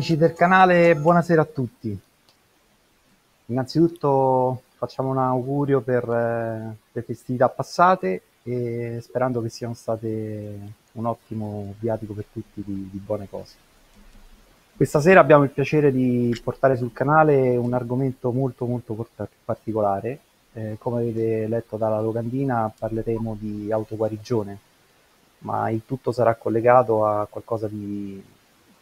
amici del canale, buonasera a tutti. Innanzitutto facciamo un augurio per le eh, festività passate e sperando che siano state un ottimo viatico per tutti di, di buone cose. Questa sera abbiamo il piacere di portare sul canale un argomento molto molto particolare. Eh, come avete letto dalla locandina parleremo di autoguarigione, ma il tutto sarà collegato a qualcosa di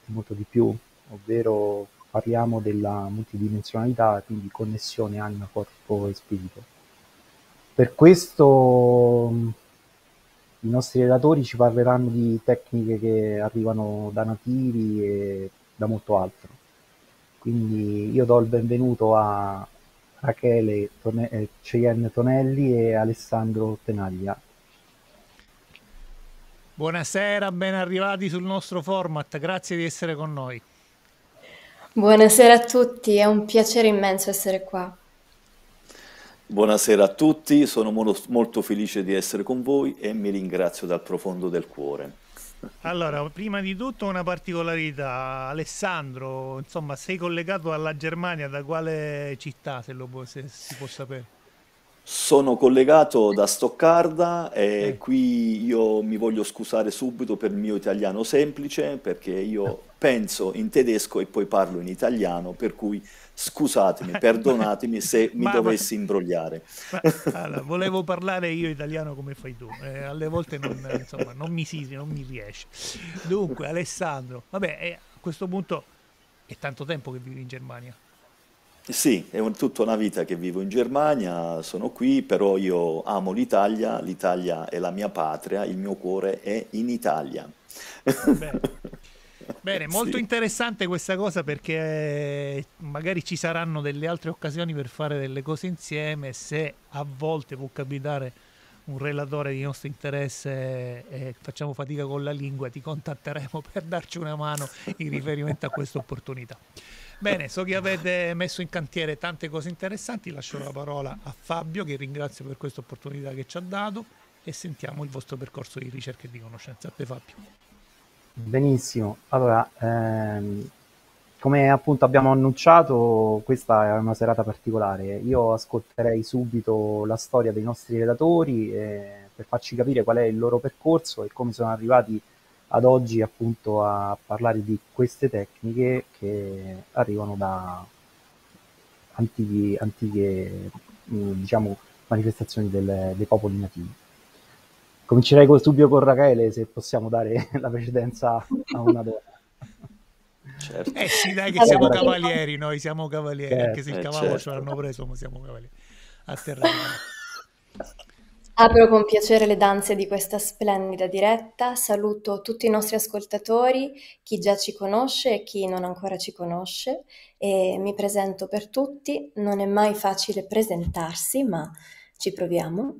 molto di più ovvero parliamo della multidimensionalità, quindi connessione anima, corpo e spirito. Per questo mm, i nostri relatori ci parleranno di tecniche che arrivano da nativi e da molto altro. Quindi io do il benvenuto a Rachele Tone- eh, Ceyenne Tonelli e Alessandro Tenaglia. Buonasera, ben arrivati sul nostro format, grazie di essere con noi. Buonasera a tutti, è un piacere immenso essere qua. Buonasera a tutti, sono molto felice di essere con voi e mi ringrazio dal profondo del cuore. Allora, prima di tutto una particolarità, Alessandro, insomma, sei collegato alla Germania, da quale città, se, può, se si può sapere? Sono collegato da Stoccarda e eh. qui io mi voglio scusare subito per il mio italiano semplice perché io penso in tedesco e poi parlo in italiano, per cui scusatemi, perdonatemi se mi ma, dovessi imbrogliare. Ma, allora, volevo parlare io italiano come fai tu, eh, alle volte non, insomma, non, mi si, non mi riesce. Dunque, Alessandro, vabbè, eh, a questo punto è tanto tempo che vivi in Germania. Sì, è un, tutta una vita che vivo in Germania, sono qui, però io amo l'Italia, l'Italia è la mia patria, il mio cuore è in Italia. Beh, Bene, molto sì. interessante questa cosa perché eh, magari ci saranno delle altre occasioni per fare delle cose insieme se a volte può capitare un relatore di nostro interesse e eh, eh, facciamo fatica con la lingua, ti contatteremo per darci una mano in riferimento a questa opportunità. Bene, so che avete messo in cantiere tante cose interessanti, lascio la parola a Fabio che ringrazio per questa opportunità che ci ha dato e sentiamo il vostro percorso di ricerca e di conoscenza. A te Fabio. Benissimo, allora ehm, come appunto abbiamo annunciato questa è una serata particolare, io ascolterei subito la storia dei nostri relatori eh, per farci capire qual è il loro percorso e come sono arrivati ad oggi appunto a parlare di queste tecniche che arrivano da antichi, antiche, mm, diciamo, manifestazioni del, dei popoli nativi. Comincerei col dubbio con Rachele, se possiamo dare la precedenza a una donna. Certo. Eh sì, dai che eh, siamo allora, cavalieri, noi siamo cavalieri, certo, anche se il eh, cavallo certo. ce l'hanno preso, ma siamo cavalieri. A terra. Apro ah, con piacere le danze di questa splendida diretta, saluto tutti i nostri ascoltatori, chi già ci conosce e chi non ancora ci conosce e mi presento per tutti, non è mai facile presentarsi, ma ci proviamo.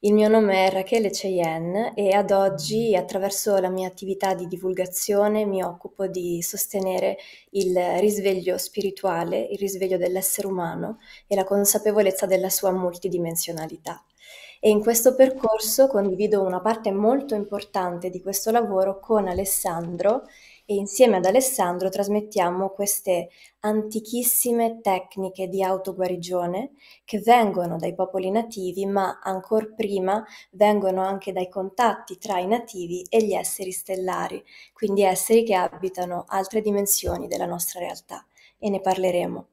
Il mio nome è Rachele Cheyenne e ad oggi attraverso la mia attività di divulgazione mi occupo di sostenere il risveglio spirituale, il risveglio dell'essere umano e la consapevolezza della sua multidimensionalità. E in questo percorso condivido una parte molto importante di questo lavoro con Alessandro e insieme ad Alessandro trasmettiamo queste antichissime tecniche di autoguarigione che vengono dai popoli nativi, ma ancor prima vengono anche dai contatti tra i nativi e gli esseri stellari, quindi esseri che abitano altre dimensioni della nostra realtà e ne parleremo.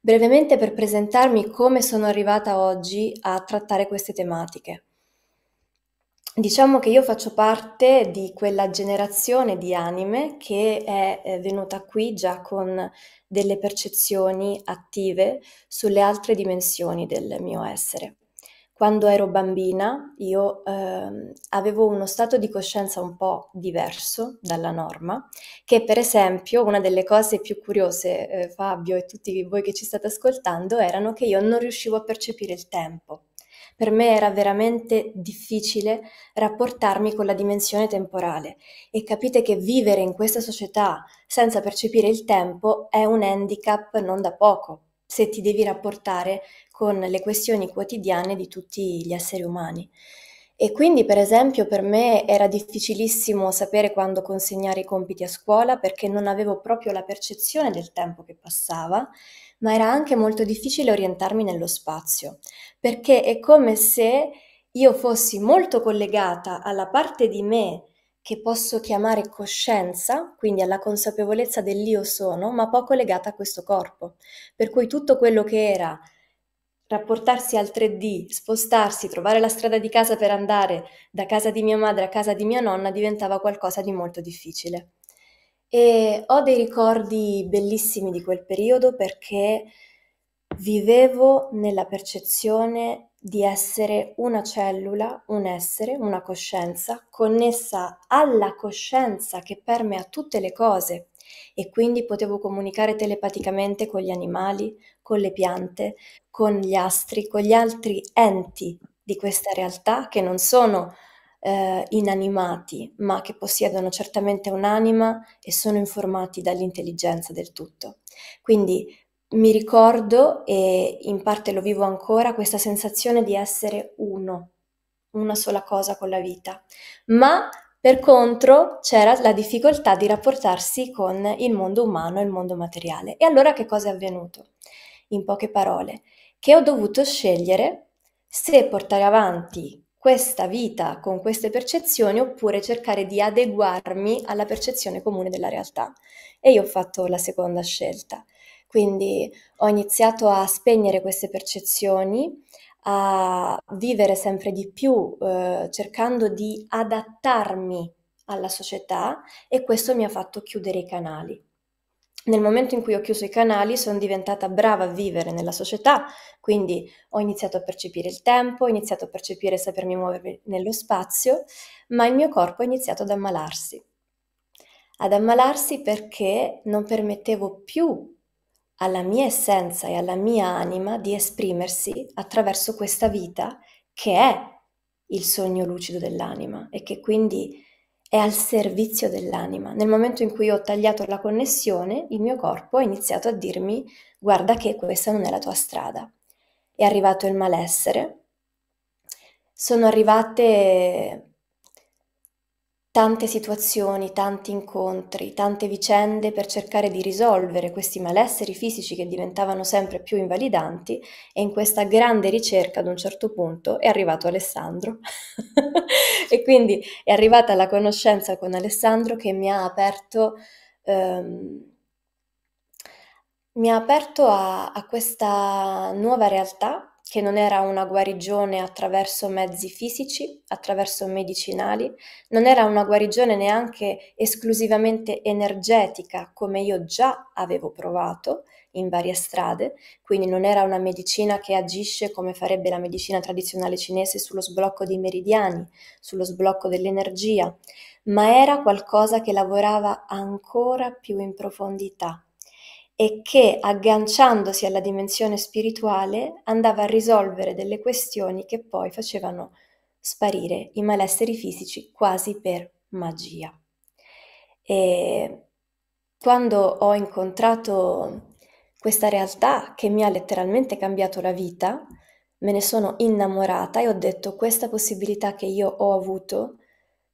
Brevemente per presentarmi come sono arrivata oggi a trattare queste tematiche. Diciamo che io faccio parte di quella generazione di anime che è eh, venuta qui già con delle percezioni attive sulle altre dimensioni del mio essere. Quando ero bambina io eh, avevo uno stato di coscienza un po' diverso dalla norma, che per esempio una delle cose più curiose, eh, Fabio e tutti voi che ci state ascoltando, erano che io non riuscivo a percepire il tempo per me era veramente difficile rapportarmi con la dimensione temporale e capite che vivere in questa società senza percepire il tempo è un handicap non da poco, se ti devi rapportare con le questioni quotidiane di tutti gli esseri umani. E quindi, per esempio, per me era difficilissimo sapere quando consegnare i compiti a scuola perché non avevo proprio la percezione del tempo che passava ma era anche molto difficile orientarmi nello spazio, perché è come se io fossi molto collegata alla parte di me che posso chiamare coscienza, quindi alla consapevolezza dell'io sono, ma poco legata a questo corpo. Per cui tutto quello che era rapportarsi al 3D, spostarsi, trovare la strada di casa per andare da casa di mia madre a casa di mia nonna diventava qualcosa di molto difficile. E ho dei ricordi bellissimi di quel periodo perché vivevo nella percezione di essere una cellula, un essere, una coscienza connessa alla coscienza che permea tutte le cose e quindi potevo comunicare telepaticamente con gli animali, con le piante, con gli astri, con gli altri enti di questa realtà che non sono eh, inanimati, ma che possiedono certamente un'anima e sono informati dall'intelligenza del tutto. Quindi mi ricordo, e in parte lo vivo ancora, questa sensazione di essere uno, una sola cosa con la vita, ma per contro c'era la difficoltà di rapportarsi con il mondo umano e il mondo materiale. E allora che cosa è avvenuto? In poche parole, che ho dovuto scegliere se portare avanti questa vita con queste percezioni oppure cercare di adeguarmi alla percezione comune della realtà. E io ho fatto la seconda scelta. Quindi ho iniziato a spegnere queste percezioni, a vivere sempre di più eh, cercando di adattarmi alla società e questo mi ha fatto chiudere i canali nel momento in cui ho chiuso i canali sono diventata brava a vivere nella società, quindi ho iniziato a percepire il tempo, ho iniziato a percepire e sapermi muovere nello spazio, ma il mio corpo ha iniziato ad ammalarsi. Ad ammalarsi perché non permettevo più alla mia essenza e alla mia anima di esprimersi attraverso questa vita che è il sogno lucido dell'anima e che quindi è al servizio dell'anima. Nel momento in cui ho tagliato la connessione, il mio corpo ha iniziato a dirmi guarda che questa non è la tua strada. È arrivato il malessere, sono arrivate tante situazioni, tanti incontri, tante vicende per cercare di risolvere questi malesseri fisici che diventavano sempre più invalidanti e in questa grande ricerca ad un certo punto è arrivato Alessandro e quindi è arrivata la conoscenza con Alessandro che mi ha aperto, ehm, mi ha aperto a, a questa nuova realtà che non era una guarigione attraverso mezzi fisici, attraverso medicinali, non era una guarigione neanche esclusivamente energetica come io già avevo provato in varie strade, quindi non era una medicina che agisce come farebbe la medicina tradizionale cinese sullo sblocco dei meridiani, sullo sblocco dell'energia, ma era qualcosa che lavorava ancora più in profondità e che, agganciandosi alla dimensione spirituale, andava a risolvere delle questioni che poi facevano sparire i malesseri fisici quasi per magia. E quando ho incontrato questa realtà che mi ha letteralmente cambiato la vita, me ne sono innamorata e ho detto questa possibilità che io ho avuto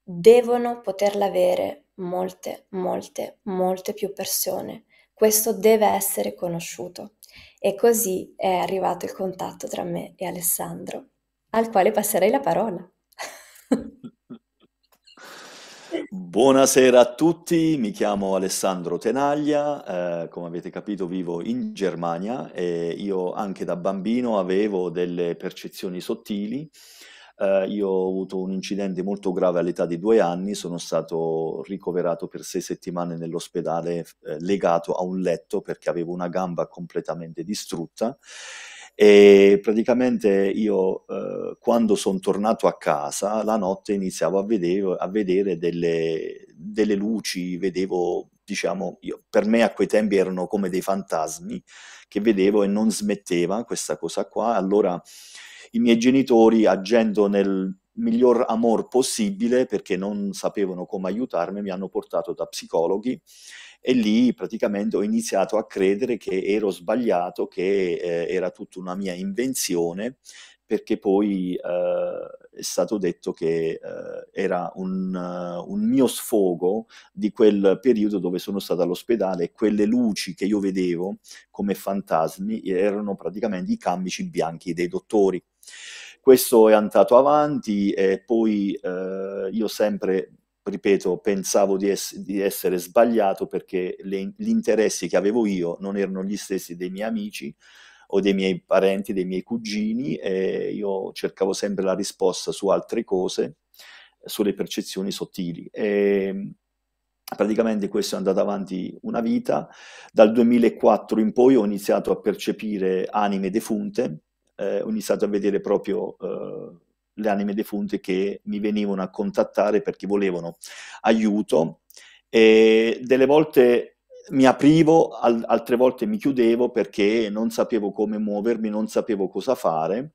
devono poterla avere molte, molte, molte più persone questo deve essere conosciuto. E così è arrivato il contatto tra me e Alessandro, al quale passerei la parola. Buonasera a tutti, mi chiamo Alessandro Tenaglia, eh, come avete capito vivo in Germania e io anche da bambino avevo delle percezioni sottili eh, io ho avuto un incidente molto grave all'età di due anni, sono stato ricoverato per sei settimane nell'ospedale eh, legato a un letto perché avevo una gamba completamente distrutta e praticamente io eh, quando sono tornato a casa la notte iniziavo a vedere, a vedere delle, delle luci, vedevo diciamo, io, per me a quei tempi erano come dei fantasmi che vedevo e non smetteva questa cosa qua. Allora i miei genitori agendo nel miglior amor possibile perché non sapevano come aiutarmi, mi hanno portato da psicologhi e lì praticamente ho iniziato a credere che ero sbagliato, che eh, era tutta una mia invenzione, perché poi eh, è stato detto che eh, era un, uh, un, mio sfogo di quel periodo dove sono stato all'ospedale e quelle luci che io vedevo come fantasmi erano praticamente i camici bianchi dei dottori. Questo è andato avanti e poi eh, io sempre, ripeto, pensavo di, es- di essere sbagliato perché le- gli interessi che avevo io non erano gli stessi dei miei amici o dei miei parenti, dei miei cugini e io cercavo sempre la risposta su altre cose, sulle percezioni sottili. E, ehm, praticamente questo è andato avanti una vita. Dal 2004 in poi ho iniziato a percepire anime defunte eh, ho iniziato a vedere proprio eh, le anime defunte che mi venivano a contattare perché volevano aiuto e delle volte mi aprivo, al altre volte mi chiudevo perché non sapevo come muovermi, non sapevo cosa fare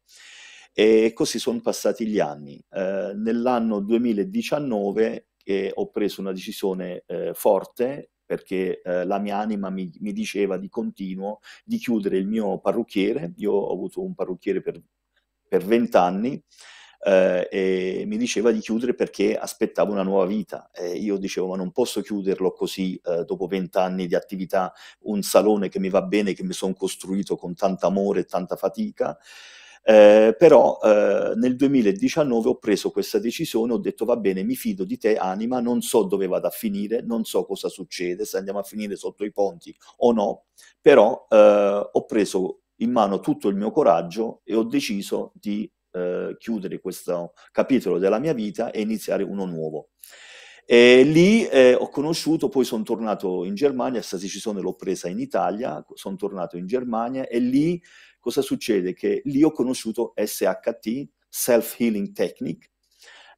e così sono passati gli anni. Eh, nell'anno 2019 eh, ho preso una decisione eh, forte perché eh, la mia anima mi, mi, diceva di continuo di chiudere il mio parrucchiere, io ho avuto un parrucchiere per vent'anni, eh, e mi diceva di chiudere perché aspettavo una nuova vita. Eh, io dicevo, ma non posso chiuderlo così eh, dopo vent'anni di attività, un salone che mi va bene, che mi sono costruito con tanto amore e tanta fatica. Eh, però eh, nel 2019 ho preso questa decisione, ho detto va bene, mi fido di te anima, non so dove vado a finire, non so cosa succede, se andiamo a finire sotto i ponti o no, però eh, ho preso in mano tutto il mio coraggio e ho deciso di eh, chiudere questo capitolo della mia vita e iniziare uno nuovo. E lì eh, ho conosciuto, poi sono tornato in Germania, questa decisione l'ho presa in Italia, sono tornato in Germania e lì cosa succede? Che lì ho conosciuto SHT, Self Healing Technique,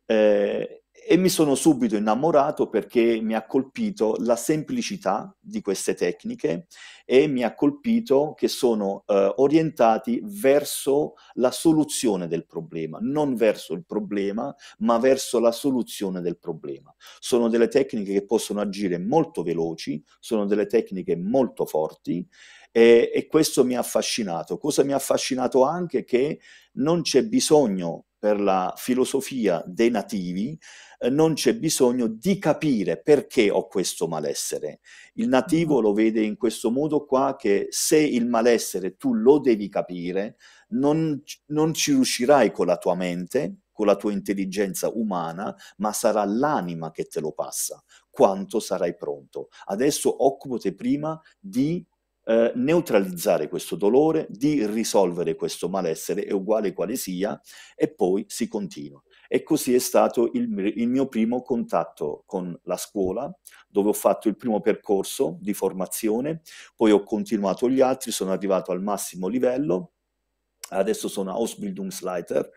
eh, e mi sono subito innamorato perché mi ha colpito la semplicità di queste tecniche e mi ha colpito che sono eh, orientati verso la soluzione del problema, non verso il problema, ma verso la soluzione del problema. Sono delle tecniche che possono agire molto veloci, sono delle tecniche molto forti e, e questo mi ha affascinato. Cosa mi ha affascinato anche? Che non c'è bisogno per la filosofia dei nativi, eh, non c'è bisogno di capire perché ho questo malessere. Il nativo mm. lo vede in questo modo qua che se il malessere tu lo devi capire, non, non ci riuscirai con la tua mente, con la tua intelligenza umana, ma sarà l'anima che te lo passa, quanto sarai pronto. Adesso occupati prima di eh, neutralizzare questo dolore, di risolvere questo malessere, è uguale quale sia, e poi si continua. E così è stato il, il mio primo contatto con la scuola, dove ho fatto il primo percorso di formazione, poi ho continuato gli altri, sono arrivato al massimo livello, adesso sono Ausbildungsleiter,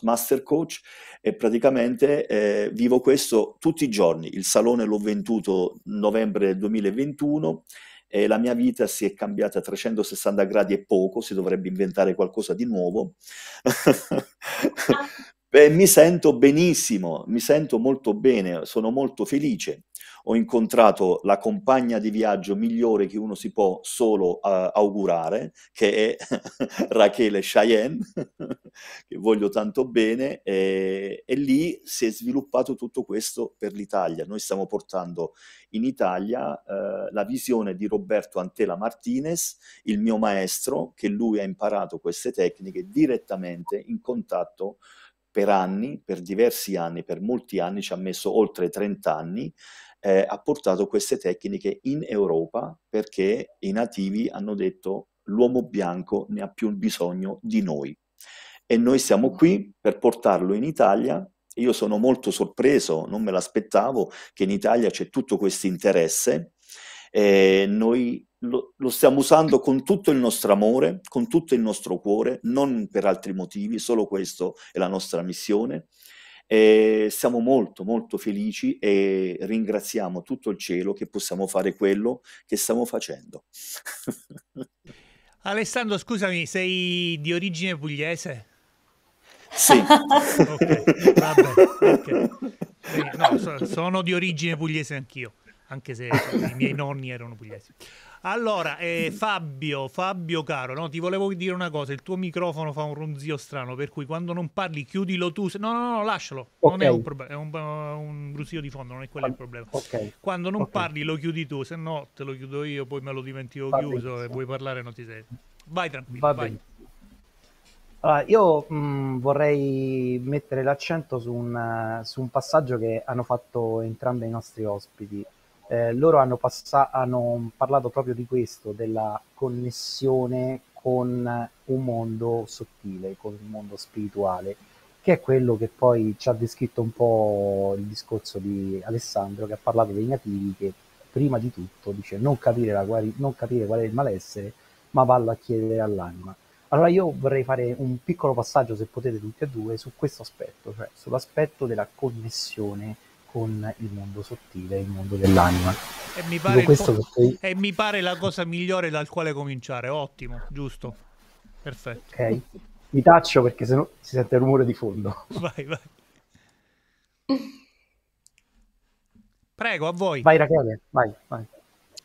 Master Coach e praticamente eh, vivo questo tutti i giorni. Il salone l'ho venduto novembre 2021 e la mia vita si è cambiata a 360 gradi e poco, si dovrebbe inventare qualcosa di nuovo. Ah. Beh, mi sento benissimo, mi sento molto bene, sono molto felice ho incontrato la compagna di viaggio migliore che uno si può solo uh, augurare, che è Rachele Cheyenne, che voglio tanto bene, e, e lì si è sviluppato tutto questo per l'Italia. Noi stiamo portando in Italia uh, la visione di Roberto Antela Martinez, il mio maestro, che lui ha imparato queste tecniche direttamente in contatto per anni, per diversi anni, per molti anni, ci ha messo oltre 30 anni eh, ha portato queste tecniche in Europa perché i nativi hanno detto l'uomo bianco ne ha più bisogno di noi. E noi siamo qui per portarlo in Italia. Io sono molto sorpreso, non me l'aspettavo, che in Italia c'è tutto questo interesse. Eh, noi lo, lo, stiamo usando con tutto il nostro amore, con tutto il nostro cuore, non per altri motivi, solo questa è la nostra missione. E eh, siamo molto molto felici e ringraziamo tutto il cielo che possiamo fare quello che stiamo facendo. Alessandro, scusami, sei di origine pugliese? Sì. ok, vabbè, okay. No, sono di origine pugliese anch'io, anche se i miei nonni erano pugliesi. Allora, eh, Fabio, Fabio caro, no, ti volevo dire una cosa, il tuo microfono fa un ronzio strano, per cui quando non parli chiudilo tu, no, no, no, lascialo, okay. non è un problema, è un, un brusio di fondo, non è quello il problema. Okay. Quando non okay. parli lo chiudi tu, se no te lo chiudo io, poi me lo dimentico Va chiuso benissimo. e vuoi parlare non ti sei. Vai tranquillo, Va vai. Bene. Allora, io mh, mm, vorrei mettere l'accento su un, su un passaggio che hanno fatto entrambi i nostri ospiti, eh, loro hanno, passa- hanno parlato proprio di questo, della connessione con un mondo sottile, con un mondo spirituale, che è quello che poi ci ha descritto un po' il discorso di Alessandro che ha parlato dei nativi che prima di tutto dice non capire, la non capire qual è il malessere, ma vallo a chiedere all'anima. Allora io vorrei fare un piccolo passaggio, se potete tutti e due, su questo aspetto, cioè sull'aspetto della connessione con il mondo sottile, il mondo dell'anima. E mi pare, perché... e mi pare la cosa migliore dal quale cominciare, ottimo, giusto, perfetto. Ok, mi taccio perché sennò si sente il rumore di fondo. Vai, vai. Prego, a voi. Vai Rachele, vai, vai.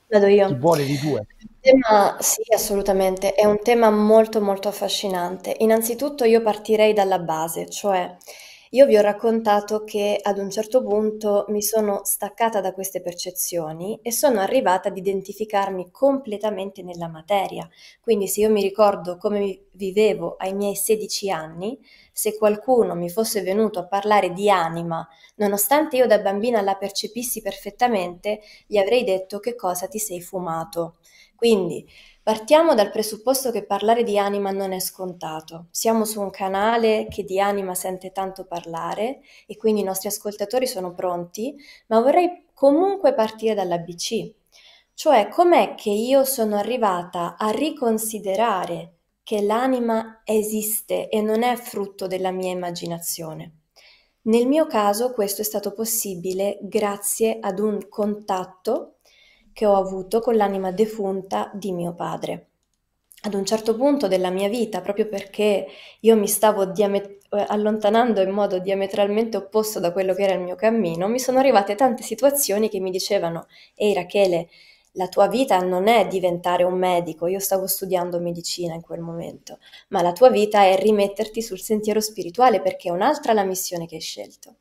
Vado io. Chi vuole di due? Tema, sì, assolutamente, è un tema molto molto affascinante. Innanzitutto io partirei dalla base, cioè io vi ho raccontato che ad un certo punto mi sono staccata da queste percezioni e sono arrivata ad identificarmi completamente nella materia. Quindi se io mi ricordo come vivevo ai miei 16 anni, se qualcuno mi fosse venuto a parlare di anima, nonostante io da bambina la percepissi perfettamente, gli avrei detto che cosa ti sei fumato. Quindi Partiamo dal presupposto che parlare di anima non è scontato. Siamo su un canale che di anima sente tanto parlare e quindi i nostri ascoltatori sono pronti, ma vorrei comunque partire dall'ABC, cioè com'è che io sono arrivata a riconsiderare che l'anima esiste e non è frutto della mia immaginazione. Nel mio caso questo è stato possibile grazie ad un contatto che ho avuto con l'anima defunta di mio padre. Ad un certo punto della mia vita, proprio perché io mi stavo diamet- eh, allontanando in modo diametralmente opposto da quello che era il mio cammino, mi sono arrivate tante situazioni che mi dicevano, ehi Rachele, la tua vita non è diventare un medico, io stavo studiando medicina in quel momento, ma la tua vita è rimetterti sul sentiero spirituale perché è un'altra la missione che hai scelto.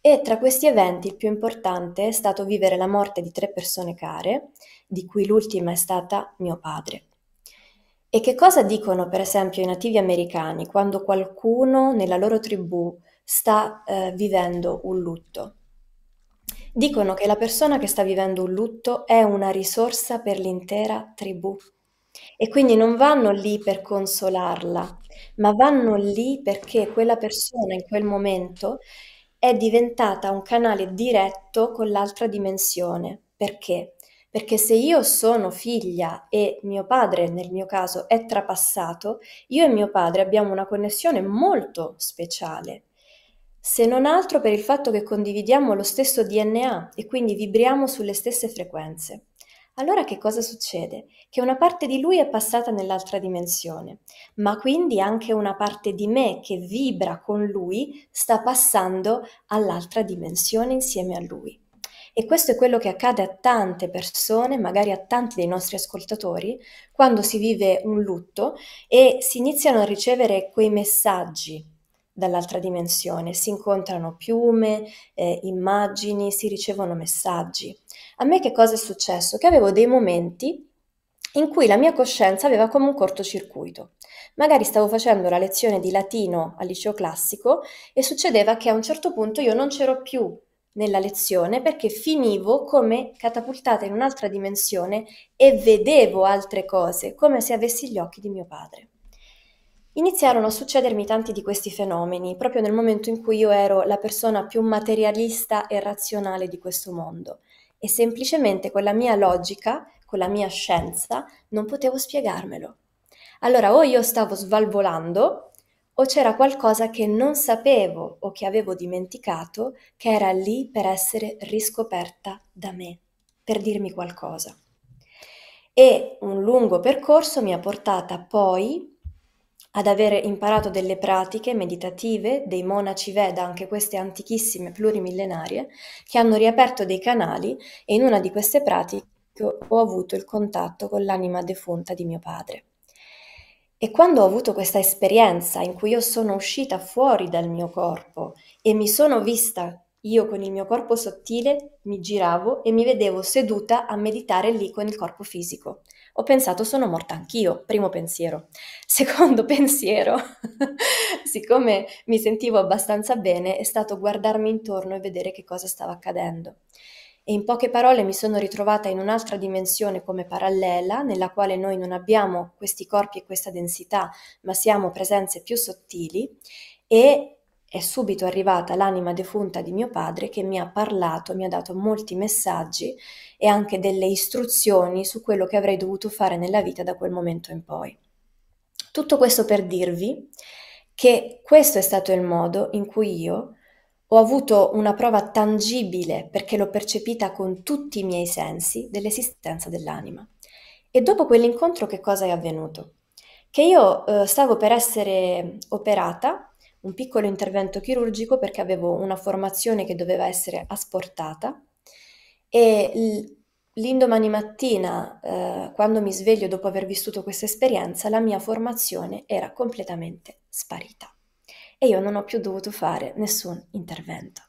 E tra questi eventi il più importante è stato vivere la morte di tre persone care, di cui l'ultima è stata mio padre. E che cosa dicono per esempio i nativi americani quando qualcuno nella loro tribù sta eh, vivendo un lutto? Dicono che la persona che sta vivendo un lutto è una risorsa per l'intera tribù e quindi non vanno lì per consolarla, ma vanno lì perché quella persona in quel momento è diventata un canale diretto con l'altra dimensione. Perché? Perché se io sono figlia e mio padre, nel mio caso, è trapassato, io e mio padre abbiamo una connessione molto speciale, se non altro per il fatto che condividiamo lo stesso DNA e quindi vibriamo sulle stesse frequenze. Allora che cosa succede? che una parte di lui è passata nell'altra dimensione, ma quindi anche una parte di me che vibra con lui sta passando all'altra dimensione insieme a lui. E questo è quello che accade a tante persone, magari a tanti dei nostri ascoltatori, quando si vive un lutto e si iniziano a ricevere quei messaggi dall'altra dimensione, si incontrano piume, eh, immagini, si ricevono messaggi. A me che cosa è successo? Che avevo dei momenti in cui la mia coscienza aveva come un cortocircuito. Magari stavo facendo la lezione di latino al liceo classico e succedeva che a un certo punto io non c'ero più nella lezione perché finivo come catapultata in un'altra dimensione e vedevo altre cose, come se avessi gli occhi di mio padre. Iniziarono a succedermi tanti di questi fenomeni proprio nel momento in cui io ero la persona più materialista e razionale di questo mondo e semplicemente quella mia logica con la mia scienza, non potevo spiegarmelo. Allora o io stavo svalvolando o c'era qualcosa che non sapevo o che avevo dimenticato che era lì per essere riscoperta da me, per dirmi qualcosa. E un lungo percorso mi ha portata poi ad avere imparato delle pratiche meditative dei monaci Veda, anche queste antichissime plurimillenarie, che hanno riaperto dei canali e in una di queste pratiche esempio, ho avuto il contatto con l'anima defunta di mio padre. E quando ho avuto questa esperienza in cui io sono uscita fuori dal mio corpo e mi sono vista io con il mio corpo sottile, mi giravo e mi vedevo seduta a meditare lì con il corpo fisico. Ho pensato sono morta anch'io, primo pensiero. Secondo pensiero, siccome mi sentivo abbastanza bene, è stato guardarmi intorno e vedere che cosa stava accadendo e in poche parole mi sono ritrovata in un'altra dimensione come parallela, nella quale noi non abbiamo questi corpi e questa densità, ma siamo presenze più sottili e è subito arrivata l'anima defunta di mio padre che mi ha parlato, mi ha dato molti messaggi e anche delle istruzioni su quello che avrei dovuto fare nella vita da quel momento in poi. Tutto questo per dirvi che questo è stato il modo in cui io ho avuto una prova tangibile, perché l'ho percepita con tutti i miei sensi, dell'esistenza dell'anima. E dopo quell'incontro che cosa è avvenuto? Che io eh, stavo per essere operata, un piccolo intervento chirurgico perché avevo una formazione che doveva essere asportata e l'indomani mattina, eh, quando mi sveglio dopo aver vissuto questa esperienza, la mia formazione era completamente sparita e io non ho più dovuto fare nessun intervento.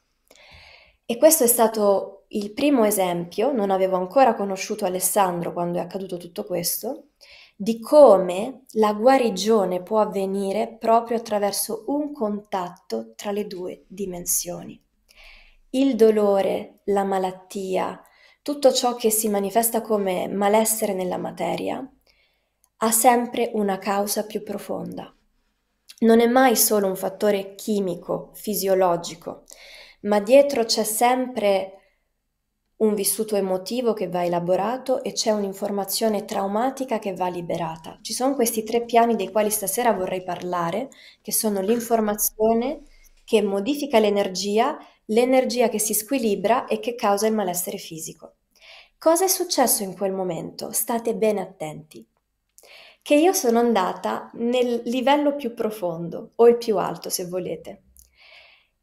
E questo è stato il primo esempio, non avevo ancora conosciuto Alessandro quando è accaduto tutto questo, di come la guarigione può avvenire proprio attraverso un contatto tra le due dimensioni. Il dolore, la malattia, tutto ciò che si manifesta come malessere nella materia, ha sempre una causa più profonda non è mai solo un fattore chimico, fisiologico, ma dietro c'è sempre un vissuto emotivo che va elaborato e c'è un'informazione traumatica che va liberata. Ci sono questi tre piani dei quali stasera vorrei parlare, che sono l'informazione che modifica l'energia, l'energia che si squilibra e che causa il malessere fisico. Cosa è successo in quel momento? State bene attenti che io sono andata nel livello più profondo o il più alto se volete.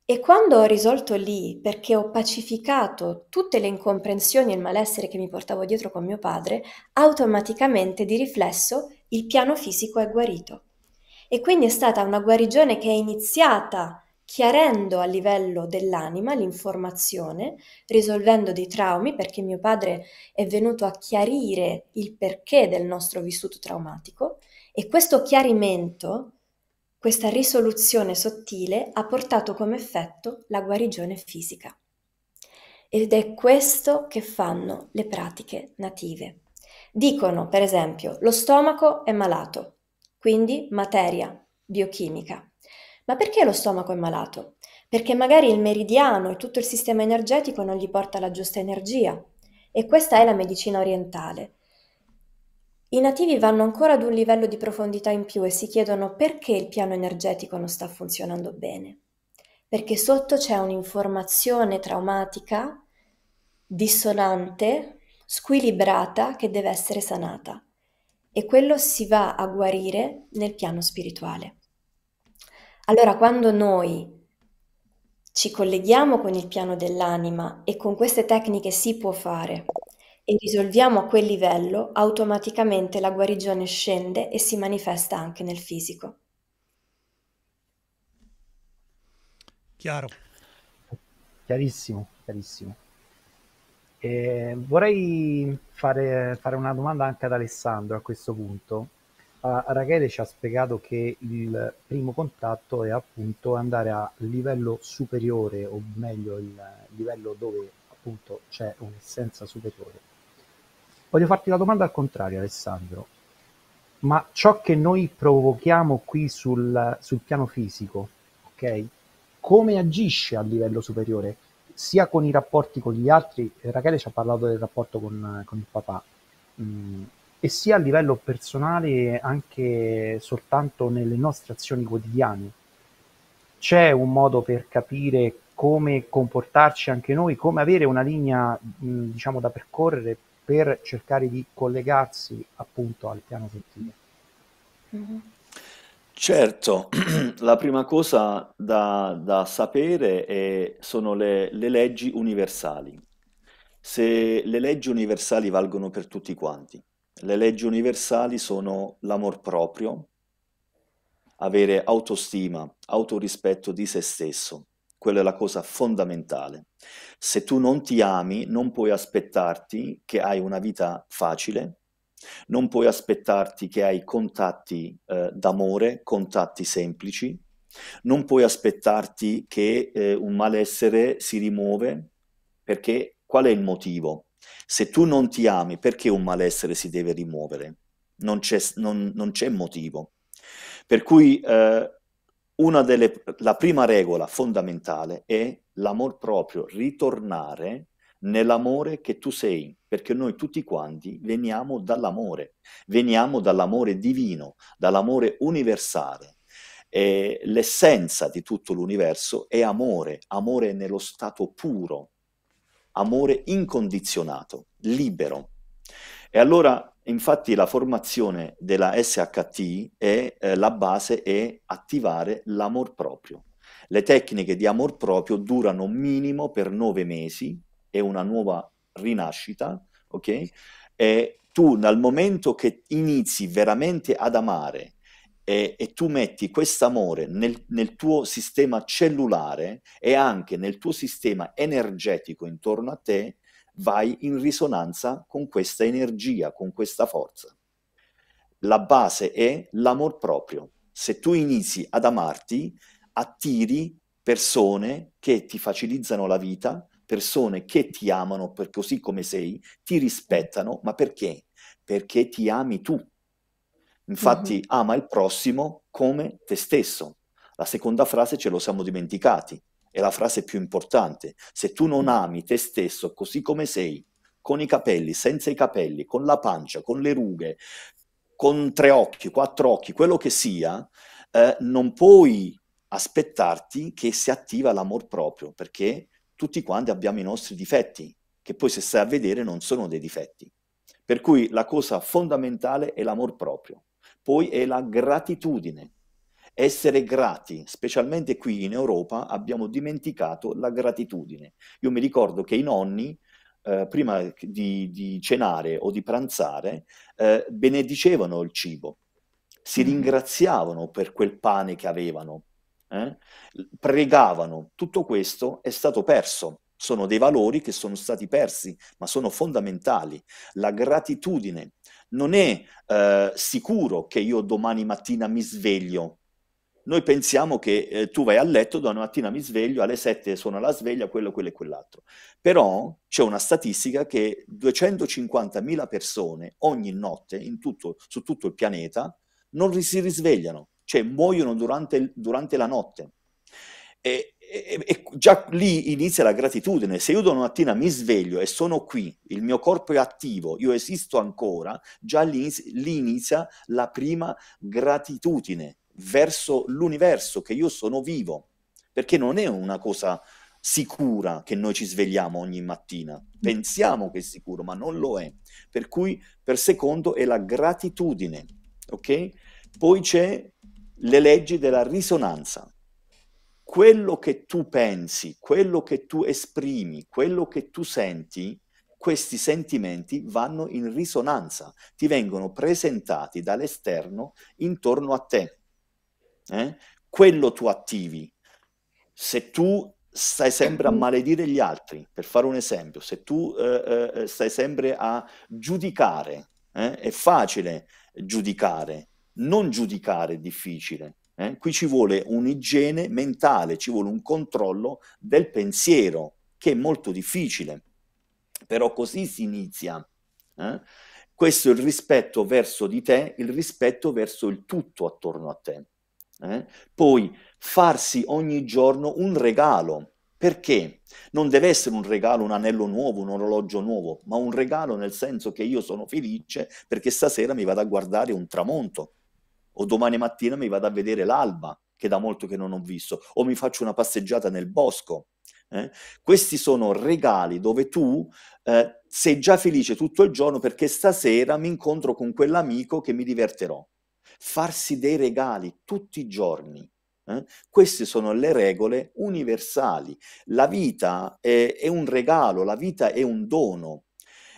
E quando ho risolto lì, perché ho pacificato tutte le incomprensioni e il malessere che mi portavo dietro con mio padre, automaticamente di riflesso il piano fisico è guarito. E quindi è stata una guarigione che è iniziata chiarendo a livello dell'anima l'informazione, risolvendo dei traumi, perché mio padre è venuto a chiarire il perché del nostro vissuto traumatico e questo chiarimento, questa risoluzione sottile ha portato come effetto la guarigione fisica. Ed è questo che fanno le pratiche native. Dicono, per esempio, lo stomaco è malato, quindi materia biochimica. Ma perché lo stomaco è malato? Perché magari il meridiano e tutto il sistema energetico non gli porta la giusta energia. E questa è la medicina orientale. I nativi vanno ancora ad un livello di profondità in più e si chiedono perché il piano energetico non sta funzionando bene. Perché sotto c'è un'informazione traumatica, dissonante, squilibrata, che deve essere sanata. E quello si va a guarire nel piano spirituale. Allora, quando noi ci colleghiamo con il piano dell'anima e con queste tecniche si può fare e risolviamo a quel livello, automaticamente la guarigione scende e si manifesta anche nel fisico. Chiaro. Chiarissimo, chiarissimo. E vorrei fare, fare una domanda anche ad Alessandro a questo punto a Rachele ci ha spiegato che il primo contatto è appunto andare a livello superiore, o meglio il livello dove appunto c'è un'essenza superiore. Voglio farti la domanda al contrario, Alessandro. Ma ciò che noi provochiamo qui sul, sul piano fisico, ok? Come agisce a livello superiore? Sia con i rapporti con gli altri, Rachele ci ha parlato del rapporto con, con il papà. Mm e sia a livello personale anche soltanto nelle nostre azioni quotidiane. C'è un modo per capire come comportarci anche noi, come avere una linea diciamo da percorrere per cercare di collegarsi appunto al piano sottile. mm Certo, la prima cosa da, da sapere è, sono le, le, leggi universali. Se le leggi universali valgono per tutti quanti, le leggi universali sono l'amor proprio, avere autostima, autorispetto di se stesso. Quella è la cosa fondamentale. Se tu non ti ami, non puoi aspettarti che hai una vita facile, non puoi aspettarti che hai contatti eh, d'amore, contatti semplici, non puoi aspettarti che eh, un malessere si rimuove, perché qual è il motivo? Se tu non ti ami, perché un malessere si deve rimuovere? Non c'è, non, non c'è motivo. Per cui eh, una delle, la prima regola fondamentale è l'amor proprio, ritornare nell'amore che tu sei, perché noi tutti quanti veniamo dall'amore, veniamo dall'amore divino, dall'amore universale. E l'essenza di tutto l'universo è amore, amore nello stato puro, amore incondizionato, libero. E allora, infatti, la formazione della SHT è eh, la base è attivare l'amor proprio. Le tecniche di amor proprio durano minimo per nove mesi, è una nuova rinascita, ok? E tu dal momento che inizi veramente ad amare e, e tu metti quest'amore nel, nel tuo sistema cellulare e anche nel tuo sistema energetico intorno a te, vai in risonanza con questa energia, con questa forza. La base è l'amor proprio. Se tu inizi ad amarti, attiri persone che ti facilizzano la vita, persone che ti amano per così come sei, ti rispettano, ma perché? Perché ti ami tu. Infatti mm-hmm. ama il prossimo come te stesso. La seconda frase ce lo siamo dimenticati, è la frase più importante. Se tu non ami te stesso così come sei, con i capelli, senza i capelli, con la pancia, con le rughe, con tre occhi, quattro occhi, quello che sia, eh, non puoi aspettarti che si attiva l'amor proprio, perché tutti quanti abbiamo i nostri difetti, che poi se stai a vedere non sono dei difetti. Per cui la cosa fondamentale è l'amor proprio. Poi è la gratitudine. Essere grati, specialmente qui in Europa, abbiamo dimenticato la gratitudine. Io mi ricordo che i nonni Uh, prima di, di, cenare o di pranzare, uh, benedicevano il cibo, si mm. ringraziavano per quel pane che avevano, eh? pregavano. Tutto questo è stato perso. Sono dei valori che sono stati persi, ma sono fondamentali. La gratitudine, non è eh, sicuro che io domani mattina mi sveglio. Noi pensiamo che eh, tu vai a letto, domani mattina mi sveglio, alle 7 suona la sveglia, quello, quello e quell'altro. Però c'è una statistica che 250.000 persone ogni notte tutto, su tutto il pianeta non si risvegliano, cioè muoiono durante, durante la notte. E, e, e, già lì inizia la gratitudine. Se io da mattina mi sveglio e sono qui, il mio corpo è attivo, io esisto ancora, già lì, lì inizia la prima gratitudine verso l'universo, che io sono vivo, perché non è una cosa sicura che noi ci svegliamo ogni mattina. Pensiamo che è sicuro, ma non lo è. Per cui, per secondo, è la gratitudine. Ok? Poi c'è le leggi della risonanza quello che tu pensi, quello che tu esprimi, quello che tu senti, questi sentimenti vanno in risonanza, ti vengono presentati dall'esterno intorno a te. Eh? Quello tu attivi. Se tu stai sempre a mm-hmm. maledire gli altri, per fare un esempio, se tu eh, eh, stai sempre a giudicare, eh? è facile giudicare, non giudicare è difficile, eh? Qui ci vuole un'igiene mentale, ci vuole un controllo del pensiero, che è molto difficile, però così si inizia. Eh? Questo è il rispetto verso di te, il rispetto verso il tutto attorno a te. Eh? Poi farsi ogni giorno un regalo, perché non deve essere un regalo, un anello nuovo, un orologio nuovo, ma un regalo nel senso che io sono felice perché stasera mi vado a guardare un tramonto, o domani mattina mi vado a vedere l'alba, che da molto che non ho visto, o mi faccio una passeggiata nel bosco. Eh? Questi sono regali dove tu eh, sei già felice tutto il giorno perché stasera mi incontro con quell'amico che mi diverterò. Farsi dei regali tutti i giorni. Eh? Queste sono le regole universali. La vita è, è un regalo, la vita è un dono.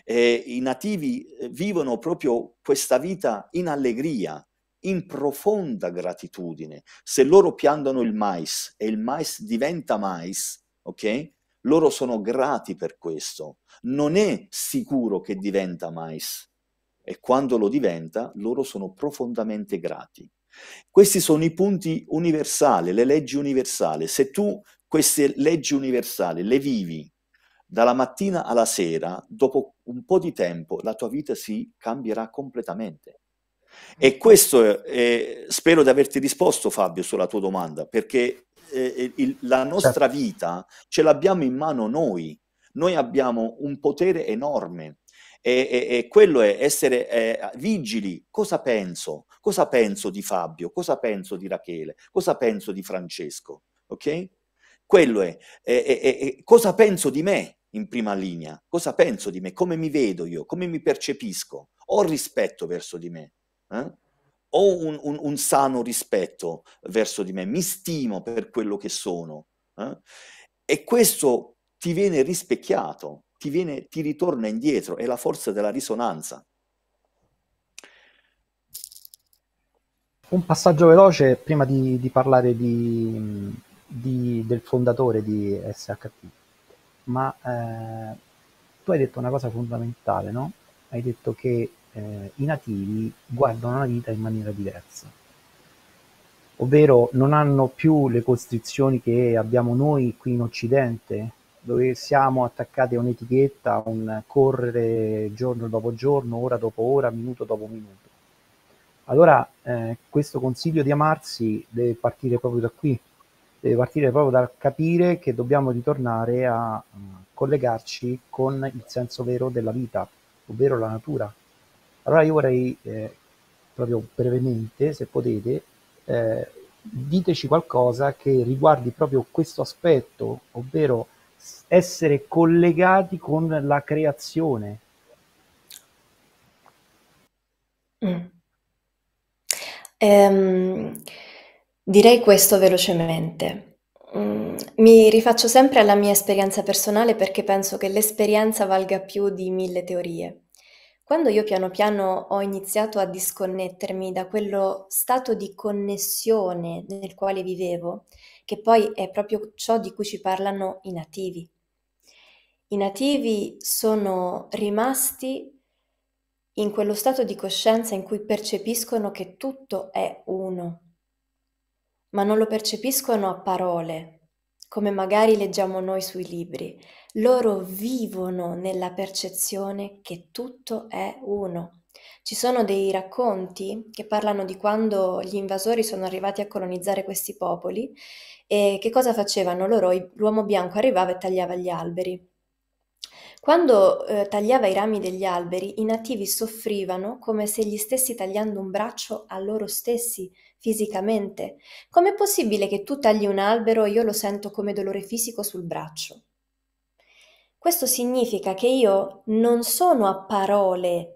Eh, I nativi eh, vivono proprio questa vita in allegria, in profonda gratitudine. Se loro piangono il mais e il mais diventa mais, ok? Loro sono grati per questo. Non è sicuro che diventa mais. E quando lo diventa, loro sono profondamente grati. Questi sono i punti universali, le leggi universali. Se tu queste leggi universali le vivi dalla mattina alla sera, dopo un po' di tempo la tua vita si cambierà completamente. E questo eh, spero di averti risposto, Fabio, sulla tua domanda, perché eh, eh il, la certo. nostra vita ce l'abbiamo in mano noi. Noi abbiamo un potere enorme e, e, e quello è essere eh, vigili. Cosa penso? Cosa penso di Fabio? Cosa penso di Rachele? Cosa penso di Francesco? Ok? Quello è. E, cosa penso di me in prima linea? Cosa penso di me? Come mi vedo io? Come mi percepisco? Ho rispetto verso di me eh? ho un, un, un, sano rispetto verso di me, mi stimo per quello che sono. Eh? E questo ti viene rispecchiato, ti, viene, ti ritorna indietro, è la forza della risonanza. Un passaggio veloce prima di, di parlare di, di, del fondatore di SHT, ma eh, tu hai detto una cosa fondamentale, no? Hai detto che eh, i nativi guardano la vita in maniera diversa, ovvero non hanno più le costrizioni che abbiamo noi qui in Occidente, dove siamo attaccati a un'etichetta, a un correre giorno dopo giorno, ora dopo ora, minuto dopo minuto. Allora eh, questo consiglio di amarsi deve partire proprio da qui, deve partire proprio dal capire che dobbiamo ritornare a mh, mm, collegarci con il senso vero della vita, ovvero la natura, allora io vorrei eh, proprio brevemente, se potete, eh, diteci qualcosa che riguardi proprio questo aspetto, ovvero essere collegati con la creazione. Mm. Ehm, direi questo velocemente. Mm, mi rifaccio sempre alla mia esperienza personale perché penso che l'esperienza valga più di mille teorie. Quando io piano piano ho iniziato a disconnettermi da quello stato di connessione nel quale vivevo, che poi è proprio ciò di cui ci parlano i nativi. I nativi sono rimasti in quello stato di coscienza in cui percepiscono che tutto è uno, ma non lo percepiscono a parole, come magari leggiamo noi sui libri, loro vivono nella percezione che tutto è uno. Ci sono dei racconti che parlano di quando gli invasori sono arrivati a colonizzare questi popoli e che cosa facevano loro? L'uomo bianco arrivava e tagliava gli alberi. Quando eh, tagliava i rami degli alberi, i nativi soffrivano come se gli stessi tagliando un braccio a loro stessi fisicamente. Com'è possibile che tu tagli un albero e io lo sento come dolore fisico sul braccio? Questo significa che io non sono a parole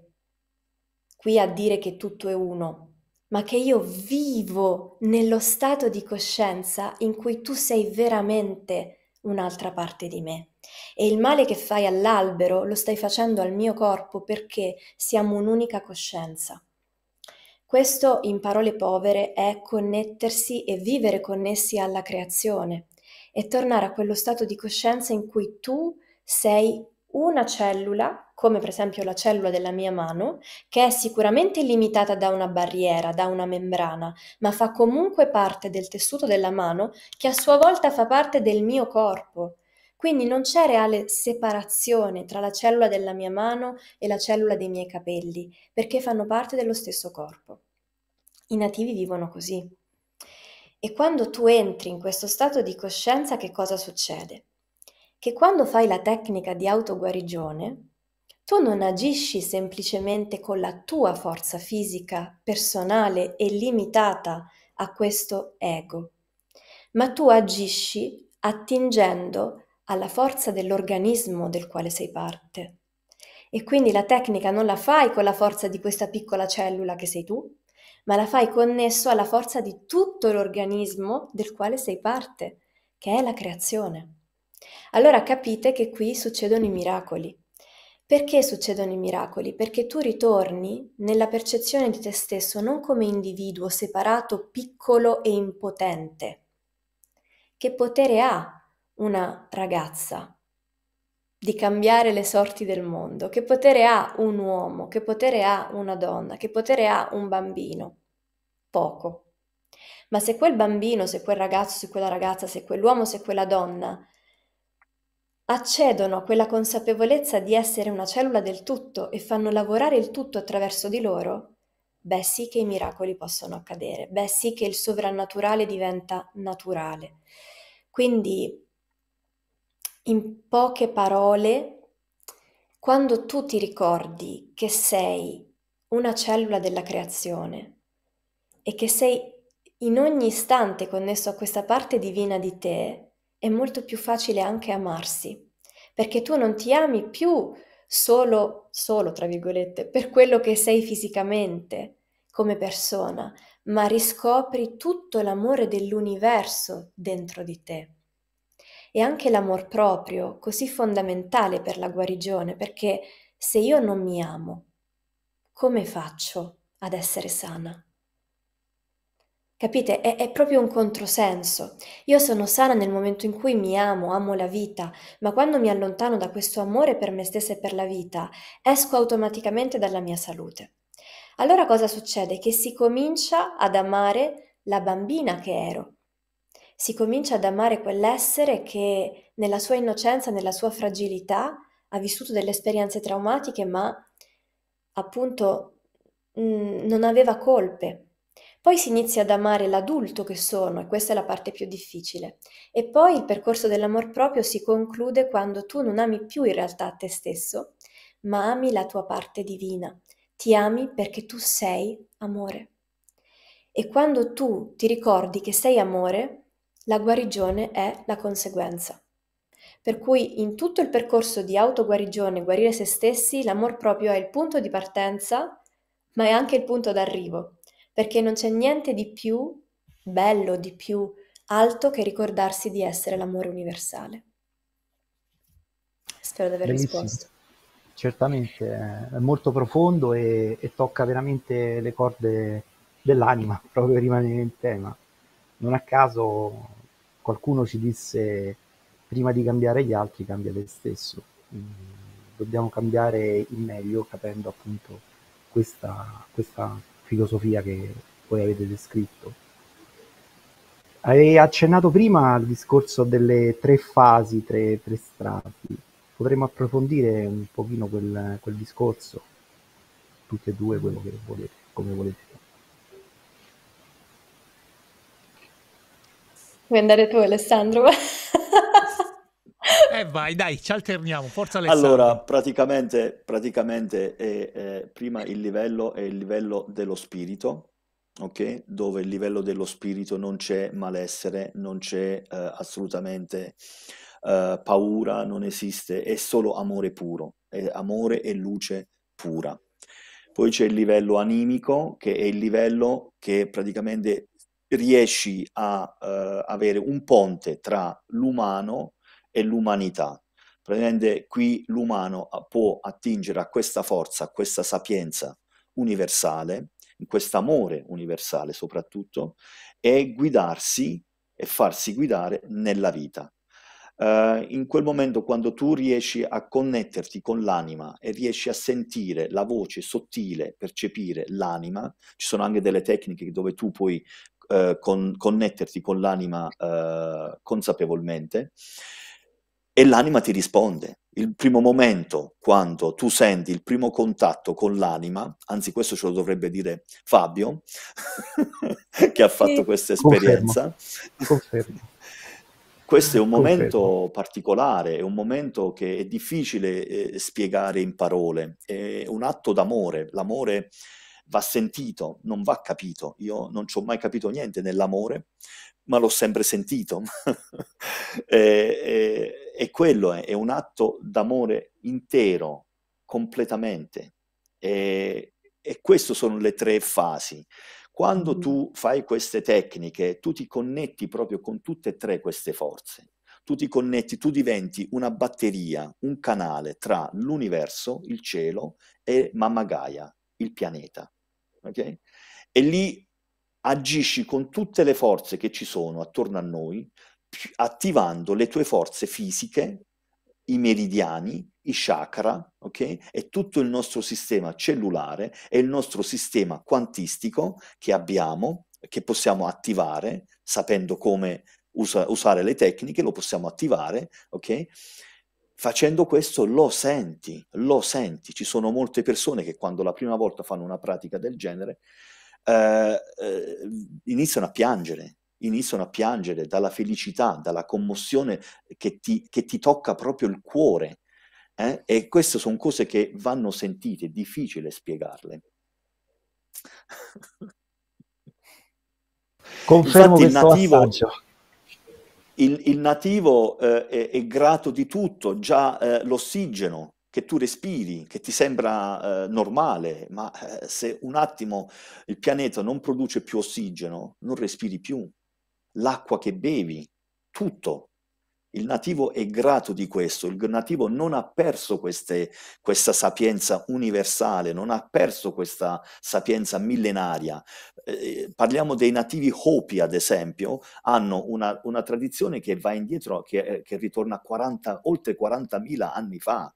qui a dire che tutto è uno, ma che io vivo nello stato di coscienza in cui tu sei veramente un'altra parte di me. E il male che fai all'albero lo stai facendo al mio corpo perché siamo un'unica coscienza. Questo, in parole povere, è connettersi e vivere connessi alla creazione e tornare a quello stato di coscienza in cui tu sei una cellula, come per esempio la cellula della mia mano, che è sicuramente limitata da una barriera, da una membrana, ma fa comunque parte del tessuto della mano che a sua volta fa parte del mio corpo. Quindi non c'è reale separazione tra la cellula della mia mano e la cellula dei miei capelli, perché fanno parte dello stesso corpo. I nativi vivono così. E quando tu entri in questo stato di coscienza che cosa succede? che quando fai la tecnica di autoguarigione, tu non agisci semplicemente con la tua forza fisica, personale e limitata a questo ego, ma tu agisci attingendo alla forza dell'organismo del quale sei parte. E quindi la tecnica non la fai con la forza di questa piccola cellula che sei tu, ma la fai connesso alla forza di tutto l'organismo del quale sei parte, che è la creazione. Allora capite che qui succedono i miracoli. Perché succedono i miracoli? Perché tu ritorni nella percezione di te stesso non come individuo separato, piccolo e impotente. Che potere ha una ragazza di cambiare le sorti del mondo? Che potere ha un uomo? Che potere ha una donna? Che potere ha un bambino? Poco. Ma se quel bambino, se quel ragazzo, se quella ragazza, se quell'uomo, se quella donna accedono a quella consapevolezza di essere una cellula del tutto e fanno lavorare il tutto attraverso di loro, beh sì che i miracoli possono accadere, beh sì che il sovrannaturale diventa naturale. Quindi, in poche parole, quando tu ti ricordi che sei una cellula della creazione e che sei in ogni istante connesso a questa parte divina di te, è molto più facile anche amarsi, perché tu non ti ami più solo, solo, tra virgolette, per quello che sei fisicamente come persona, ma riscopri tutto l'amore dell'universo dentro di te. E anche l'amor proprio, così fondamentale per la guarigione, perché se io non mi amo, come faccio ad essere sana? Capite? È, è, proprio un controsenso. Io sono sana nel momento in cui mi amo, amo la vita, ma quando mi allontano da questo amore per me stessa e per la vita, esco automaticamente dalla mia salute. Allora cosa succede? Che si comincia ad amare la bambina che ero. Si comincia ad amare quell'essere che nella sua innocenza, nella sua fragilità, ha vissuto delle esperienze traumatiche, ma appunto mh, mm, non aveva colpe poi si inizia ad amare l'adulto che sono e questa è la parte più difficile. E poi il percorso dell'amor proprio si conclude quando tu non ami più in realtà te stesso, ma ami la tua parte divina. Ti ami perché tu sei amore. E quando tu ti ricordi che sei amore, la guarigione è la conseguenza. Per cui in tutto il percorso di autoguarigione, guarire se stessi, l'amor proprio è il punto di partenza, ma è anche il punto d'arrivo perché non c'è niente di più bello, di più alto che ricordarsi di essere l'amore universale. Spero di aver Bellissimo. risposto. Certamente, è molto profondo e, e tocca veramente le corde dell'anima, proprio rimanere in tema. Non a caso qualcuno ci disse prima di cambiare gli altri cambia te stesso. Dobbiamo cambiare in meglio capendo appunto questa, questa filosofia che voi avete descritto. Hai accennato prima al discorso delle tre fasi, tre, tre strati. Potremmo approfondire un pochino quel, quel discorso, tutte e due quello che volete, come volete. Vuoi andare tu Alessandro? Eh vai, dai, ci alterniamo, forza Alessandro. Allora, praticamente, praticamente è, eh, prima il livello è il livello dello spirito, ok? Dove il livello dello spirito non c'è malessere, non c'è eh, assolutamente eh, paura, non esiste, è solo amore puro, è amore e luce pura. Poi c'è il livello animico, che è il livello che praticamente riesci a eh, avere un ponte tra l'umano e l'umanità. Praticamente qui l'umano ah, può attingere a questa forza, a questa sapienza universale, in quest'amore universale soprattutto, e guidarsi e farsi guidare nella vita. Uh, in quel momento quando tu riesci a connetterti con l'anima e riesci a sentire la voce sottile, percepire l'anima, ci sono anche delle tecniche dove tu puoi uh, con, connetterti con l'anima uh, consapevolmente, e l'anima ti risponde. Il primo momento, quando tu senti il primo contatto con l'anima, anzi questo ce lo dovrebbe dire Fabio, che ha fatto sì. questa esperienza. Confermo. Confermo. Questo è un momento Confermo. particolare, è un momento che è difficile eh, spiegare in parole, è un atto d'amore, l'amore va sentito, non va capito. Io non ci ho mai capito niente nell'amore, ma l'ho sempre sentito. e, e, e, quello è, è, un atto d'amore intero, completamente. E, e queste sono le tre fasi. Quando mm-hmm. tu fai queste tecniche, tu ti connetti proprio con tutte e tre queste forze. Tu ti connetti, tu diventi una batteria, un canale tra l'universo, il cielo e Mamma Gaia, il pianeta. Okay? E lì agisci con tutte le forze che ci sono attorno a noi, attivando le tue forze fisiche, i meridiani, i chakra, ok? E tutto il nostro sistema cellulare e il nostro sistema quantistico che abbiamo, che possiamo attivare, sapendo come usa, usare le tecniche, lo possiamo attivare, ok? Facendo questo lo senti, lo senti. Ci sono molte persone che quando la prima volta fanno una pratica del genere eh, eh, iniziano a piangere, iniziano a piangere dalla felicità, dalla commozione che ti, che ti tocca proprio il cuore. Eh? E queste sono cose che vanno sentite, è difficile spiegarle. Confermo Infatti, il nativo, assaggio. Il, il nativo eh, è, è, grato di tutto, già eh, l'ossigeno, che tu respiri, che ti sembra eh, normale, ma eh, se un attimo il pianeta non produce più ossigeno, non respiri più. L'acqua che bevi, tutto. Il nativo è grato di questo, il nativo non ha perso queste, questa sapienza universale, non ha perso questa sapienza millenaria. Eh, parliamo dei nativi Hopi, ad esempio, hanno una, una tradizione che va indietro, che, eh, che ritorna 40, oltre 40.000 anni fa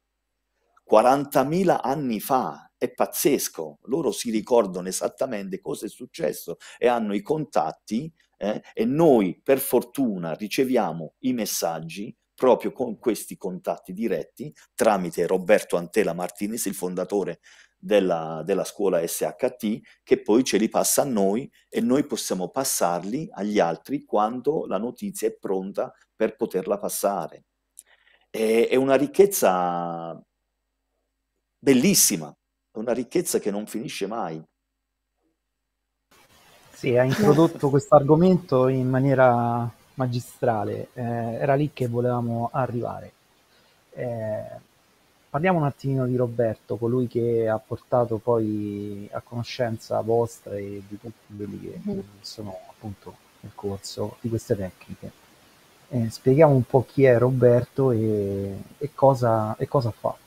40.000 anni fa, è pazzesco, loro si ricordano esattamente cosa è successo e hanno i contatti eh, e noi per fortuna riceviamo i messaggi proprio con questi contatti diretti tramite Roberto Antela Martinez, il fondatore della, della, scuola SHT, che poi ce li passa a noi e noi possiamo passarli agli altri quando la notizia è pronta per poterla passare. è una ricchezza bellissima, una ricchezza che non finisce mai. Sì, ha introdotto eh. questo argomento in maniera magistrale, eh, era lì che volevamo arrivare. Eh, parliamo un attimino di Roberto, colui che ha portato poi a conoscenza vostra e di tutti quelli che mm. sono appunto nel corso di queste tecniche. Eh, spieghiamo un po' chi è Roberto e, e, cosa, e cosa ha fatto.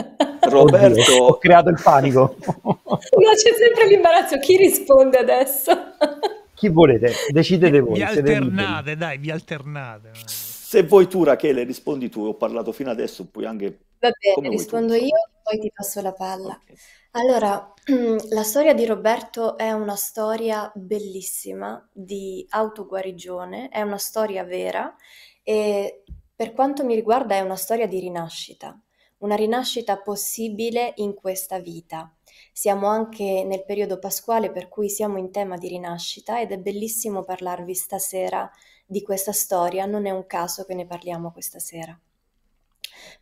Roberto... Oddio, ho creato il panico. no, c'è sempre l'imbarazzo. Chi risponde adesso? Chi volete? Decidete voi. Vi alternate, dai, vi alternate. Se vuoi tu, Rachele, rispondi tu. Ho parlato fino adesso, puoi anche... Va bene, rispondo tu. io, poi ti passo la palla. Okay. Allora, la storia di Roberto è una storia bellissima di autoguarigione, è una storia vera e per quanto mi riguarda è una storia di rinascita una rinascita possibile in questa vita. Siamo anche nel periodo pasquale per cui siamo in tema di rinascita ed è bellissimo parlarvi stasera di questa storia, non è un caso che ne parliamo questa sera.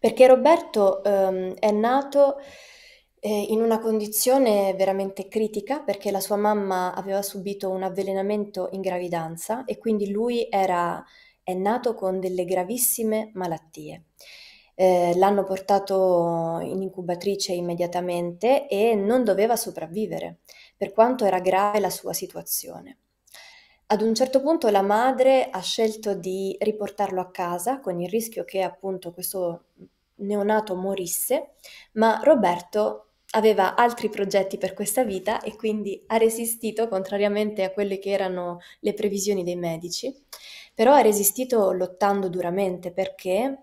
Perché Roberto ehm, è nato eh, in una condizione veramente critica perché la sua mamma aveva subito un avvelenamento in gravidanza e quindi lui era, è nato con delle gravissime malattie eh, l'hanno portato in incubatrice immediatamente e non doveva sopravvivere, per quanto era grave la sua situazione. Ad un certo punto la madre ha scelto di riportarlo a casa con il rischio che appunto questo neonato morisse, ma Roberto aveva altri progetti per questa vita e quindi ha resistito, contrariamente a quelle che erano le previsioni dei medici, però ha resistito lottando duramente perché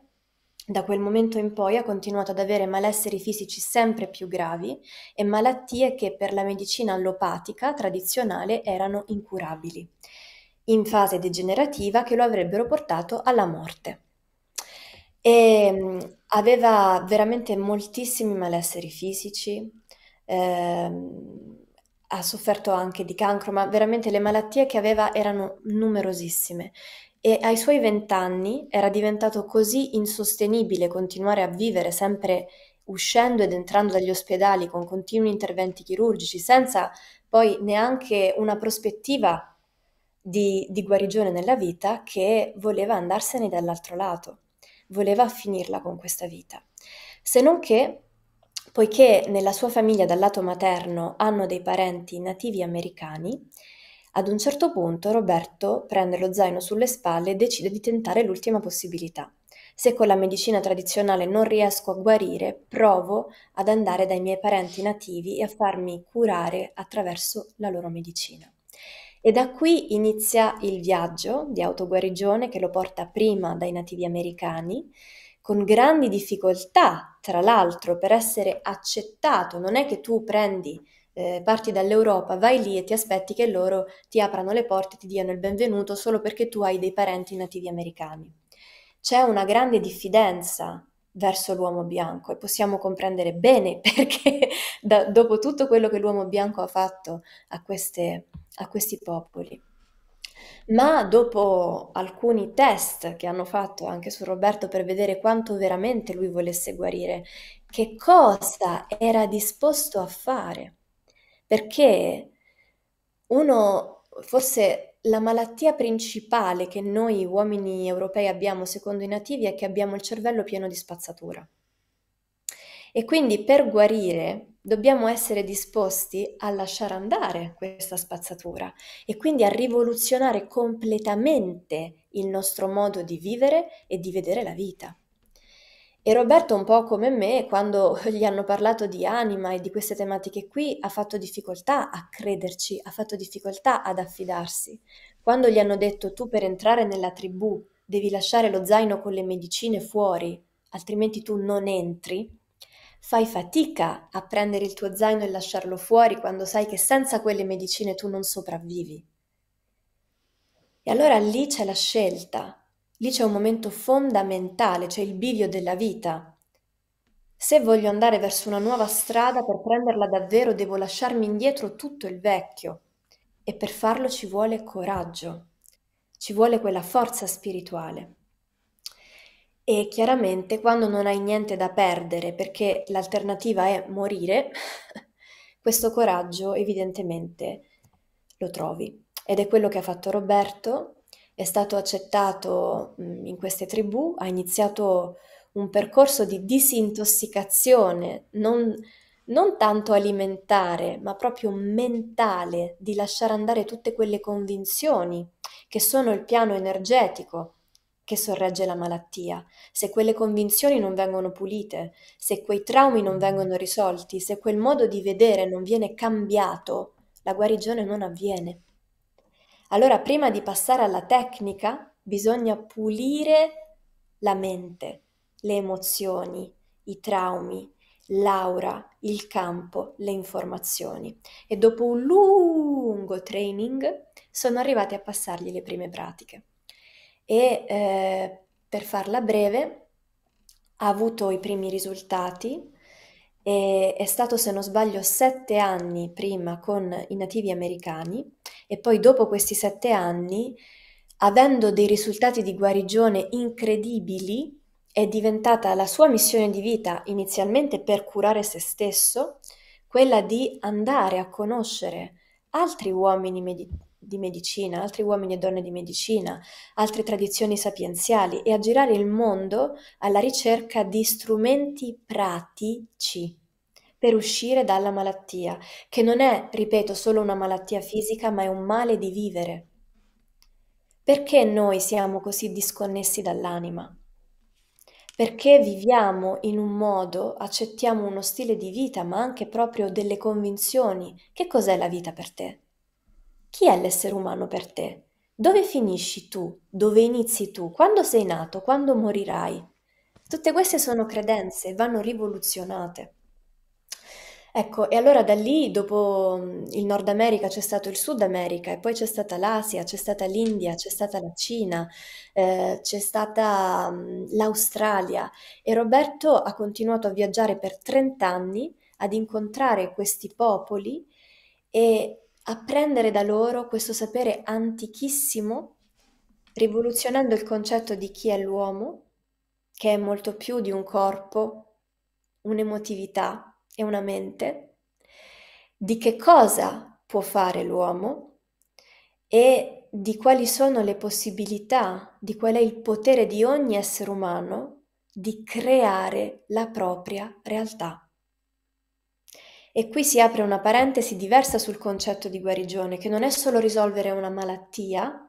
da quel momento in poi ha continuato ad avere malesseri fisici sempre più gravi e malattie che per la medicina allopatica tradizionale erano incurabili, in fase degenerativa che lo avrebbero portato alla morte. E aveva veramente moltissimi malesseri fisici, ehm, ha sofferto anche di cancro, ma veramente le malattie che aveva erano numerosissime e ai suoi vent'anni era diventato così insostenibile continuare a vivere sempre uscendo ed entrando dagli ospedali con continui interventi chirurgici, senza poi neanche una prospettiva di, di guarigione nella vita, che voleva andarsene dall'altro lato, voleva finirla con questa vita. Se non che, poiché nella sua famiglia dal lato materno hanno dei parenti nativi americani, ad un certo punto Roberto prende lo zaino sulle spalle e decide di tentare l'ultima possibilità. Se con la medicina tradizionale non riesco a guarire, provo ad andare dai miei parenti nativi e a farmi curare attraverso la loro medicina. E da qui inizia il viaggio di autoguarigione che lo porta prima dai nativi americani, con grandi difficoltà, tra l'altro, per essere accettato. Non è che tu prendi eh, parti dall'Europa, vai lì e ti aspetti che loro ti aprano le porte e ti diano il benvenuto solo perché tu hai dei parenti nativi americani. C'è una grande diffidenza verso l'uomo bianco e possiamo comprendere bene perché da, dopo tutto quello che l'uomo bianco ha fatto a, queste, a questi popoli. Ma dopo alcuni test che hanno fatto anche su Roberto per vedere quanto veramente lui volesse guarire, che cosa era disposto a fare perché uno, forse la malattia principale che noi uomini europei abbiamo secondo i nativi è che abbiamo il cervello pieno di spazzatura. E quindi per guarire dobbiamo essere disposti a lasciare andare questa spazzatura e quindi a rivoluzionare completamente il nostro modo di vivere e di vedere la vita. E Roberto, un po' come me, quando gli hanno parlato di anima e di queste tematiche qui, ha fatto difficoltà a crederci, ha fatto difficoltà ad affidarsi. Quando gli hanno detto tu per entrare nella tribù devi lasciare lo zaino con le medicine fuori, altrimenti tu non entri, fai fatica a prendere il tuo zaino e lasciarlo fuori quando sai che senza quelle medicine tu non sopravvivi. E allora lì c'è la scelta, Lì c'è un momento fondamentale, c'è il bivio della vita. Se voglio andare verso una nuova strada, per prenderla davvero devo lasciarmi indietro tutto il vecchio e per farlo ci vuole coraggio, ci vuole quella forza spirituale. E chiaramente quando non hai niente da perdere, perché l'alternativa è morire, questo coraggio evidentemente lo trovi. Ed è quello che ha fatto Roberto è stato accettato in queste tribù, ha iniziato un percorso di disintossicazione, non, non tanto alimentare, ma proprio mentale, di lasciare andare tutte quelle convinzioni che sono il piano energetico che sorregge la malattia, se quelle convinzioni non vengono pulite, se quei traumi non vengono risolti, se quel modo di vedere non viene cambiato, la guarigione non avviene. Allora, prima di passare alla tecnica, bisogna pulire la mente, le emozioni, i traumi, l'aura, il campo, le informazioni. E dopo un lungo training sono arrivati a passargli le prime pratiche. E eh, per farla breve, ha avuto i primi risultati e è stato, se non sbaglio, sette anni prima con i nativi americani e poi dopo questi sette anni, avendo dei risultati di guarigione incredibili, è diventata la sua missione di vita, inizialmente per curare se stesso, quella di andare a conoscere altri uomini medi- di medicina, altri uomini e donne di medicina, altre tradizioni sapienziali e a girare il mondo alla ricerca di strumenti pratici per uscire dalla malattia, che non è, ripeto, solo una malattia fisica, ma è un male di vivere. Perché noi siamo così disconnessi dall'anima? Perché viviamo in un modo, accettiamo uno stile di vita, ma anche proprio delle convinzioni. Che cos'è la vita per te? Chi è l'essere umano per te? Dove finisci tu? Dove inizi tu? Quando sei nato? Quando morirai? Tutte queste sono credenze, e vanno rivoluzionate. Ecco, e allora da lì, dopo mhmm, il Nord America, c'è stato il Sud America e poi c'è stata l'Asia, c'è stata l'India, c'è stata la Cina, eh, c'è stata mh, mhmm, l'Australia e Roberto ha continuato a viaggiare per 30 anni ad incontrare questi popoli e a prendere da loro questo sapere antichissimo, rivoluzionando il concetto di chi è l'uomo, che è molto più di un corpo, un'emotività e una mente, di che cosa può fare l'uomo e di quali sono le possibilità, di qual è il potere di ogni essere umano di creare la propria realtà. E qui si apre una parentesi diversa sul concetto di guarigione, che non è solo risolvere una malattia,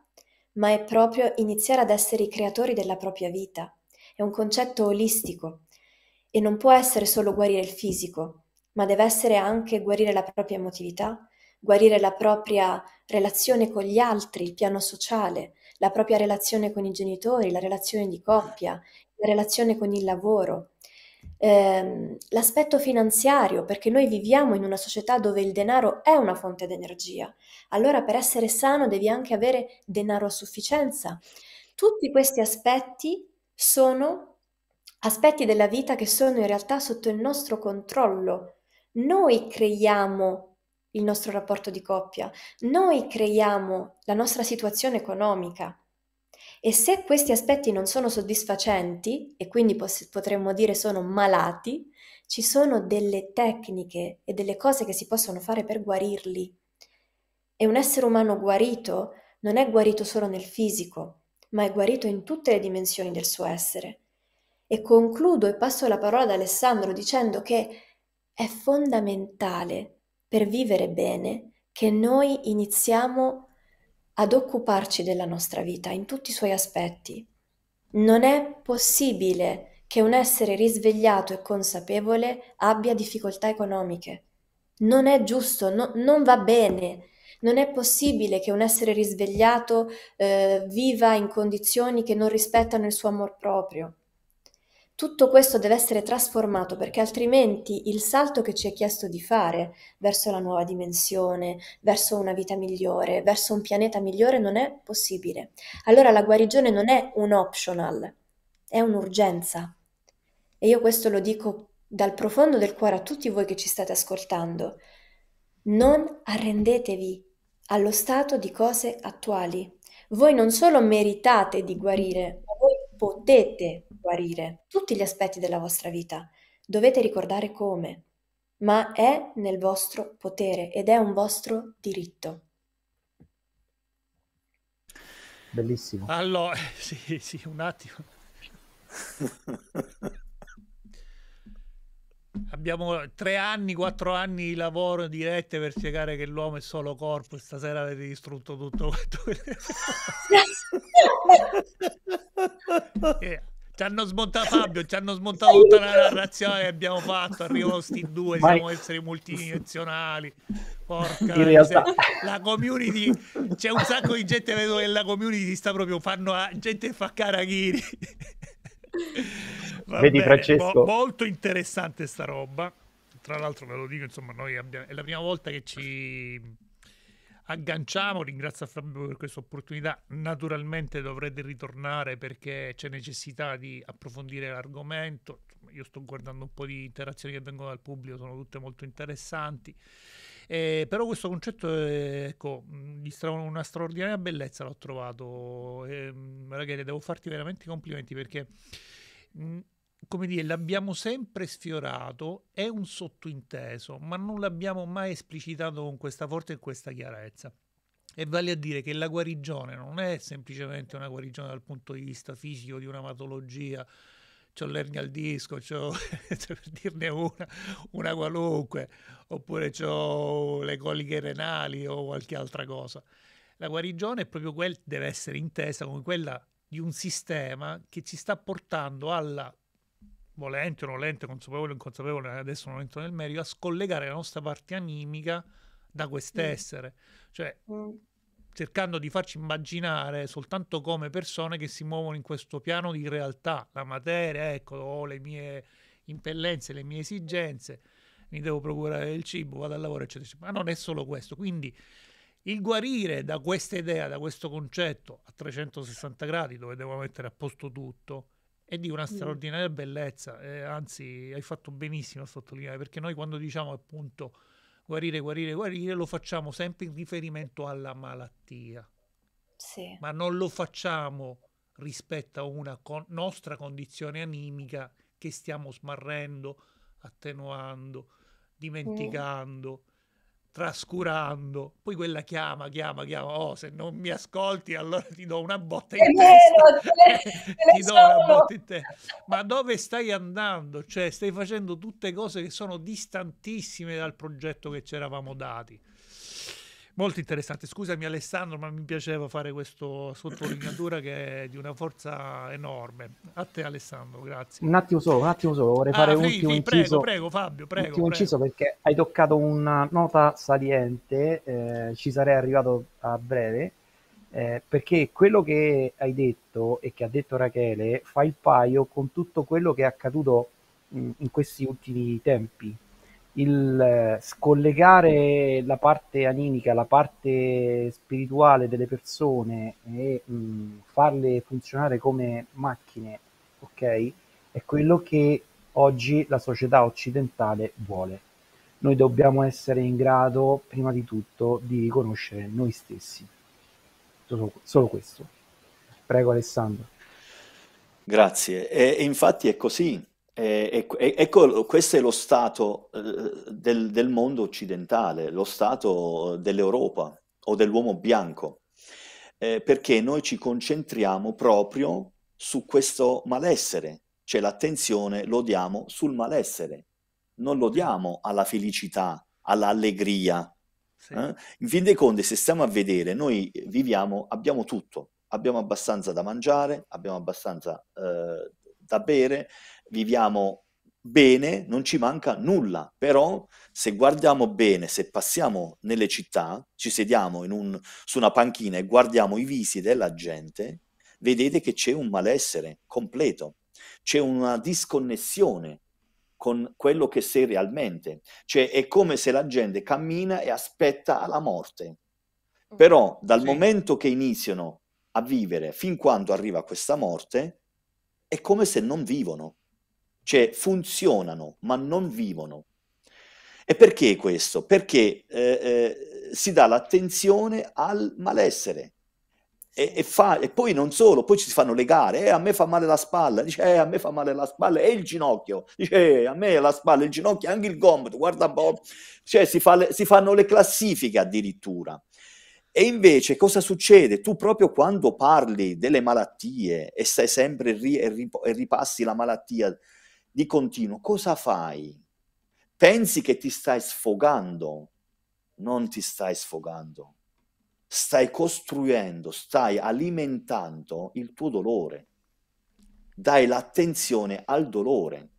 ma è proprio iniziare ad essere i creatori della propria vita. È un concetto olistico e non può essere solo guarire il fisico, ma deve essere anche guarire la propria emotività, guarire la propria relazione con gli altri, il piano sociale, la propria relazione con i genitori, la relazione di coppia, la relazione con il lavoro. Eh, l'aspetto finanziario, perché noi viviamo in una società dove il denaro è una fonte d'energia, allora per essere sano devi anche avere denaro a sufficienza. Tutti questi aspetti sono aspetti della vita che sono in realtà sotto il nostro controllo noi creiamo il nostro rapporto di coppia, noi creiamo la nostra situazione economica. E se questi aspetti non sono soddisfacenti, e quindi potremmo dire sono malati, ci sono delle tecniche e delle cose che si possono fare per guarirli. E un essere umano guarito non è guarito solo nel fisico, ma è guarito in tutte le dimensioni del suo essere. E concludo e passo la parola ad Alessandro dicendo che è fondamentale per vivere bene che noi iniziamo ad occuparci della nostra vita in tutti i suoi aspetti. Non è possibile che un essere risvegliato e consapevole abbia difficoltà economiche. Non è giusto, no, non va bene. Non è possibile che un essere risvegliato eh, viva in condizioni che non rispettano il suo amor proprio. Tutto questo deve essere trasformato perché altrimenti il salto che ci è chiesto di fare verso la nuova dimensione, verso una vita migliore, verso un pianeta migliore non è possibile. Allora la guarigione non è un optional, è un'urgenza. E io questo lo dico dal profondo del cuore a tutti voi che ci state ascoltando. Non arrendetevi allo stato di cose attuali. Voi non solo meritate di guarire, ma voi potete guarire tutti gli aspetti della vostra vita. Dovete ricordare come, ma è nel vostro potere ed è un vostro diritto. Bellissimo. Allora, eh, sì, sì, un attimo. Abbiamo tre anni, quattro anni di lavoro in dirette per spiegare che l'uomo è solo corpo e stasera avete distrutto tutto quanto. yeah. Ci hanno smontato Fabio, ci hanno smontato tutta la narrazione che abbiamo fatto. Arrivano sti due, Vai. siamo esseri multidimensionali. Porca In realtà... la community, c'è un sacco di gente vedo che la community sta proprio fanno a... gente che fa carachini. Vedi Francesco. Mo- molto interessante sta roba. Tra l'altro ve lo dico, insomma, noi abbiamo... è la prima volta che ci agganciamo, ringrazio Fabio per questa opportunità, naturalmente dovrete ritornare perché c'è necessità di approfondire l'argomento, io sto guardando un po' di interazioni che vengono dal pubblico, sono tutte molto interessanti, eh, però questo concetto è eh, ecco, una straordinaria bellezza, l'ho trovato, eh, ragazzi devo farti veramente i complimenti perché... Mh, come dire, l'abbiamo sempre sfiorato, è un sottointeso, ma non l'abbiamo mai esplicitato con questa forza e questa chiarezza. E vale a dire che la guarigione non è semplicemente una guarigione dal punto di vista fisico di una patologia, c'ho l'ernia al disco, c'ho, cioè, per dirne una, una qualunque, oppure ho le coliche renali o qualche altra cosa. La guarigione è proprio quel, deve essere intesa come quella di un sistema che ci sta portando alla volente o nolente, consapevole o inconsapevole, adesso non entro nel merito, a scollegare la nostra parte animica da quest'essere. Cioè, mm. cercando di farci immaginare soltanto come persone che si muovono in questo piano di realtà, la materia, ecco, ho le mie impellenze, le mie esigenze, mi devo procurare il cibo, vado al lavoro, eccetera, eccetera. Ma non è solo questo. Quindi il guarire da questa idea, da questo concetto a 360 gradi, dove devo mettere a posto tutto, è di una mm. straordinaria bellezza, eh, anzi hai fatto benissimo a sottolineare, perché noi quando diciamo appunto guarire, guarire, guarire, lo facciamo sempre in riferimento alla malattia, sì. ma non lo facciamo rispetto a una con- nostra condizione animica che stiamo smarrendo, attenuando, dimenticando, mm trascurando. Poi quella chiama, chiama, chiama. Oh, se non mi ascolti, allora ti do una botta in testa. Te, eh, ti do una botta in testa. Ma dove stai andando? Cioè, stai facendo tutte cose che sono distantissime dal progetto che ci eravamo dati. Molto interessante, scusami Alessandro, ma mi piaceva fare questa sottolineatura che è di una forza enorme. A te Alessandro, grazie. Un attimo solo, un attimo solo, vorrei ah, fare un ultimo inciso. Prego, prego Fabio, prego. Un ultimo prego. inciso perché hai toccato una nota saliente, eh, ci sarei arrivato a breve, eh, perché quello che hai detto e che ha detto Rachele fa il paio con tutto quello che è accaduto mh, mm, in questi ultimi tempi il eh, scollegare la parte animica, la parte spirituale delle persone e mh, farle funzionare come macchine, ok? È quello che oggi la società occidentale vuole. Noi dobbiamo essere in grado, prima di tutto, di riconoscere noi stessi. Solo, solo questo. Prego Alessandro. Grazie. E, e infatti è così eh, e, ecco, e, ecco, questo è lo stato eh, del, del mondo occidentale, lo stato dell'Europa o dell'uomo bianco, eh, perché noi ci concentriamo proprio su questo malessere, cioè l'attenzione lo diamo sul malessere, non lo diamo alla felicità, all'allegria. Sì. Eh? In fin dei conti, se stiamo a vedere, noi viviamo, abbiamo tutto, abbiamo abbastanza da mangiare, abbiamo abbastanza eh, da bere, viviamo bene, non ci manca nulla, però se guardiamo bene, se passiamo nelle città, ci sediamo un, su una panchina e guardiamo i visi della gente, vedete che c'è un malessere completo, c'è una disconnessione con quello che sei realmente, cioè è come se la gente cammina e aspetta la morte. Però dal sì. momento che iniziano a vivere fin quando arriva questa morte, è come se non vivono, cioè funzionano ma non vivono. E perché questo? Perché eh, eh, si dà l'attenzione al malessere. E, e, fa, e, poi non solo, poi ci si fanno le gare, eh, a me fa male la spalla, dice eh, a me fa male la spalla e il ginocchio, dice eh, a me la spalla, il ginocchio, anche il gomito, guarda un boh. cioè si, fa le, si fanno le classifiche addirittura. E invece cosa succede? Tu proprio quando parli delle malattie e stai sempre ri- e, rip- e ripassi la malattia di continuo, cosa fai? Pensi che ti stai sfogando? Non ti stai sfogando. Stai costruendo, stai alimentando il tuo dolore. Dai l'attenzione al dolore.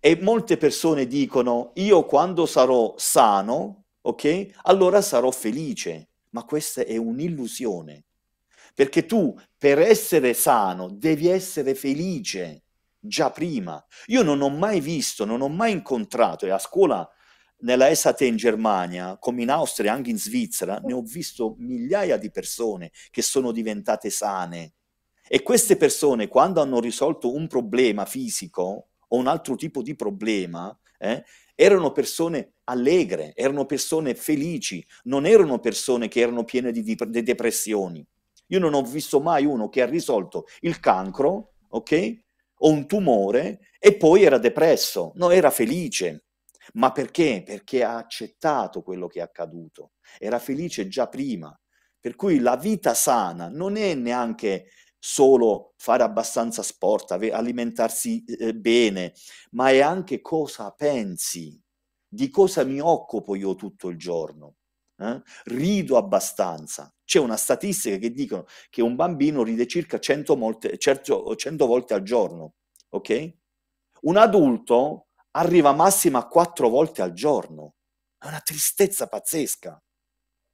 E molte persone dicono, io quando sarò sano, ok? Allora sarò felice ma questa è un'illusione, perché tu per essere sano devi essere felice già prima. Io non ho mai visto, non ho mai incontrato, e a scuola nella ESAT in Germania, come in Austria, anche in Svizzera, ne ho visto migliaia di persone che sono diventate sane. E queste persone, quando hanno risolto un problema fisico o un altro tipo di problema, eh, erano persone allegre, erano persone felici, non erano persone che erano piene di, di, di depressioni. Io non ho visto mai uno che ha risolto il cancro, ok? O un tumore e poi era depresso, no, era felice. Ma perché? Perché ha accettato quello che è accaduto, era felice già prima. Per cui la vita sana non è neanche solo fare abbastanza sport, alimentarsi eh, bene, ma è anche cosa pensi, di cosa mi occupo io tutto il giorno. Eh? Rido abbastanza. C'è una statistica che dicono che un bambino ride circa 100, molte, 100, certo, volte al giorno, ok? Un adulto arriva massima a 4 volte al giorno. È una tristezza pazzesca.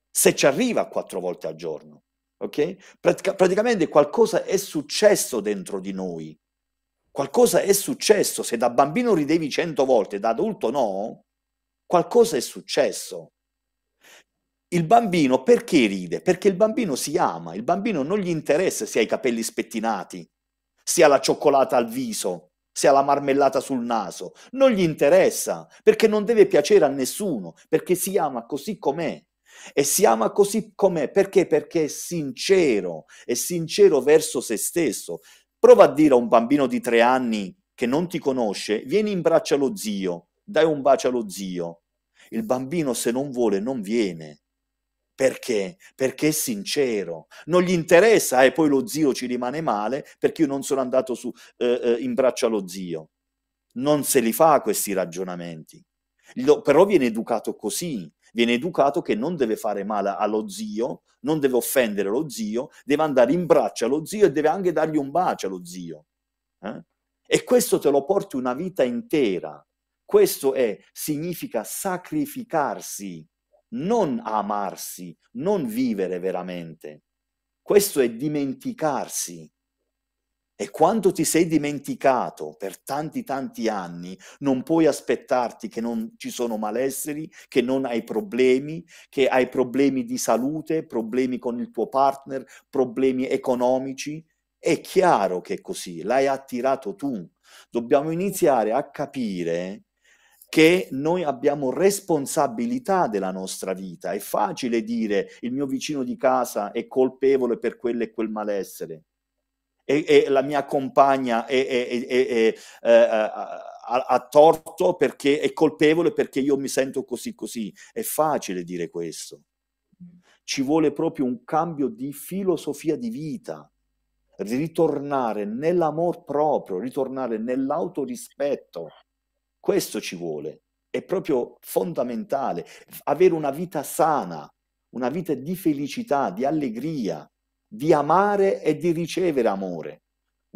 Se ci arriva a 4 volte al giorno, ok? Pratica, praticamente qualcosa è successo dentro di noi. Qualcosa è successo. Se da bambino ridevi 100 volte, da adulto no, qualcosa è successo. Il bambino perché ride? Perché il bambino si ama, il bambino non gli interessa se ha i capelli spettinati, se ha la cioccolata al viso, se ha la marmellata sul naso, non gli interessa, perché non deve piacere a nessuno, perché si ama così com'è. E si ama così com'è perché? Perché è sincero, è sincero verso se stesso. Prova a dire a un bambino di tre anni che non ti conosce, vieni in braccio allo zio, dai un bacio allo zio. Il bambino se non vuole non viene. Perché? Perché è sincero. Non gli interessa e eh, poi lo zio ci rimane male perché io non sono andato su, eh, eh in braccio allo zio. Non se li fa questi ragionamenti. Lo, però viene educato così, viene educato che non deve fare male allo zio, non deve offendere lo zio, deve andare in braccio allo zio e deve anche dargli un bacio allo zio. Eh? E questo te lo porti una vita intera. Questo è, significa sacrificarsi, non amarsi, non vivere veramente. Questo è dimenticarsi. E quando ti sei dimenticato per tanti tanti anni, non puoi aspettarti che non ci sono malesseri, che non hai problemi, che hai problemi di salute, problemi con il tuo partner, problemi economici. È chiaro che è così, l'hai attirato tu. Dobbiamo iniziare a capire che noi abbiamo responsabilità della nostra vita. È facile dire il mio vicino di casa è colpevole per quello e quel malessere e, e la mia compagna è, è, è, eh, eh, ha torto perché è colpevole perché io mi sento così così. È facile dire questo. Ci vuole proprio un cambio di filosofia di vita, ritornare nell'amor proprio, ritornare nell'autorispetto questo ci vuole, è proprio fondamentale, avere una vita sana, una vita di felicità, di allegria, di amare e di ricevere amore.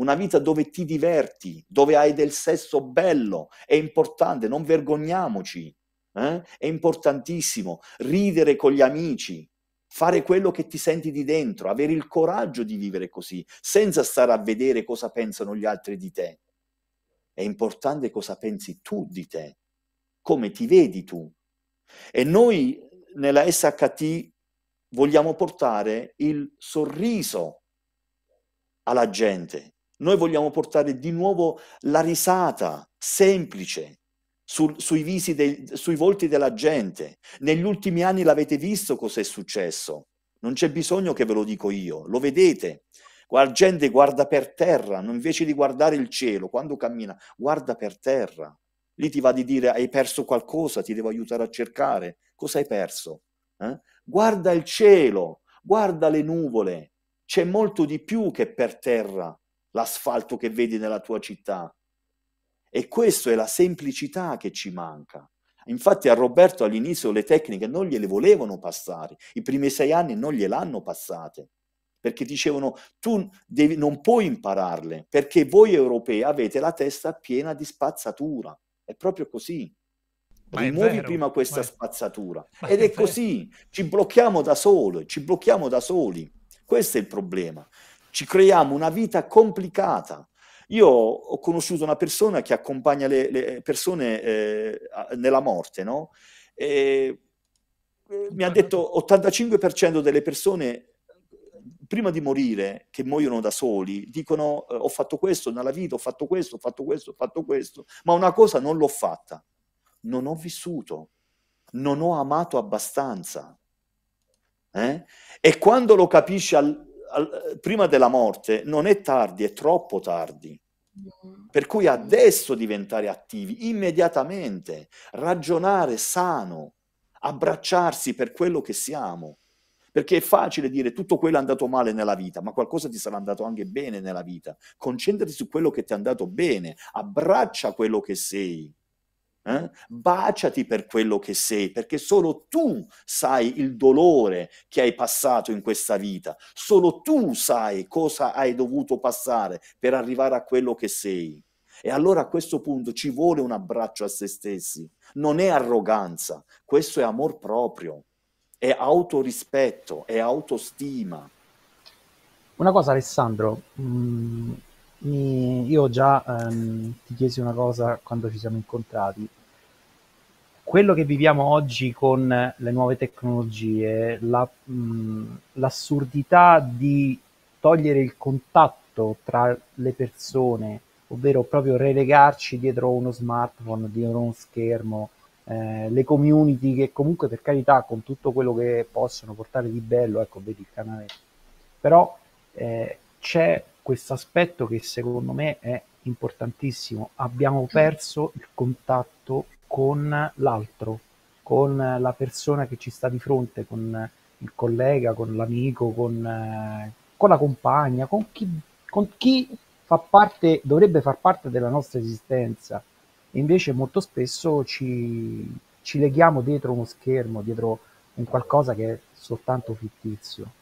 Una vita dove ti diverti, dove hai del sesso bello, è importante, non vergogniamoci, eh? è importantissimo ridere con gli amici, fare quello che ti senti di dentro, avere il coraggio di vivere così, senza stare a vedere cosa pensano gli altri di te. È importante cosa pensi tu di te, come ti vedi tu. E noi nella SHT vogliamo portare il sorriso alla gente. Noi vogliamo portare di nuovo la risata semplice sul, sui visi, dei, sui volti della gente. Negli ultimi anni l'avete visto cosa è successo. Non c'è bisogno che ve lo dico io, lo vedete. La gente guarda per terra, invece di guardare il cielo, quando cammina, guarda per terra. Lì ti va di dire hai perso qualcosa, ti devo aiutare a cercare. Cosa hai perso? Eh? Guarda il cielo, guarda le nuvole. C'è molto di più che per terra l'asfalto che vedi nella tua città. E questa è la semplicità che ci manca. Infatti a Roberto all'inizio le tecniche non gliele volevano passare, i primi sei anni non gliel'hanno passate perché dicevano tu devi, non puoi impararle, perché voi europei avete la testa piena di spazzatura. È proprio così. Ma Rimuovi vero, prima questa è... spazzatura. Ma Ed è, è così, ci blocchiamo da soli, ci blocchiamo da soli. Questo è il problema. Ci creiamo una vita complicata. Io ho conosciuto una persona che accompagna le, le persone eh, nella morte, no? E eh, mi ha detto 85% delle persone prima di morire, che muoiono da soli, dicono eh, ho fatto questo nella vita, ho fatto questo, ho fatto questo, ho fatto questo, ma una cosa non l'ho fatta, non ho vissuto, non ho amato abbastanza. Eh? E quando lo capisci al, al, prima della morte, non è tardi, è troppo tardi. Per cui adesso diventare attivi, immediatamente, ragionare sano, abbracciarsi per quello che siamo perché è facile dire tutto quello è andato male nella vita, ma qualcosa ti sarà andato anche bene nella vita. Concentrati su quello che ti è andato bene, abbraccia quello che sei. Eh? Baciati per quello che sei, perché solo tu sai il dolore che hai passato in questa vita, solo tu sai cosa hai dovuto passare per arrivare a quello che sei. E allora a questo punto ci vuole un abbraccio a se stessi, non è arroganza, questo è amor proprio è autorispetto, è autostima. Una cosa Alessandro, mh, mm, mi, io già ehm, ti chiesi una cosa quando ci siamo incontrati. Quello che viviamo oggi con le nuove tecnologie, la, mh, mm, l'assurdità di togliere il contatto tra le persone, ovvero proprio relegarci dietro uno smartphone, dietro uno schermo, eh, le community che comunque per carità con tutto quello che possono portare di bello, ecco vedi il canale, però eh, c'è questo aspetto che secondo me è importantissimo, abbiamo perso il contatto con l'altro, con la persona che ci sta di fronte, con il collega, con l'amico, con, eh, con la compagna, con chi, con chi fa parte, dovrebbe far parte della nostra esistenza Invece molto spesso ci, ci leghiamo dietro uno schermo, dietro un qualcosa che è soltanto fittizio.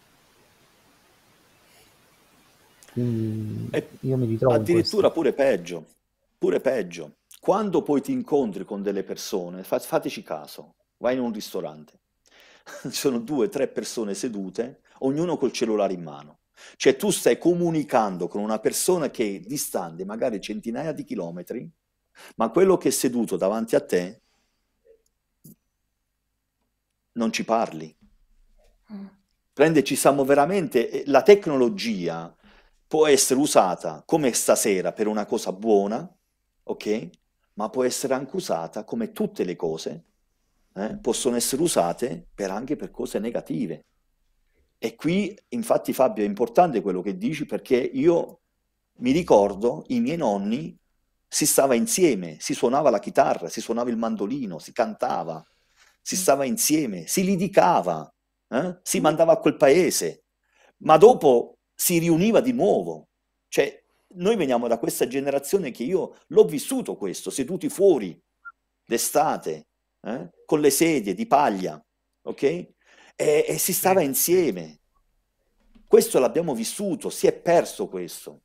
Quindi io mi ritrovo. Addirittura pure peggio, pure peggio. Quando poi ti incontri con delle persone, fateci caso, vai in un ristorante, ci sono due o tre persone sedute, ognuno col cellulare in mano. Cioè tu stai comunicando con una persona che è distante magari centinaia di chilometri ma quello che è seduto davanti a te non ci parli. Mm. Prende, ci siamo veramente, la tecnologia può essere usata come stasera per una cosa buona, ok? Ma può essere anche usata come tutte le cose, eh? possono essere usate per anche per cose negative. E qui, infatti, Fabio, è importante quello che dici perché io mi ricordo i miei nonni si stava insieme, si suonava la chitarra, si suonava il mandolino, si cantava, si mm. stava insieme, si lidicava, eh? si mandava a quel paese, ma dopo si riuniva di nuovo. Cioè, noi veniamo da questa generazione che io l'ho vissuto questo, seduti fuori d'estate, eh? con le sedie di paglia, ok? E, e si stava insieme. Questo l'abbiamo vissuto, si è perso questo.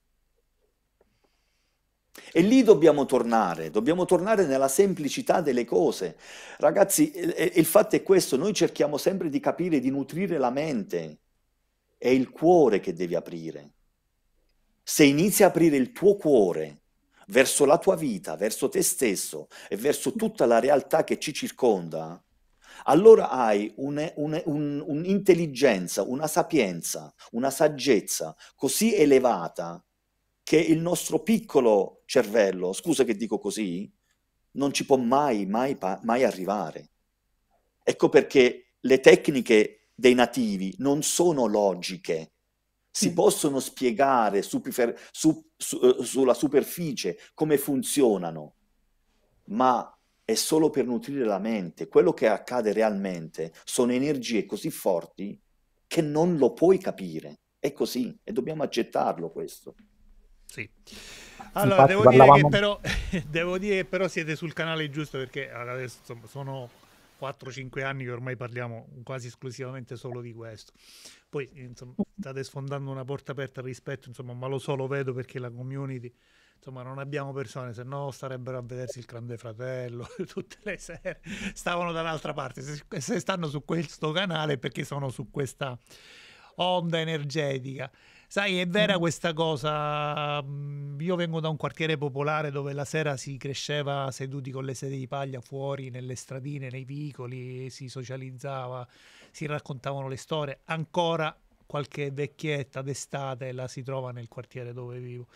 E lì dobbiamo tornare, dobbiamo tornare nella semplicità delle cose. Ragazzi, il fatto è questo, noi cerchiamo sempre di capire, di nutrire la mente, è il cuore che devi aprire. Se inizi a aprire il tuo cuore verso la tua vita, verso te stesso e verso tutta la realtà che ci circonda, allora hai un'intelligenza, un, un, un una sapienza, una saggezza così elevata che il nostro piccolo cervello, scusa che dico così, non ci può mai, mai, mai arrivare. Ecco perché le tecniche dei nativi non sono logiche, si mm. possono spiegare su, su, su, eh, sulla superficie come funzionano, ma è solo per nutrire la mente. Quello che accade realmente sono energie così forti che non lo puoi capire. È così e dobbiamo accettarlo questo. Sì. Allora, devo, parlavamo... dire però, devo, dire che però, siete sul canale giusto perché adesso insomma, sono 4-5 anni che ormai parliamo quasi esclusivamente solo di questo. Poi insomma, state sfondando una porta aperta al rispetto, insomma, ma lo so, lo vedo perché la community, insomma, non abbiamo persone, se no starebbero a vedersi il Grande Fratello tutte le sere, stavano dall'altra parte. Se, se stanno su questo canale perché sono su questa onda energetica. Sai, è vera mm. questa cosa. Mm, io vengo da un quartiere popolare dove la sera si cresceva seduti con le sedie di paglia fuori, nelle stradine, nei vicoli, si socializzava, si raccontavano le storie. Ancora qualche vecchietta d'estate la si trova nel quartiere dove vivo.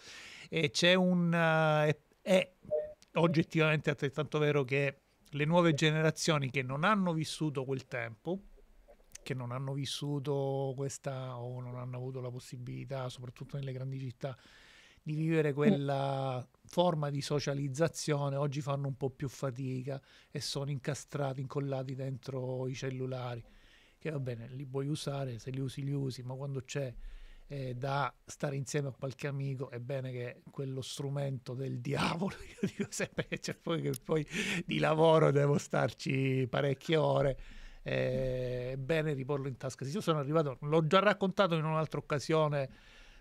E c'è un... Eh, è, è oggettivamente altrettanto vero che le nuove generazioni che non hanno vissuto quel tempo che non hanno vissuto questa o non hanno avuto la possibilità, soprattutto nelle grandi città, di vivere quella forma di socializzazione, oggi fanno un po' più fatica e sono incastrati, incollati dentro i cellulari, che va bene, li puoi usare, se li usi li usi, ma quando c'è eh, da stare insieme a qualche amico è bene che quello strumento del diavolo io dico sempre che c'è poi che poi di lavoro devo starci parecchie ore è eh, bene riporlo in tasca. io sono arrivato, l'ho già raccontato in un'altra occasione,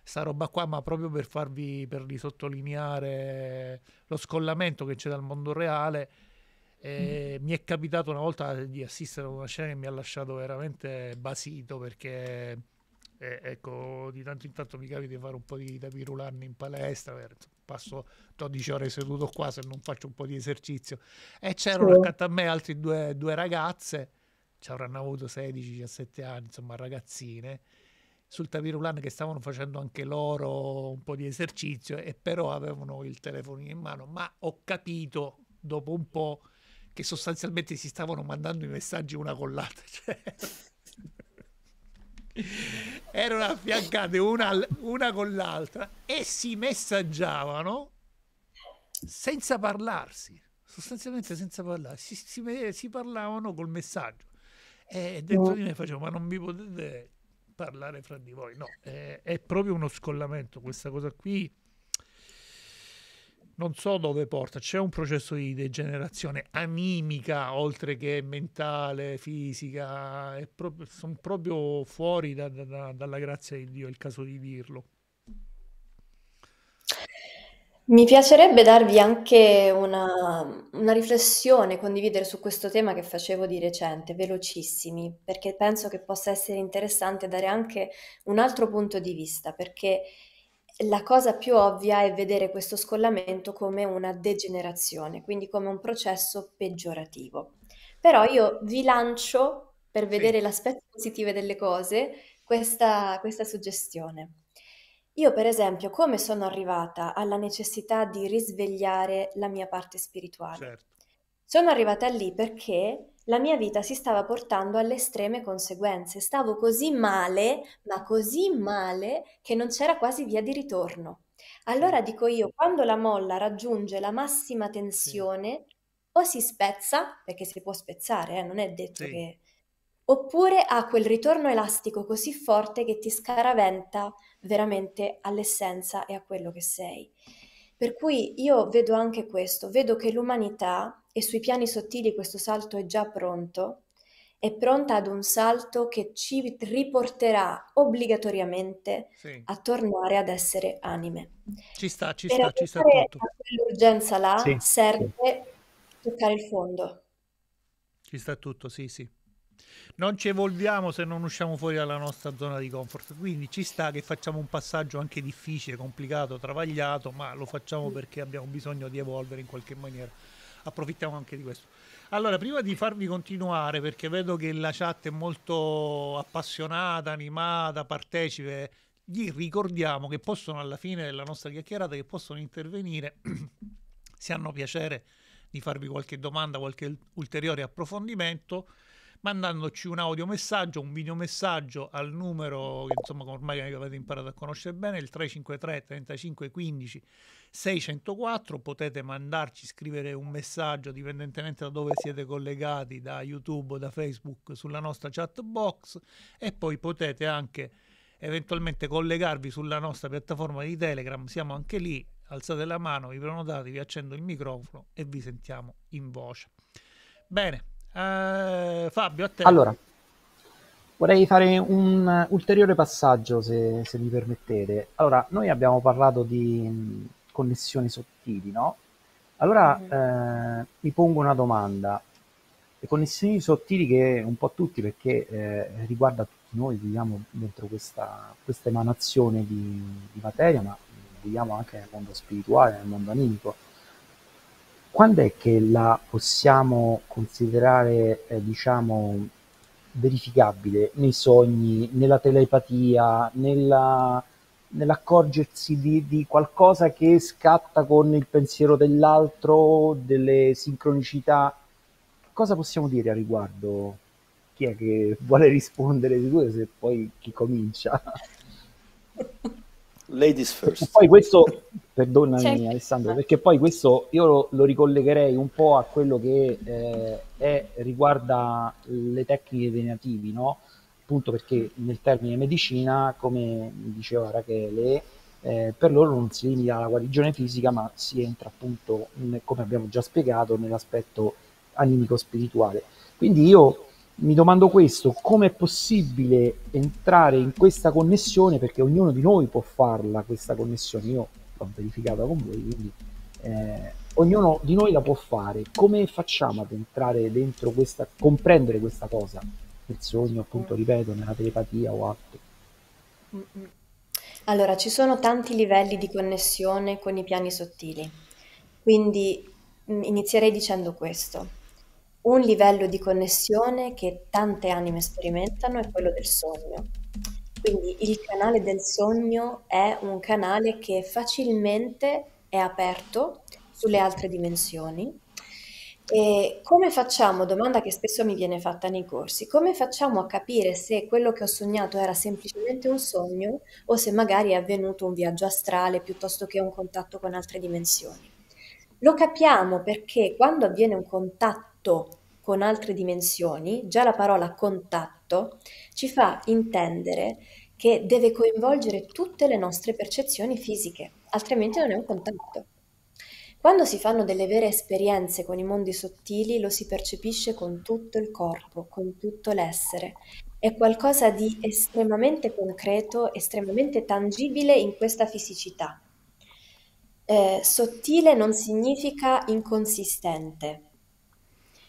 sta roba qua, ma proprio per farvi, per risottolineare lo scollamento che c'è dal mondo reale. Eh, mm. Mi è capitato una volta di assistere a una scena che mi ha lasciato veramente basito perché eh, ecco, di tanto in tanto mi capita di fare un po' di tapirulanni in palestra, per, passo 12 ore seduto qua se non faccio un po' di esercizio. E c'erano sì. accanto a me altre due, due ragazze ci avranno avuto 16-17 anni, insomma ragazzine, sul tapirulano che stavano facendo anche loro un po' di esercizio e però avevano il telefonino in mano, ma ho capito dopo un po' che sostanzialmente si stavano mandando i messaggi una collata. Cioè... erano affiancate una, una con l'altra e si messaggiavano senza parlarsi, sostanzialmente senza parlarsi, si, si, si parlavano col messaggio. E eh, eh, dentro no. di me facevo, ma non mi potete parlare fra di voi. No, è, è proprio uno scollamento questa cosa qui non so dove porta, c'è un processo di degenerazione animica oltre che mentale, fisica, pro- sono proprio fuori da, da, da, dalla grazia di Dio, è il caso di dirlo. Mi piacerebbe darvi anche una una riflessione, condividere su questo tema che facevo di recente, velocissimi, perché penso che possa essere interessante dare anche un altro punto di vista, perché la cosa più ovvia è vedere questo scollamento come una degenerazione, quindi come un processo peggiorativo. Però io vi lancio, per vedere l'aspetto positivo delle cose, questa questa suggestione. Io, per esempio, come sono arrivata alla necessità di risvegliare la mia parte spirituale? Certo. Sono arrivata lì perché la mia vita si stava portando alle estreme conseguenze. Stavo così male, ma così male, che non c'era quasi via di ritorno. Allora dico io, quando la molla raggiunge la massima Sì. tensione, o si spezza, perché si può spezzare, eh, non è detto Sì. che oppure ha quel ritorno elastico così forte che ti scaraventa veramente all'essenza e a quello che sei. Per cui io vedo anche questo, vedo che l'umanità, e sui piani sottili questo salto è già pronto, è pronta ad un salto che ci riporterà obbligatoriamente sì. a tornare ad essere anime. Ci sta, ci per sta, ci sta tutto. Per quell'urgenza là sì. serve toccare il fondo. Ci sta tutto, sì, sì non ci evolviamo se non usciamo fuori dalla nostra zona di comfort. Quindi ci sta che facciamo un passaggio anche difficile, complicato, travagliato, ma lo facciamo mm. perché abbiamo bisogno di evolvere in qualche maniera. Approfittiamo anche di questo. Allora, prima di farvi continuare, perché vedo che la chat è molto appassionata, animata, partecipe, gli ricordiamo che possono alla fine della nostra chiacchierata, che possono intervenire se hanno piacere di farvi qualche domanda, qualche ulteriore approfondimento mandandoci un audio messaggio, un videomessaggio al numero che insomma ormai avete imparato a conoscere bene, il 353 3515 604. Potete mandarci, scrivere un messaggio dipendentemente da dove siete collegati, da YouTube o da Facebook, sulla nostra chat box e poi potete anche eventualmente collegarvi sulla nostra piattaforma di Telegram, siamo anche lì, alzate la mano, vi prenotate, vi accendo il microfono e vi sentiamo in voce. Bene, Uh, Fabio, a te. Allora, vorrei fare un ulteriore passaggio, se, se mi permettete. Allora, noi abbiamo parlato di connessioni sottili, no? Allora mm-hmm. eh, mi pongo una domanda. Le connessioni sottili che un po' tutti, perché eh, riguarda tutti noi, viviamo dentro questa, questa emanazione di, di materia, ma viviamo anche nel mondo spirituale, nel mondo animico quando è che la possiamo considerare, eh, diciamo, verificabile nei sogni, nella telepatia, nella, nell'accorgersi di, di, qualcosa che scatta con il pensiero dell'altro, delle sincronicità? Cosa possiamo dire a riguardo? Chi è che vuole rispondere di due se poi chi comincia? Ladies first. Poi questo Perdonami cioè, eh, Alessandro, perché poi questo io lo, lo, ricollegherei un po' a quello che eh, è, riguarda le tecniche dei nativi, no? Appunto perché nel termine medicina, come diceva Rachele, eh, per loro non si limita alla guarigione fisica, ma si entra appunto, come abbiamo già spiegato, nell'aspetto animico-spirituale. Quindi io mi domando questo, come è possibile entrare in questa connessione, perché ognuno di noi può farla questa connessione, io l'ho verificata con voi, quindi eh, ognuno di noi la può fare. Come facciamo ad entrare dentro questa, comprendere questa cosa? Il sogno, appunto, ripeto, nella telepatia o altro. Allora, ci sono tanti livelli di connessione con i piani sottili, quindi mm, inizierei dicendo questo. Un livello di connessione che tante anime sperimentano è quello del sogno, quindi il canale del sogno è un canale che facilmente è aperto sulle altre dimensioni. E come facciamo, domanda che spesso mi viene fatta nei corsi, come facciamo a capire se quello che ho sognato era semplicemente un sogno o se magari è avvenuto un viaggio astrale piuttosto che un contatto con altre dimensioni? Lo capiamo perché quando avviene un contatto con altre dimensioni, già la parola contatto fatto ci fa intendere che deve coinvolgere tutte le nostre percezioni fisiche, altrimenti non è un contatto. Quando si fanno delle vere esperienze con i mondi sottili lo si percepisce con tutto il corpo, con tutto l'essere. È qualcosa di estremamente concreto, estremamente tangibile in questa fisicità. Eh, sottile non significa inconsistente,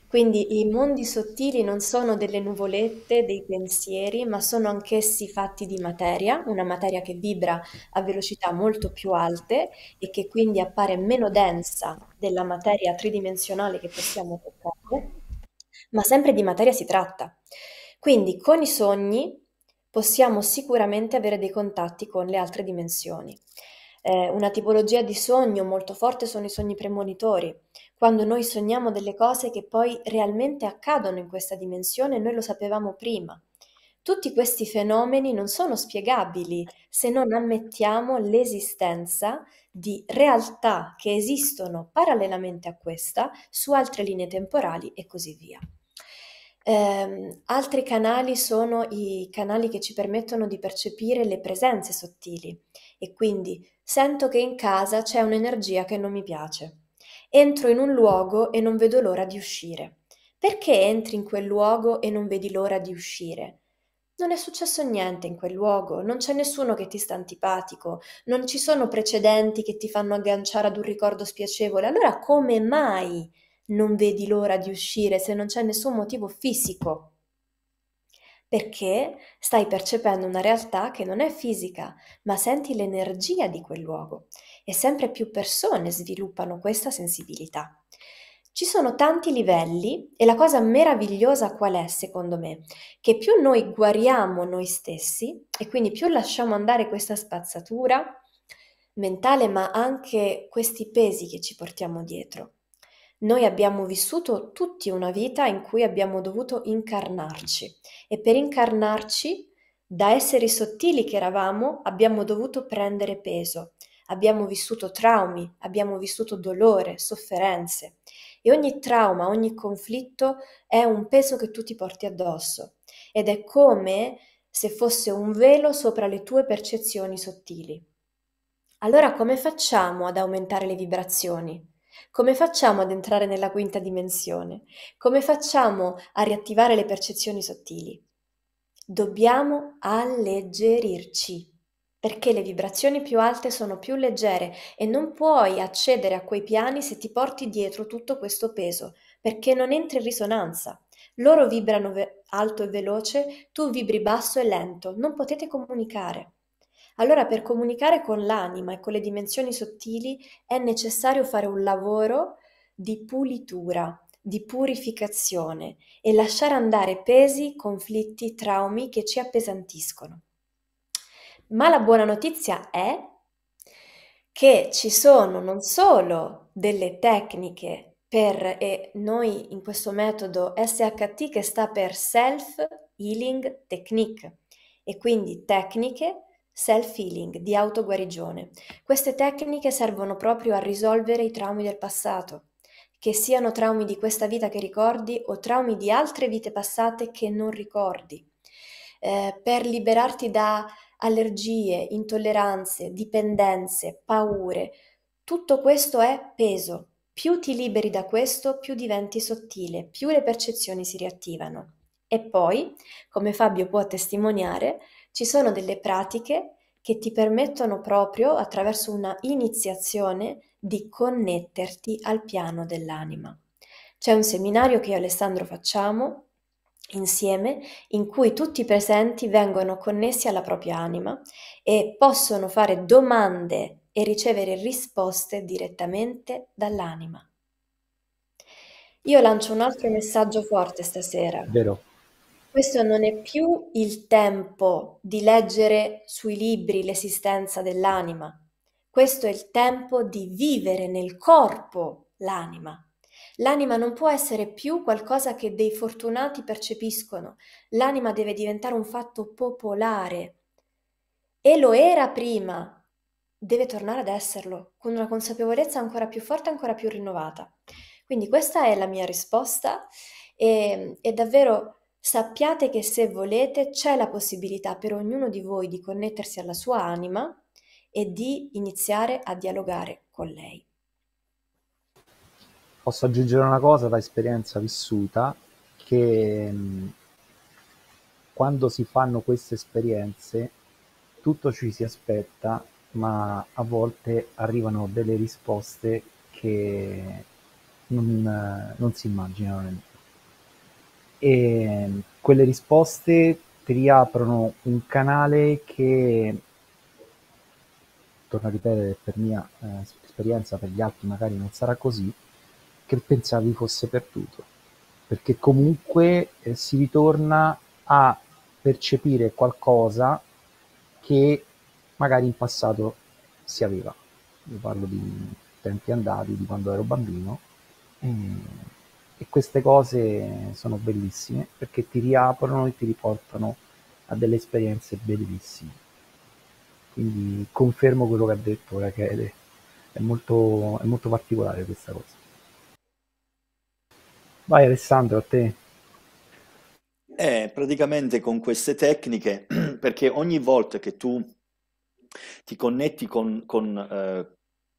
quindi i mondi sottili non sono delle nuvolette, dei pensieri, ma sono anch'essi fatti di materia, una materia che vibra a velocità molto più alte e che quindi appare meno densa della materia tridimensionale che possiamo toccare, ma sempre di materia si tratta. Quindi con i sogni possiamo sicuramente avere dei contatti con le altre dimensioni. Eh, una tipologia di sogno molto forte sono i sogni premonitori, quando noi sogniamo delle cose che poi realmente accadono in questa dimensione, noi lo sapevamo prima. Tutti questi fenomeni non sono spiegabili se non ammettiamo l'esistenza di realtà che esistono parallelamente a questa su altre linee temporali e così via. Eh, altri canali sono i canali che ci permettono di percepire le presenze sottili e quindi sento che in casa c'è un'energia che non mi piace. Entro in un luogo e non vedo l'ora di uscire. Perché entri in quel luogo e non vedi l'ora di uscire? Non è successo niente in quel luogo, non c'è nessuno che ti sta antipatico, non ci sono precedenti che ti fanno agganciare ad un ricordo spiacevole. Allora come mai non vedi l'ora di uscire se non c'è nessun motivo fisico? Perché stai percependo una realtà che non è fisica, ma senti l'energia di quel luogo e sempre più persone sviluppano questa sensibilità. Ci sono tanti livelli e la cosa meravigliosa qual è, secondo me, che più noi guariamo noi stessi e quindi più lasciamo andare questa spazzatura mentale, ma anche questi pesi che ci portiamo dietro. Noi abbiamo vissuto tutti una vita in cui abbiamo dovuto incarnarci e per incarnarci, da esseri sottili che eravamo, abbiamo dovuto prendere peso abbiamo vissuto traumi, abbiamo vissuto dolore, sofferenze e ogni trauma, ogni conflitto è un peso che tu ti porti addosso ed è come se fosse un velo sopra le tue percezioni sottili. Allora come facciamo ad aumentare le vibrazioni? Come facciamo ad entrare nella quinta dimensione? Come facciamo a riattivare le percezioni sottili? Dobbiamo alleggerirci perché le vibrazioni più alte sono più leggere e non puoi accedere a quei piani se ti porti dietro tutto questo peso, perché non entri in risonanza. Loro vibrano ve- alto e veloce, tu vibri basso e lento, non potete comunicare. Allora per comunicare con l'anima e con le dimensioni sottili è necessario fare un lavoro di pulitura, di purificazione e lasciare andare pesi, conflitti, traumi che ci appesantiscono. Ma la buona notizia è che ci sono non solo delle tecniche per, e noi in questo metodo SHT che sta per Self Healing Technique, e quindi tecniche self-healing, di autoguarigione. Queste tecniche servono proprio a risolvere i traumi del passato, che siano traumi di questa vita che ricordi o traumi di altre vite passate che non ricordi, eh, per liberarti da allergie, intolleranze, dipendenze, paure. Tutto questo è peso. Più ti liberi da questo, più diventi sottile, più le percezioni si riattivano. E poi, come Fabio può testimoniare, ci sono delle pratiche che ti permettono proprio, attraverso una iniziazione, di connetterti al piano dell'anima. C'è un seminario che io e Alessandro facciamo insieme in cui tutti i presenti vengono connessi alla propria anima e possono fare domande e ricevere risposte direttamente dall'anima. Io lancio un altro messaggio forte stasera. Vero. Questo non è più il tempo di leggere sui libri l'esistenza dell'anima, questo è il tempo di vivere nel corpo l'anima L'anima non può essere più qualcosa che dei fortunati percepiscono, l'anima deve diventare un fatto popolare. E lo era prima, deve tornare ad esserlo, con una consapevolezza ancora più forte, ancora più rinnovata. Quindi questa è la mia risposta e, ehm, e davvero sappiate che se volete c'è la possibilità per ognuno di voi di connettersi alla sua anima e di iniziare a dialogare con lei posso aggiungere una cosa da esperienza vissuta, che mm, quando si fanno queste esperienze tutto ci si aspetta, ma a volte arrivano delle risposte che non, non si immaginano E mm, quelle risposte ti riaprono un canale che, torno a ripetere, per mia eh, esperienza, per gli altri magari non sarà così, che pensavi fosse perduto, perché comunque eh, si ritorna a percepire qualcosa che magari in passato si aveva. Io parlo di tempi andati, di quando ero bambino, e, mm. e queste cose sono bellissime perché ti riaprono e ti riportano a delle esperienze bellissime. Quindi confermo quello che ha detto Rachele, è molto, è molto particolare questa cosa. Vai Alessandro, a te. Eh, praticamente con queste tecniche, perché ogni volta che tu ti connetti con, con, eh,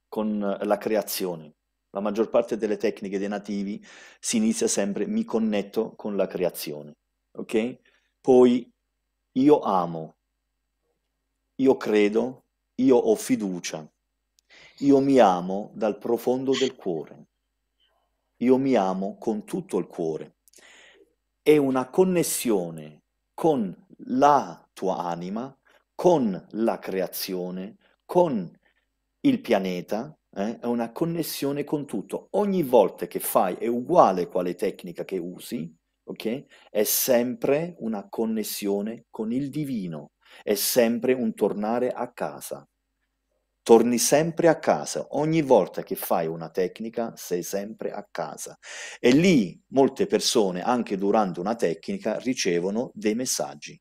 con la creazione, la maggior parte delle tecniche dei nativi si inizia sempre mi connetto con la creazione, ok? Poi io amo, io credo, io ho fiducia, io mi amo dal profondo del cuore io mi amo con tutto il cuore. È una connessione con la tua anima, con la creazione, con il pianeta, eh? è una connessione con tutto. Ogni volta che fai è uguale quale tecnica che usi, ok? È sempre una connessione con il divino, è sempre un tornare a casa torni sempre a casa. Ogni volta che fai una tecnica sei sempre a casa. E lì molte persone, anche durante una tecnica, ricevono dei messaggi.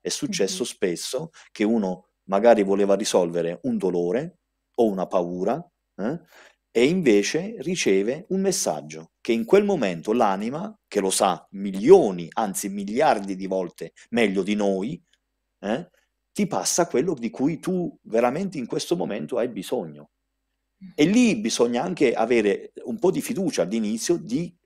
È successo mm-hmm. spesso che uno magari voleva risolvere un dolore o una paura eh, e invece riceve un messaggio che in quel momento l'anima, che lo sa milioni, anzi miliardi di volte meglio di noi, eh, ti passa quello di cui tu veramente in questo momento hai bisogno. Mm. E lì bisogna anche avere un po' di fiducia all'inizio di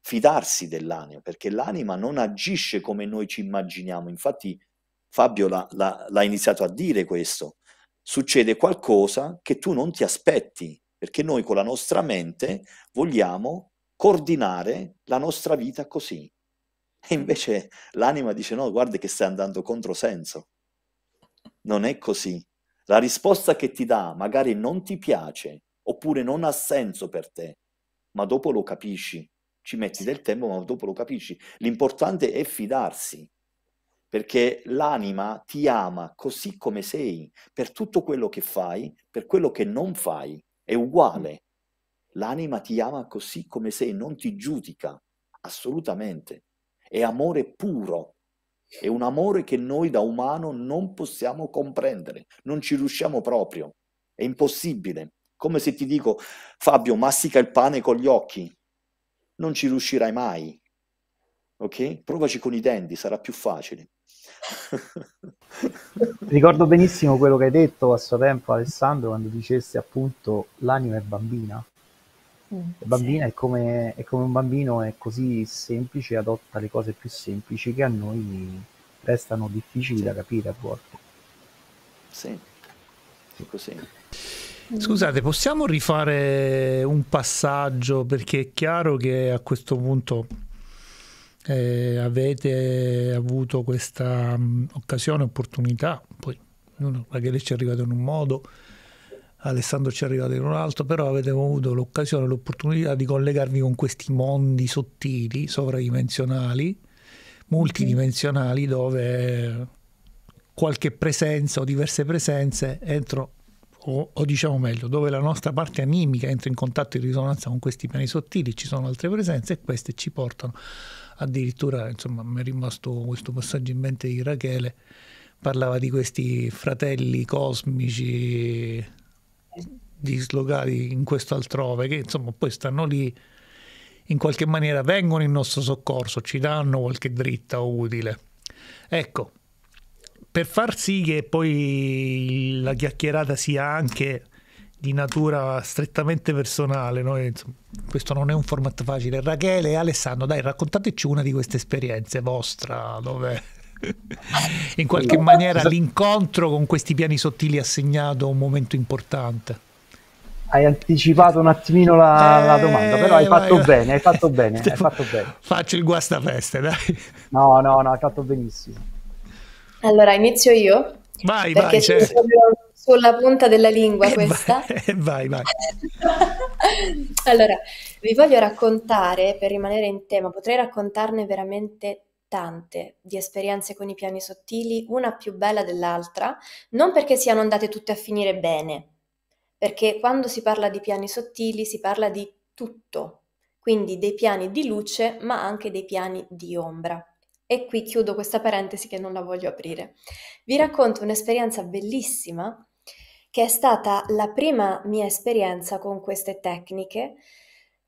fidarsi dell'anima, perché l'anima non agisce come noi ci immaginiamo. Infatti Fabio l'ha, l'ha, l'ha iniziato a dire questo. Succede qualcosa che tu non ti aspetti, perché noi con la nostra mente vogliamo coordinare la nostra vita così. E invece l'anima dice no, guarda che stai andando contro senso. Non è così. La risposta che ti dà magari non ti piace oppure non ha senso per te, ma dopo lo capisci. Ci metti del tempo, ma dopo lo capisci. L'importante è fidarsi, perché l'anima ti ama così come sei, per tutto quello che fai, per quello che non fai, è uguale. L'anima ti ama così come sei, non ti giudica, assolutamente. È amore puro, è un amore che noi da umano non possiamo comprendere, non ci riusciamo proprio, è impossibile. Come se ti dico, Fabio, mastica il pane con gli occhi, non ci riuscirai mai. Ok? Provaci con i denti, sarà più facile. Ricordo benissimo quello che hai detto a suo tempo, Alessandro, quando dicesti appunto l'anima è bambina. La bambina sì. è, come, è come un bambino, è così semplice, adotta le cose più semplici che a noi restano difficili sì. da capire a volte. Sì, è così. Mm. Scusate, possiamo rifare un passaggio perché è chiaro che a questo punto eh, avete avuto questa um, occasione, opportunità, poi che lei ci è arrivata in un modo, Alessandro ci è arrivato in un altro, però avete avuto l'occasione, l'opportunità di collegarvi con questi mondi sottili, sovradimensionali, multidimensionali, dove qualche presenza o diverse presenze entro, o, o diciamo meglio, dove la nostra parte animica entra in contatto e risonanza con questi piani sottili, ci sono altre presenze e queste ci portano addirittura, insomma, mi è rimasto questo passaggio in mente di Rachele, parlava di questi fratelli cosmici dislocati in questo altrove, che insomma poi stanno lì, in qualche maniera vengono in nostro soccorso, ci danno qualche dritta utile. Ecco, per far sì che poi la chiacchierata sia anche di natura strettamente personale, no? Insomma, questo non è un format facile. Rachele e Alessandro, dai, raccontateci una di queste esperienze vostra dove in qualche no, maniera l'incontro con questi piani sottili ha segnato un momento importante. Hai anticipato un attimino la, eh, la domanda, però hai fatto vai, bene, hai fatto bene, hai fatto bene. Faccio il guastafeste, dai. No, no, no, hai fatto benissimo. Allora, inizio io. Vai, perché vai, certo. proprio sulla punta della lingua eh, questa. Vai, eh, vai. vai. allora, vi voglio raccontare, per rimanere in tema, potrei raccontarne veramente tante di esperienze con i piani sottili, una più bella dell'altra, non perché siano andate tutte a finire bene, perché quando si parla di piani sottili si parla di tutto, quindi dei piani di luce ma anche dei piani di ombra. E qui chiudo questa parentesi che non la voglio aprire. Vi racconto un'esperienza bellissima che è stata la prima mia esperienza con queste tecniche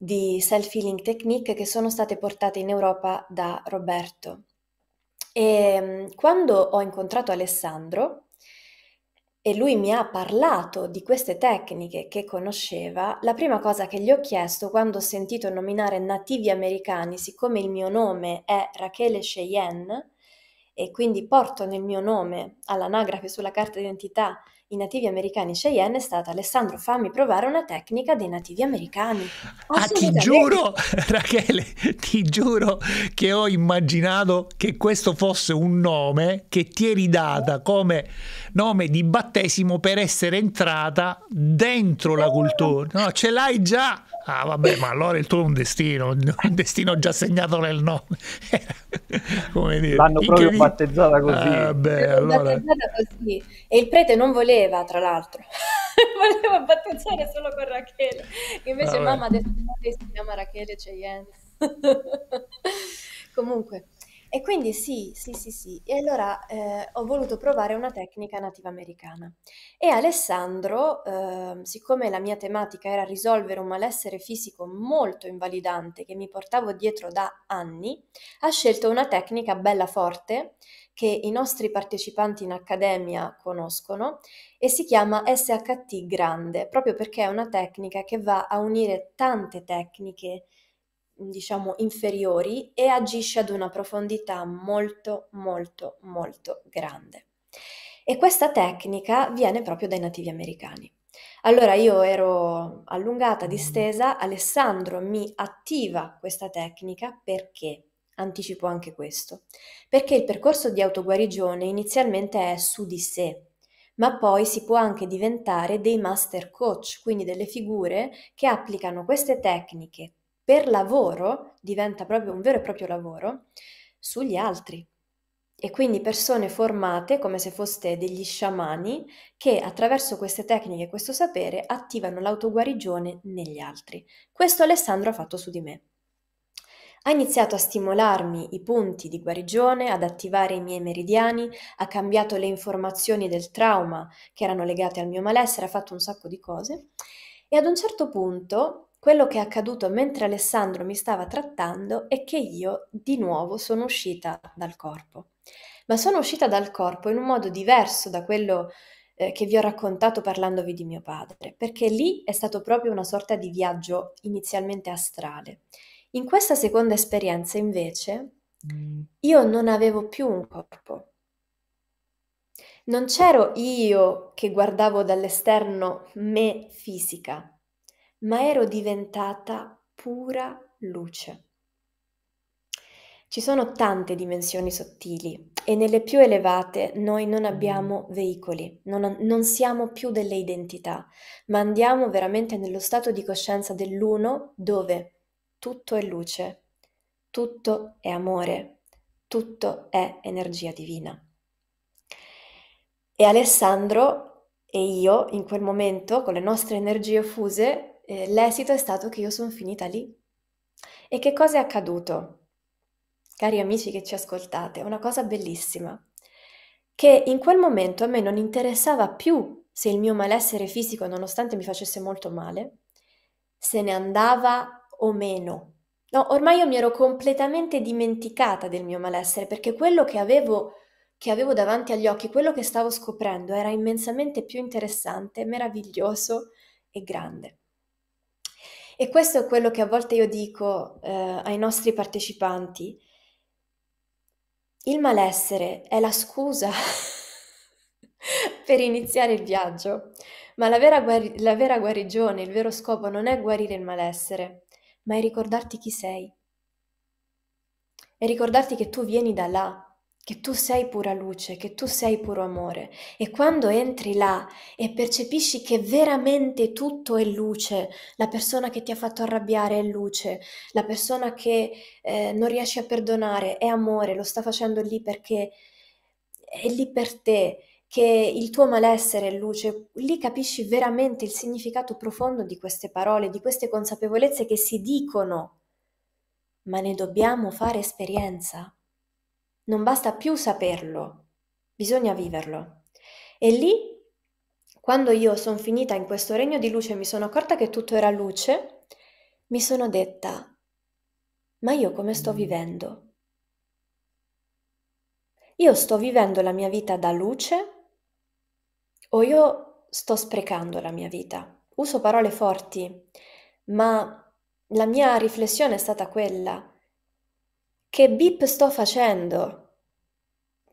di self-healing technique che sono state portate in Europa da Roberto. E ehm, quando ho incontrato Alessandro e lui mi ha parlato di queste tecniche che conosceva, la prima cosa che gli ho chiesto quando ho sentito nominare nativi americani, siccome il mio nome è Rachele Cheyenne e quindi porto nel mio nome all'anagrafe sulla carta d'identità i nativi americani Cheyenne è stata Alessandro fammi provare una tecnica dei nativi americani. Ah, ti giuro, Rachele, ti giuro che ho immaginato che questo fosse un nome che ti eri data come nome di battesimo per essere entrata dentro la cultura. No, ce l'hai già. Ah, vabbè, ma allora il tuo è un destino, un destino già segnato nel nome. Come dire, L'hanno proprio che... battezzata così. Ah, beh, allora... così. E il prete non voleva, tra l'altro. voleva battezzare solo con Rachele. Invece vabbè. mamma ha detto no, si chiama Rachele Cheyenne. Comunque. E quindi sì, sì, sì, sì. E allora eh, ho voluto provare una tecnica nativa americana. E Alessandro, eh, siccome la mia tematica era risolvere un malessere fisico molto invalidante che mi portavo dietro da anni, ha scelto una tecnica bella forte che i nostri partecipanti in accademia conoscono e si chiama SHT grande, proprio perché è una tecnica che va a unire tante tecniche diciamo inferiori e agisce ad una profondità molto molto molto grande. E questa tecnica viene proprio dai nativi americani. Allora io ero allungata, distesa, Alessandro mi attiva questa tecnica perché, anticipo anche questo, perché il percorso di autoguarigione inizialmente è su di sé, ma poi si può anche diventare dei master coach, quindi delle figure che applicano queste tecniche per lavoro, diventa proprio un vero e proprio lavoro, sugli altri. E quindi persone formate come se foste degli sciamani che attraverso queste tecniche e questo sapere attivano l'autoguarigione negli altri. Questo Alessandro ha fatto su di me. Ha iniziato a stimolarmi i punti di guarigione, ad attivare i miei meridiani, ha cambiato le informazioni del trauma che erano legate al mio malessere, ha fatto un sacco di cose e ad un certo punto quello che è accaduto mentre Alessandro mi stava trattando è che io di nuovo sono uscita dal corpo. Ma sono uscita dal corpo in un modo diverso da quello eh, che vi ho raccontato parlandovi di mio padre, perché lì è stato proprio una sorta di viaggio inizialmente astrale. In questa seconda esperienza, invece, mm. io non avevo più un corpo. Non c'ero io che guardavo dall'esterno me fisica, ma ero diventata pura luce. Ci sono tante dimensioni sottili e nelle più elevate noi non abbiamo veicoli, non, non, siamo più delle identità, ma andiamo veramente nello stato di coscienza dell'uno dove tutto è luce, tutto è amore, tutto è energia divina. E Alessandro e io in quel momento, con le nostre energie fuse, eh, l'esito è stato che io sono finita lì. E che cosa è accaduto? Cari amici che ci ascoltate, una cosa bellissima, che in quel momento a me non interessava più se il mio malessere fisico, nonostante mi facesse molto male, se ne andava o meno. No, ormai io mi ero completamente dimenticata del mio malessere perché quello che avevo, che avevo davanti agli occhi, quello che stavo scoprendo era immensamente più interessante, meraviglioso e grande. E questo è quello che a volte io dico eh, ai nostri partecipanti. Il malessere è la scusa per iniziare il viaggio, ma la vera, guari- la vera guarigione, il vero scopo non è guarire il malessere, ma è ricordarti chi sei. E ricordarti che tu vieni da là, che tu sei pura luce, che tu sei puro amore e quando entri là e percepisci che veramente tutto è luce, la persona che ti ha fatto arrabbiare è luce, la persona che eh, non riesci a perdonare è amore, lo sta facendo lì perché è lì per te, che il tuo malessere è luce, lì capisci veramente il significato profondo di queste parole, di queste consapevolezze che si dicono, ma ne dobbiamo fare esperienza. Non basta più saperlo, bisogna viverlo. E lì, quando io sono finita in questo regno di luce e mi sono accorta che tutto era luce, mi sono detta, ma io come sto vivendo? Io sto vivendo la mia vita da luce o io sto sprecando la mia vita? Uso parole forti, ma la mia riflessione è stata quella. Che bip sto facendo?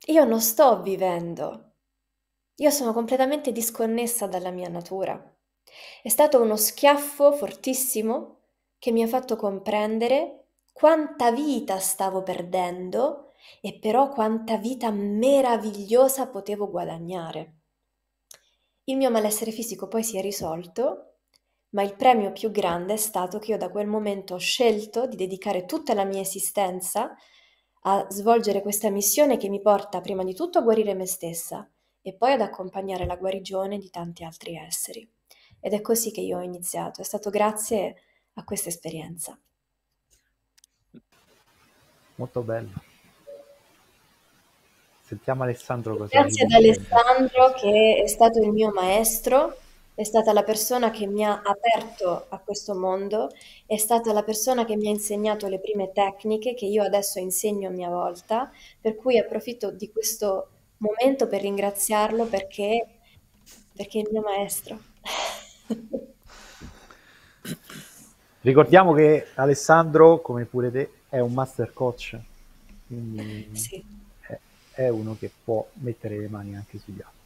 io non sto vivendo, io sono completamente disconnessa dalla mia natura. È stato uno schiaffo fortissimo che mi ha fatto comprendere quanta vita stavo perdendo e però quanta vita meravigliosa potevo guadagnare. Il mio malessere fisico poi si è risolto, ma il premio più grande è stato che io da quel momento ho scelto di dedicare tutta la mia esistenza a svolgere questa missione che mi porta prima di tutto a guarire me stessa e poi ad accompagnare la guarigione di tanti altri esseri. Ed è così che io ho iniziato, è stato grazie a questa esperienza. Molto bello. Sentiamo Alessandro cosa Grazie ad Alessandro che è stato il mio maestro è stata la persona che mi ha aperto a questo mondo, è stata la persona che mi ha insegnato le prime tecniche che io adesso insegno a mia volta, per cui approfitto di questo momento per ringraziarlo perché, perché è il mio maestro. Ricordiamo che Alessandro, come pure te, è un master coach, quindi sì. è, è uno che può mettere le mani anche sugli altri.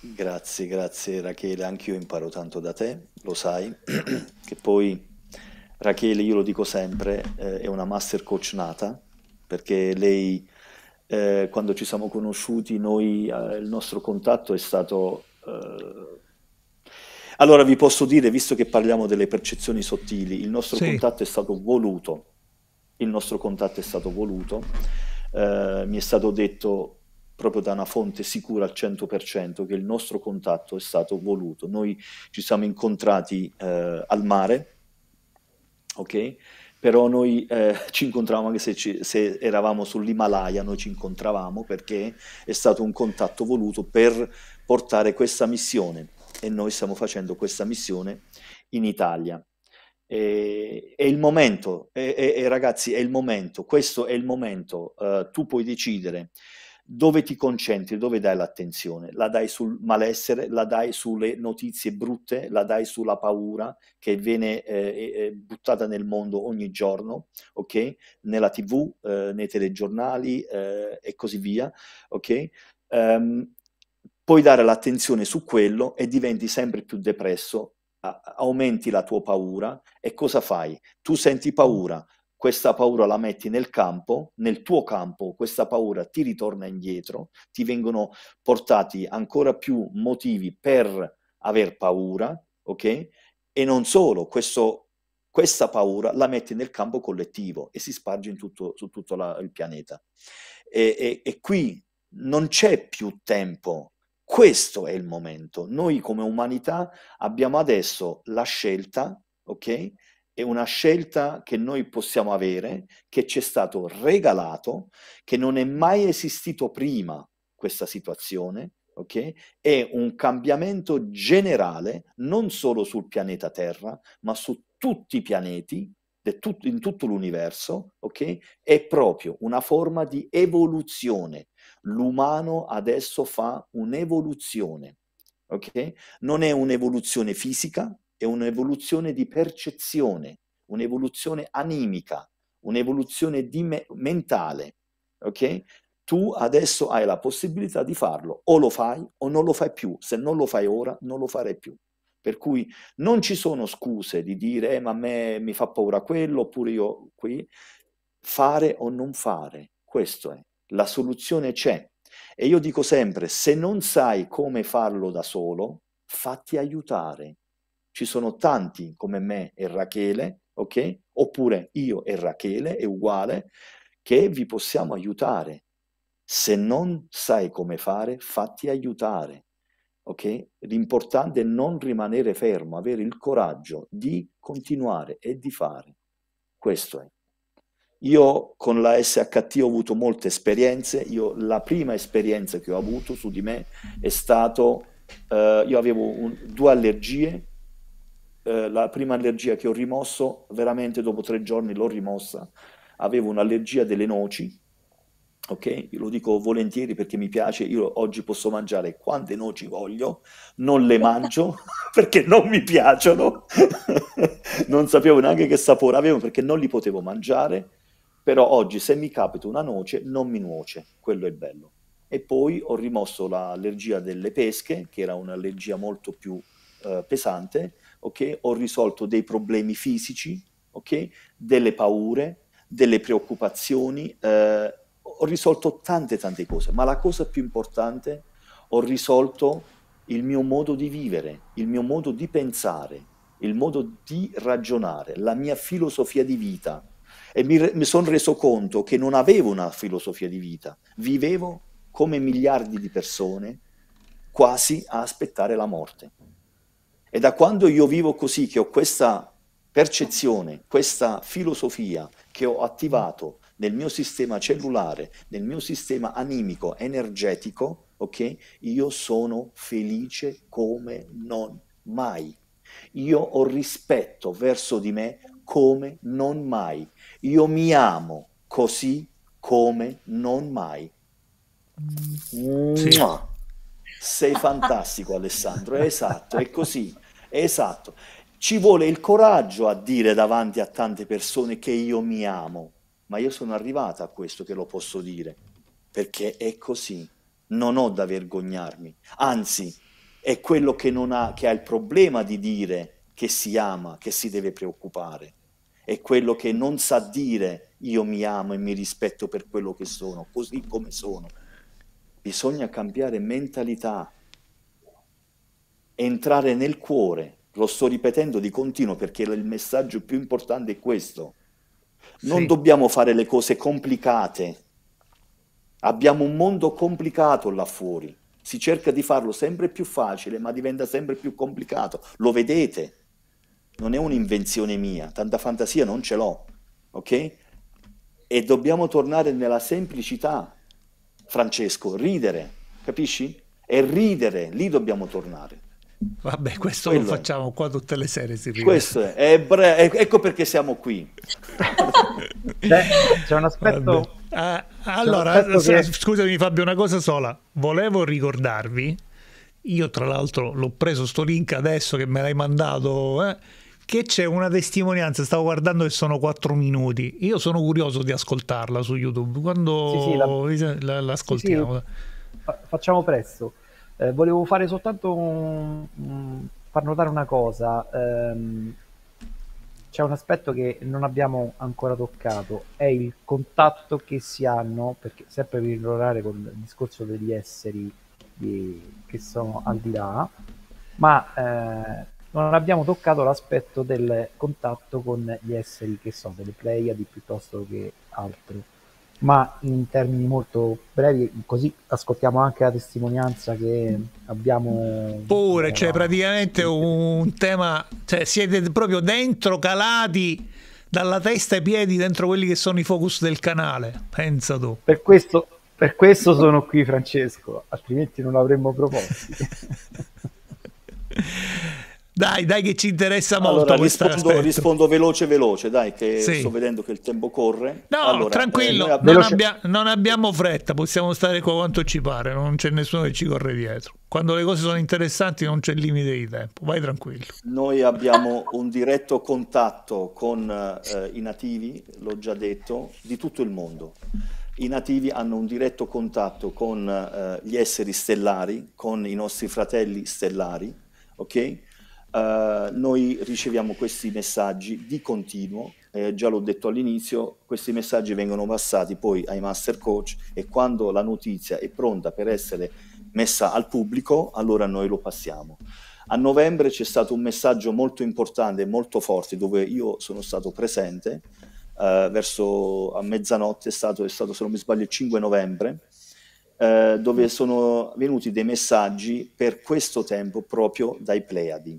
Grazie, grazie Rachele, anch'io imparo tanto da te, lo sai, che poi Rachele, io lo dico sempre, eh, è una master coach nata, perché lei, eh, quando ci siamo conosciuti, noi, eh, il nostro contatto è stato... Eh, allora vi posso dire, visto che parliamo delle percezioni sottili, il nostro sì. contatto è stato voluto, il nostro contatto è stato voluto, eh, mi è stato detto proprio da una fonte sicura al 100% che il nostro contatto è stato voluto. Noi ci siamo incontrati eh, al mare, ok? Però noi eh, ci incontravamo anche se, ci, se eravamo sull'Himalaya, noi ci incontravamo perché è stato un contatto voluto per portare questa missione e noi stiamo facendo questa missione in Italia. E, è il momento, e, e, ragazzi, è il momento, questo è il momento, uh, tu puoi decidere dove ti concentri, dove dai l'attenzione? La dai sul malessere, la dai sulle notizie brutte, la dai sulla paura che viene eh, buttata nel mondo ogni giorno, ok? Nella tv, eh, nei telegiornali eh, e così via, ok? Um, puoi dare l'attenzione su quello e diventi sempre più depresso aumenti la tua paura e cosa fai? Tu senti paura, questa paura la metti nel campo, nel tuo campo, questa paura ti ritorna indietro, ti vengono portati ancora più motivi per aver paura, ok? E non solo, questo, questa paura la metti nel campo collettivo e si sparge tutto, su tutto la, il pianeta. E, e, e qui non c'è più tempo questo è il momento. Noi come umanità abbiamo adesso la scelta, ok? è una scelta che noi possiamo avere, che ci è stato regalato, che non è mai esistito prima questa situazione, ok? È un cambiamento generale non solo sul pianeta Terra, ma su tutti i pianeti, tut in tutto l'universo, ok? È proprio una forma di evoluzione. L'umano adesso fa un'evoluzione, ok? Non è un'evoluzione fisica, è un'evoluzione di percezione, un'evoluzione animica, un'evoluzione me- mentale. Ok? Tu adesso hai la possibilità di farlo, o lo fai o non lo fai più, se non lo fai ora non lo farei più. Per cui non ci sono scuse di dire eh, ma a me mi fa paura quello oppure io qui. Fare o non fare, questo è. La soluzione c'è. E io dico sempre, se non sai come farlo da solo, fatti aiutare ci sono tanti come me e Rachele, ok? Oppure io e Rachele è uguale, che vi possiamo aiutare. Se non sai come fare, fatti aiutare. Ok? L'importante è non rimanere fermo, avere il coraggio di continuare e di fare. Questo è. Io con la SHT ho avuto molte esperienze, io, la prima esperienza che ho avuto su di me è stata, eh, io avevo un, due allergie eh, la prima allergia che ho rimosso, veramente dopo tre giorni l'ho rimossa, avevo un'allergia delle noci, ok? Io lo dico volentieri perché mi piace, io oggi posso mangiare quante noci voglio, non le mangio perché non mi piacciono, non sapevo neanche che sapore avevano perché non li potevo mangiare, però oggi se mi capita una noce non mi nuoce, quello è bello. E poi ho rimosso l'allergia delle pesche, che era un'allergia molto più eh, pesante, okay? ho risolto dei problemi fisici, okay? delle paure, delle preoccupazioni, eh, ho risolto tante tante cose, ma la cosa più importante, ho risolto il mio modo di vivere, il mio modo di pensare, il modo di ragionare, la mia filosofia di vita. E mi, re- mi sono reso conto che non avevo una filosofia di vita, vivevo come miliardi di persone quasi a aspettare la morte. E da quando io vivo così, che ho questa percezione, questa filosofia che ho attivato nel mio sistema cellulare, nel mio sistema animico, energetico, ok? Io sono felice come non mai. Io ho rispetto verso di me come non mai. Io mi amo così come non mai. Sì. Sei fantastico Alessandro, è esatto, è così, è esatto. Ci vuole il coraggio a dire davanti a tante persone che io mi amo, ma io sono arrivata a questo che lo posso dire, perché è così, non ho da vergognarmi, anzi è quello che, non ha, che ha il problema di dire che si ama, che si deve preoccupare, è quello che non sa dire io mi amo e mi rispetto per quello che sono, così come sono. Bisogna cambiare mentalità, entrare nel cuore. Lo sto ripetendo di continuo perché il messaggio più importante è questo. Non sì. dobbiamo fare le cose complicate. Abbiamo un mondo complicato là fuori. Si cerca di farlo sempre più facile, ma diventa sempre più complicato. Lo vedete. Non è un'invenzione mia, tanta fantasia non ce l'ho, ok? E dobbiamo tornare nella semplicità, Francesco, ridere, capisci? E ridere, lì dobbiamo tornare. Vabbè, questo Quello lo facciamo è. qua tutte le sere. questo è, è bre- ecco perché siamo qui. c'è, c'è, un aspetto. Ah, allora, un aspetto che... scusami, Fabio, una cosa sola. Volevo ricordarvi. Io, tra l'altro, l'ho preso sto link adesso che me l'hai mandato. Eh, che c'è una testimonianza, stavo guardando che sono 4 minuti, io sono curioso di ascoltarla su YouTube, quando sì, sì, la... l'ascoltiamo. La, sì, facciamo presto. Eh, volevo fare soltanto un, far notare una cosa, ehm, c'è un aspetto che non abbiamo ancora toccato, è il contatto che si hanno, perché sempre per irrorare con il discorso degli esseri di, che sono al di là, ma... Eh, non abbiamo toccato l'aspetto del contatto con gli esseri che sono delle Pleiadi piuttosto che altro. Ma in termini molto brevi, così ascoltiamo anche la testimonianza che abbiamo. Pure, eh, cioè praticamente un tema, cioè siete proprio dentro, calati dalla testa ai piedi dentro quelli che sono i focus del canale. Pensa tu. Per questo, per questo sono qui, Francesco, altrimenti non avremmo proposti. Dai, dai che ci interessa molto allora, rispondo, rispondo, veloce, veloce, dai che sì. sto vedendo che il tempo corre. No, allora, tranquillo, eh, abbiamo... Non, abbia, non, abbiamo fretta, possiamo stare qua quanto ci pare, non c'è nessuno che ci corre dietro. Quando le cose sono interessanti non c'è limite di tempo, vai tranquillo. Noi abbiamo un diretto contatto con eh, i nativi, l'ho già detto, di tutto il mondo i nativi hanno un diretto contatto con eh, gli esseri stellari, con i nostri fratelli stellari, ok? Eh, noi riceviamo questi messaggi di continuo, eh, già l'ho detto all'inizio, questi messaggi vengono passati poi ai master coach e quando la notizia è pronta per essere messa al pubblico, allora noi lo passiamo. A novembre c'è stato un messaggio molto importante molto forte dove io sono stato presente, eh, verso a mezzanotte, è stato, è stato se non mi sbaglio il 5 novembre, eh, dove sono venuti dei messaggi per questo tempo proprio dai Pleiadi.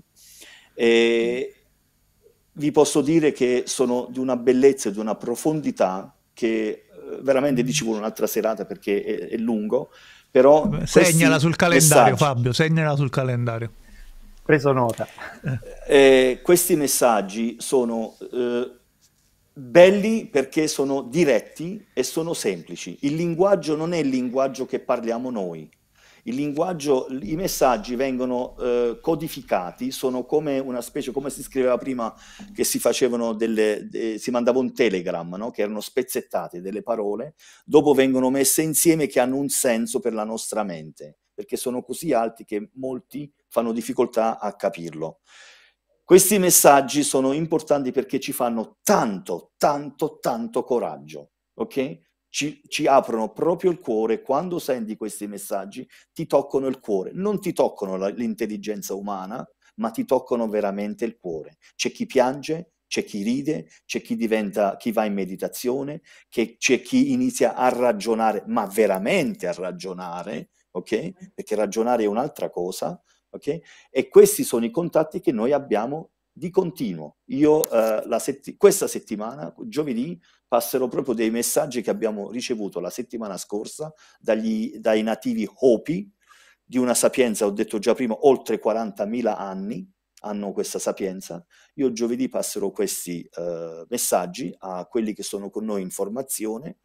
E vi posso dire che sono di una bellezza e di una profondità che eh, veramente lì ci vuole un'altra serata perché è, è lungo, però... Segnala sul calendario messaggi, Fabio, segnala sul calendario. Preso nota. Eh, eh, questi messaggi sono eh, belli perché sono diretti e sono semplici. Il linguaggio non è il linguaggio che parliamo noi, il linguaggio, i messaggi vengono eh, codificati, sono come una specie, come si scriveva prima, che si facevano delle, de, si mandava un telegram, no? che erano spezzettate delle parole, dopo vengono messe insieme che hanno un senso per la nostra mente, perché sono così alti che molti fanno difficoltà a capirlo. Questi messaggi sono importanti perché ci fanno tanto, tanto, tanto coraggio, ok? ci, ci, aprono proprio il cuore, quando senti questi messaggi ti toccano il cuore, non ti toccano la, l'intelligenza umana, ma ti toccano veramente il cuore. C'è chi piange, c'è chi ride, c'è chi, diventa, chi va in meditazione, c'è chi inizia a ragionare, ma veramente a ragionare, ok? Mm-hmm. Perché ragionare è un'altra cosa, ok? E questi sono i contatti che noi abbiamo di continuo. Io eh, setti- questa settimana, giovedì, passerò proprio dei messaggi che abbiamo ricevuto la settimana scorsa dagli, dai nativi Hopi, di una sapienza, ho detto già prima, oltre 40.000 anni hanno questa sapienza. Io giovedì passerò questi eh, messaggi a quelli che sono con noi in formazione.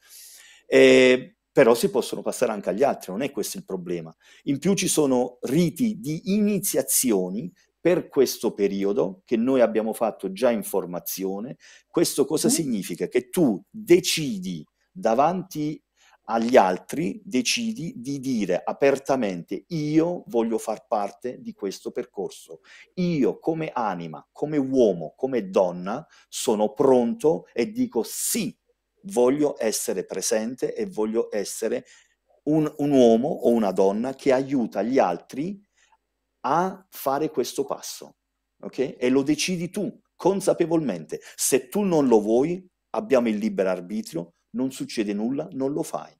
E però si possono passare anche agli altri, non è questo il problema. In più ci sono riti di iniziazioni per questo periodo che noi abbiamo fatto già in formazione, questo cosa mm. significa? Che tu decidi davanti agli altri, decidi di dire apertamente io voglio far parte di questo percorso, io come anima, come uomo, come donna sono pronto e dico sì, voglio essere presente e voglio essere un, un uomo o una donna che aiuta gli altri a fare questo passo, ok? E lo decidi tu consapevolmente. Se tu non lo vuoi, abbiamo il libero arbitrio, non succede nulla, non lo fai.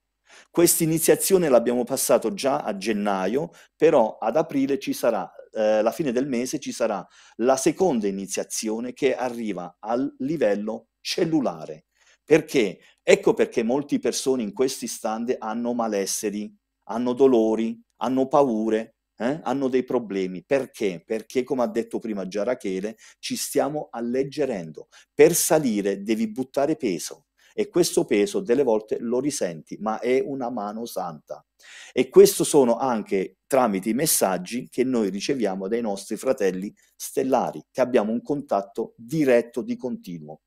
Questa iniziazione l'abbiamo passato già a gennaio, però ad aprile ci sarà, eh, alla fine del mese ci sarà la seconda iniziazione che arriva al livello cellulare. Perché? Ecco perché molte persone in questi stand hanno malesseri, hanno dolori, hanno paure, eh, hanno dei problemi. Perché? Perché, come ha detto prima già Rachele, ci stiamo alleggerendo. Per salire devi buttare peso e questo peso delle volte lo risenti, ma è una mano santa. E questo sono anche tramite i messaggi che noi riceviamo dai nostri fratelli stellari, che abbiamo un contatto diretto di continuo.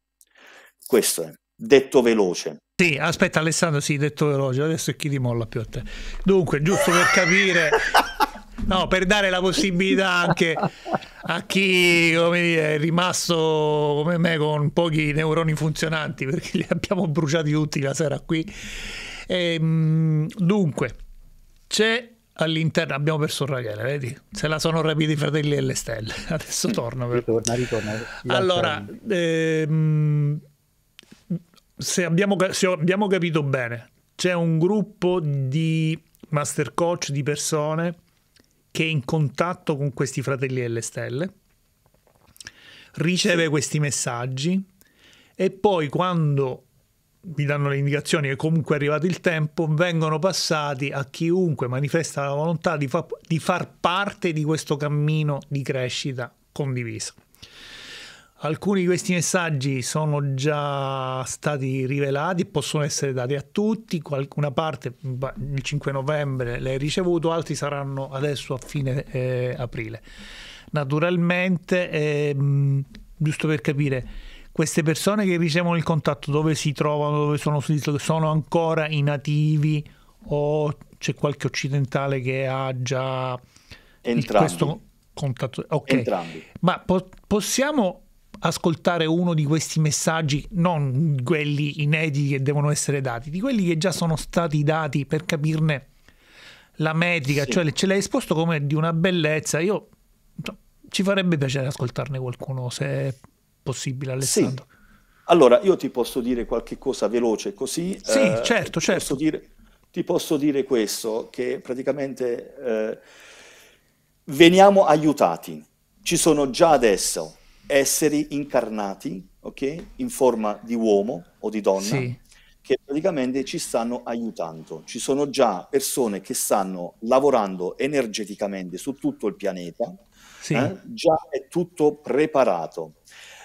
Questo è detto veloce. Sì, aspetta Alessandro, sì, detto veloce, adesso chi molla più a te. Dunque, giusto per capire no, per dare la possibilità anche a chi dire, è rimasto come me con pochi neuroni funzionanti, perché li abbiamo bruciati tutti la sera qui. E, ehm, dunque, c'è all'interno abbiamo perso Rachele, vedi? Se la sono rapiti i fratelli delle stelle. Adesso torno. Per... Ritorna, ritorna. Allora, ehm, se, abbiamo, se abbiamo capito bene, c'è un gruppo di master coach di persone che è in contatto con questi fratelli delle stelle, riceve sì. questi messaggi e poi quando vi danno le indicazioni che comunque è arrivato il tempo, vengono passati a chiunque manifesta la volontà di, fa- di far parte di questo cammino di crescita condiviso. Alcuni di questi messaggi sono già stati rivelati, possono essere dati a tutti, qualcuna parte il 5 novembre l'hai ricevuto, altri saranno adesso a fine eh, aprile. Naturalmente, eh, giusto per capire, queste persone che ricevono il contatto dove si trovano, dove sono su sono ancora i nativi o c'è qualche occidentale che ha già Entrambi. questo contatto? Okay. Entrambi. Ma po possiamo ascoltare uno di questi messaggi, non quelli inediti che devono essere dati, di quelli che già sono stati dati per capirne la metrica, sì. cioè ce l'hai esposto come di una bellezza. Io ci farebbe piacere ascoltarne qualcuno se è possibile, Alessandro. Sì. Allora, io ti posso dire qualche cosa veloce così. Sì, eh, certo, certo. Posso dire, ti posso dire questo, che praticamente eh, veniamo aiutati. Ci sono già adesso esseri incarnati, ok? In forma di uomo o di donna, sì. che praticamente ci stanno aiutando. Ci sono già persone che stanno lavorando energeticamente su tutto il pianeta, sì. eh? già è tutto preparato.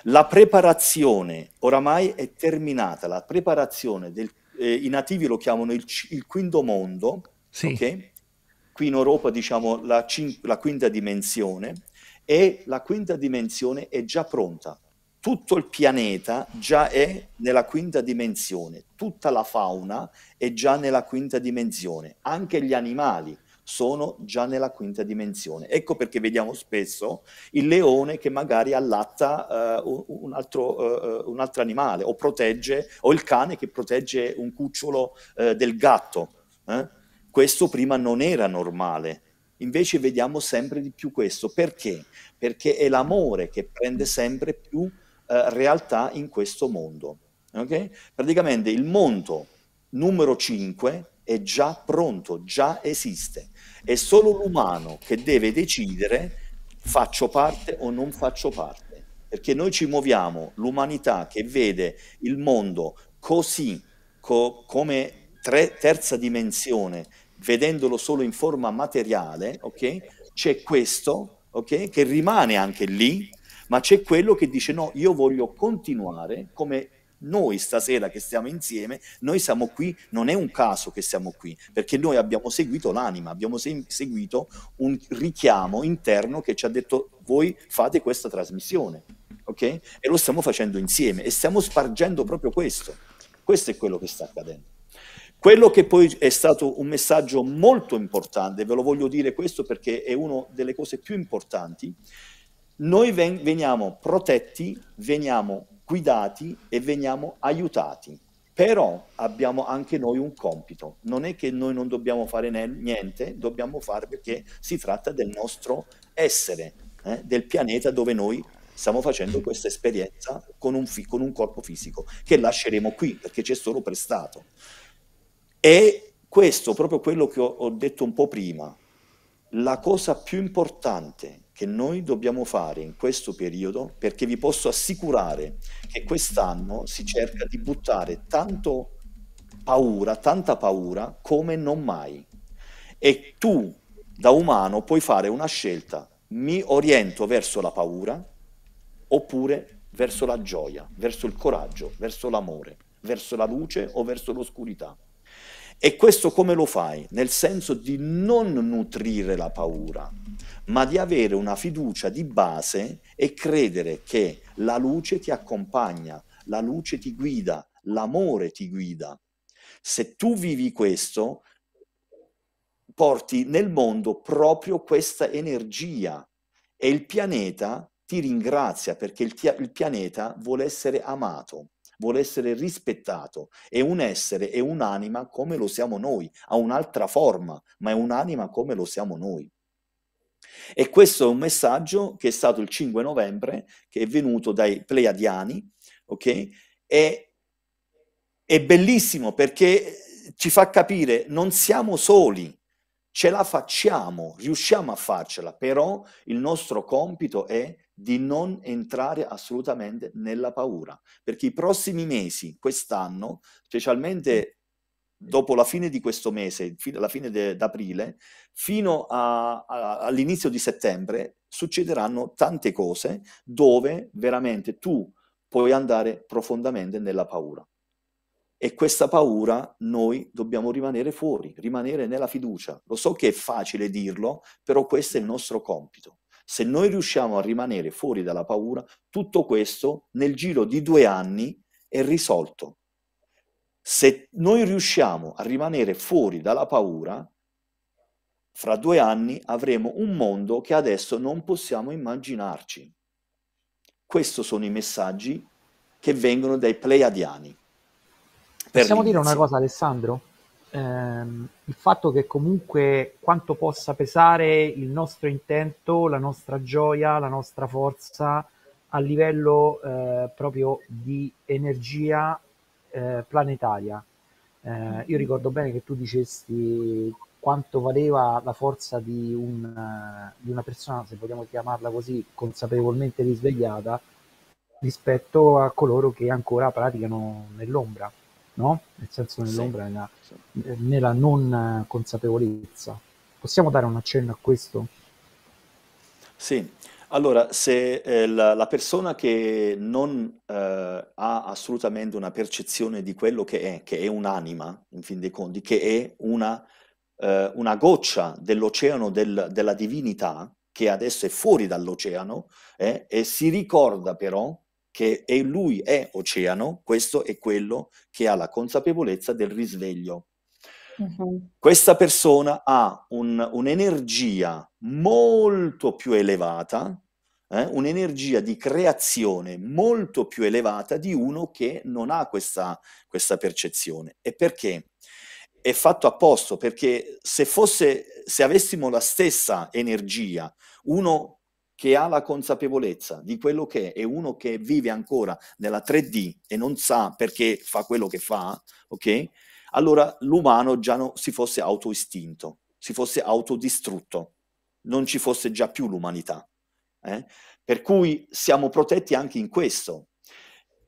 La preparazione oramai è terminata, la preparazione del, eh, i nativi lo chiamano il, il quinto mondo, sì. ok? Qui in Europa diciamo la, cin- la quinta dimensione, e la quinta dimensione è già pronta. Tutto il pianeta già è nella quinta dimensione, tutta la fauna è già nella quinta dimensione, anche gli animali sono già nella quinta dimensione. Ecco perché vediamo spesso il leone che magari allatta uh, un, altro, uh, un, altro, animale o protegge, o il cane che protegge un cucciolo uh, del gatto. Eh? Questo prima non era normale Invece vediamo sempre di più questo. Perché? Perché è l'amore che prende sempre più eh, realtà in questo mondo. Okay? Praticamente il mondo numero 5 è già pronto, già esiste. È solo l'umano che deve decidere faccio parte o non faccio parte. Perché noi ci muoviamo, l'umanità che vede il mondo così, co- come tre- terza dimensione, vedendolo solo in forma materiale, okay? c'è questo okay? che rimane anche lì, ma c'è quello che dice no, io voglio continuare come noi stasera che stiamo insieme, noi siamo qui, non è un caso che siamo qui, perché noi abbiamo seguito l'anima, abbiamo se- seguito un richiamo interno che ci ha detto voi fate questa trasmissione, ok? E lo stiamo facendo insieme e stiamo spargendo proprio questo. Questo è quello che sta accadendo. Quello che poi è stato un messaggio molto importante, ve lo voglio dire questo perché è una delle cose più importanti, noi ven- veniamo protetti, veniamo guidati e veniamo aiutati. Però abbiamo anche noi un compito, non è che noi non dobbiamo fare ne- niente, dobbiamo fare perché si tratta del nostro essere, eh, del pianeta dove noi stiamo facendo questa esperienza con un, fi- con un corpo fisico che lasceremo qui perché c'è solo prestato. E questo, proprio quello che ho, ho detto un po' prima, la cosa più importante che noi dobbiamo fare in questo periodo, perché vi posso assicurare che quest'anno si cerca di buttare tanto paura, tanta paura come non mai. E tu, da umano, puoi fare una scelta. Mi oriento verso la paura oppure verso la gioia, verso il coraggio, verso l'amore, verso la luce o verso l'oscurità. E questo come lo fai? Nel senso di non nutrire la paura, ma di avere una fiducia di base e credere che la luce ti accompagna, la luce ti guida, l'amore ti guida. Se tu vivi questo, porti nel mondo proprio questa energia e il pianeta ti ringrazia perché il, tia- il pianeta vuole essere amato vuole essere rispettato, è un essere, è un'anima come lo siamo noi, ha un'altra forma, ma è un'anima come lo siamo noi. E questo è un messaggio che è stato il 5 novembre, che è venuto dai Pleiadiani, ok? E è bellissimo perché ci fa capire non siamo soli, ce la facciamo, riusciamo a farcela, però il nostro compito è di non entrare assolutamente nella paura, perché i prossimi mesi, quest'anno, specialmente dopo la fine di questo mese, la fine d'aprile, fino a, a, all'inizio di settembre, succederanno tante cose dove veramente tu puoi andare profondamente nella paura. E questa paura noi dobbiamo rimanere fuori, rimanere nella fiducia. Lo so che è facile dirlo, però questo è il nostro compito se noi riusciamo a rimanere fuori dalla paura, tutto questo nel giro di due anni è risolto. Se noi riusciamo a rimanere fuori dalla paura, fra due anni avremo un mondo che adesso non possiamo immaginarci. Questi sono i messaggi che vengono dai pleiadiani. Possiamo l'inizio. dire una cosa, Alessandro? ehm, il fatto che comunque quanto possa pesare il nostro intento, la nostra gioia, la nostra forza a livello eh, proprio di energia eh, planetaria. Eh, io ricordo bene che tu dicesti quanto valeva la forza di, un, eh, di una persona, se vogliamo chiamarla così, consapevolmente risvegliata rispetto a coloro che ancora praticano nell'ombra no? nel senso nell'ombra, nella, eh, nella non consapevolezza. Possiamo dare un accenno a questo? Sì, allora, se eh, la, la, persona che non eh, ha assolutamente una percezione di quello che è, che è un'anima, in fin dei conti, che è una, eh, una goccia dell'oceano del, della divinità, che adesso è fuori dall'oceano, eh, e si ricorda però che è lui è oceano, questo è quello che ha la consapevolezza del risveglio. Mm-hmm. Questa persona ha un, un'energia molto più elevata, eh, un'energia di creazione molto più elevata di uno che non ha questa, questa percezione. E perché? È fatto apposta, perché se, fosse, se avessimo la stessa energia, uno che ha la consapevolezza di quello che è, e uno che vive ancora nella 3D e non sa perché fa quello che fa, ok? Allora l'umano già no, si fosse autoistinto, si fosse autodistrutto, non ci fosse già più l'umanità. Eh? Per cui siamo protetti anche in questo.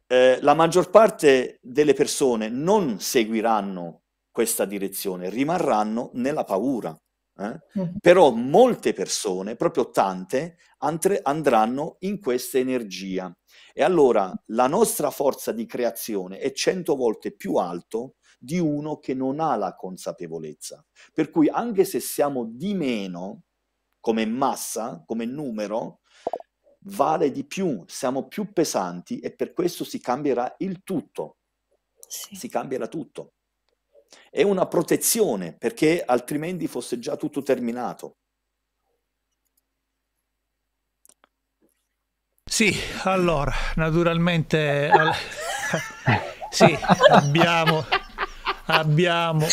Eh, la maggior parte delle persone non seguiranno questa direzione, rimarranno nella paura. Eh? Mm. Però molte persone, proprio tante, antre, andranno in questa energia. E allora la nostra forza di creazione è cento volte più alto di uno che non ha la consapevolezza. Per cui anche se siamo di meno, come massa, come numero, vale di più, siamo più pesanti e per questo si cambierà il tutto. Sì. Si cambierà tutto è una protezione perché altrimenti fosse già tutto terminato. Sì, allora, naturalmente... Al... sì, abbiamo... abbiamo...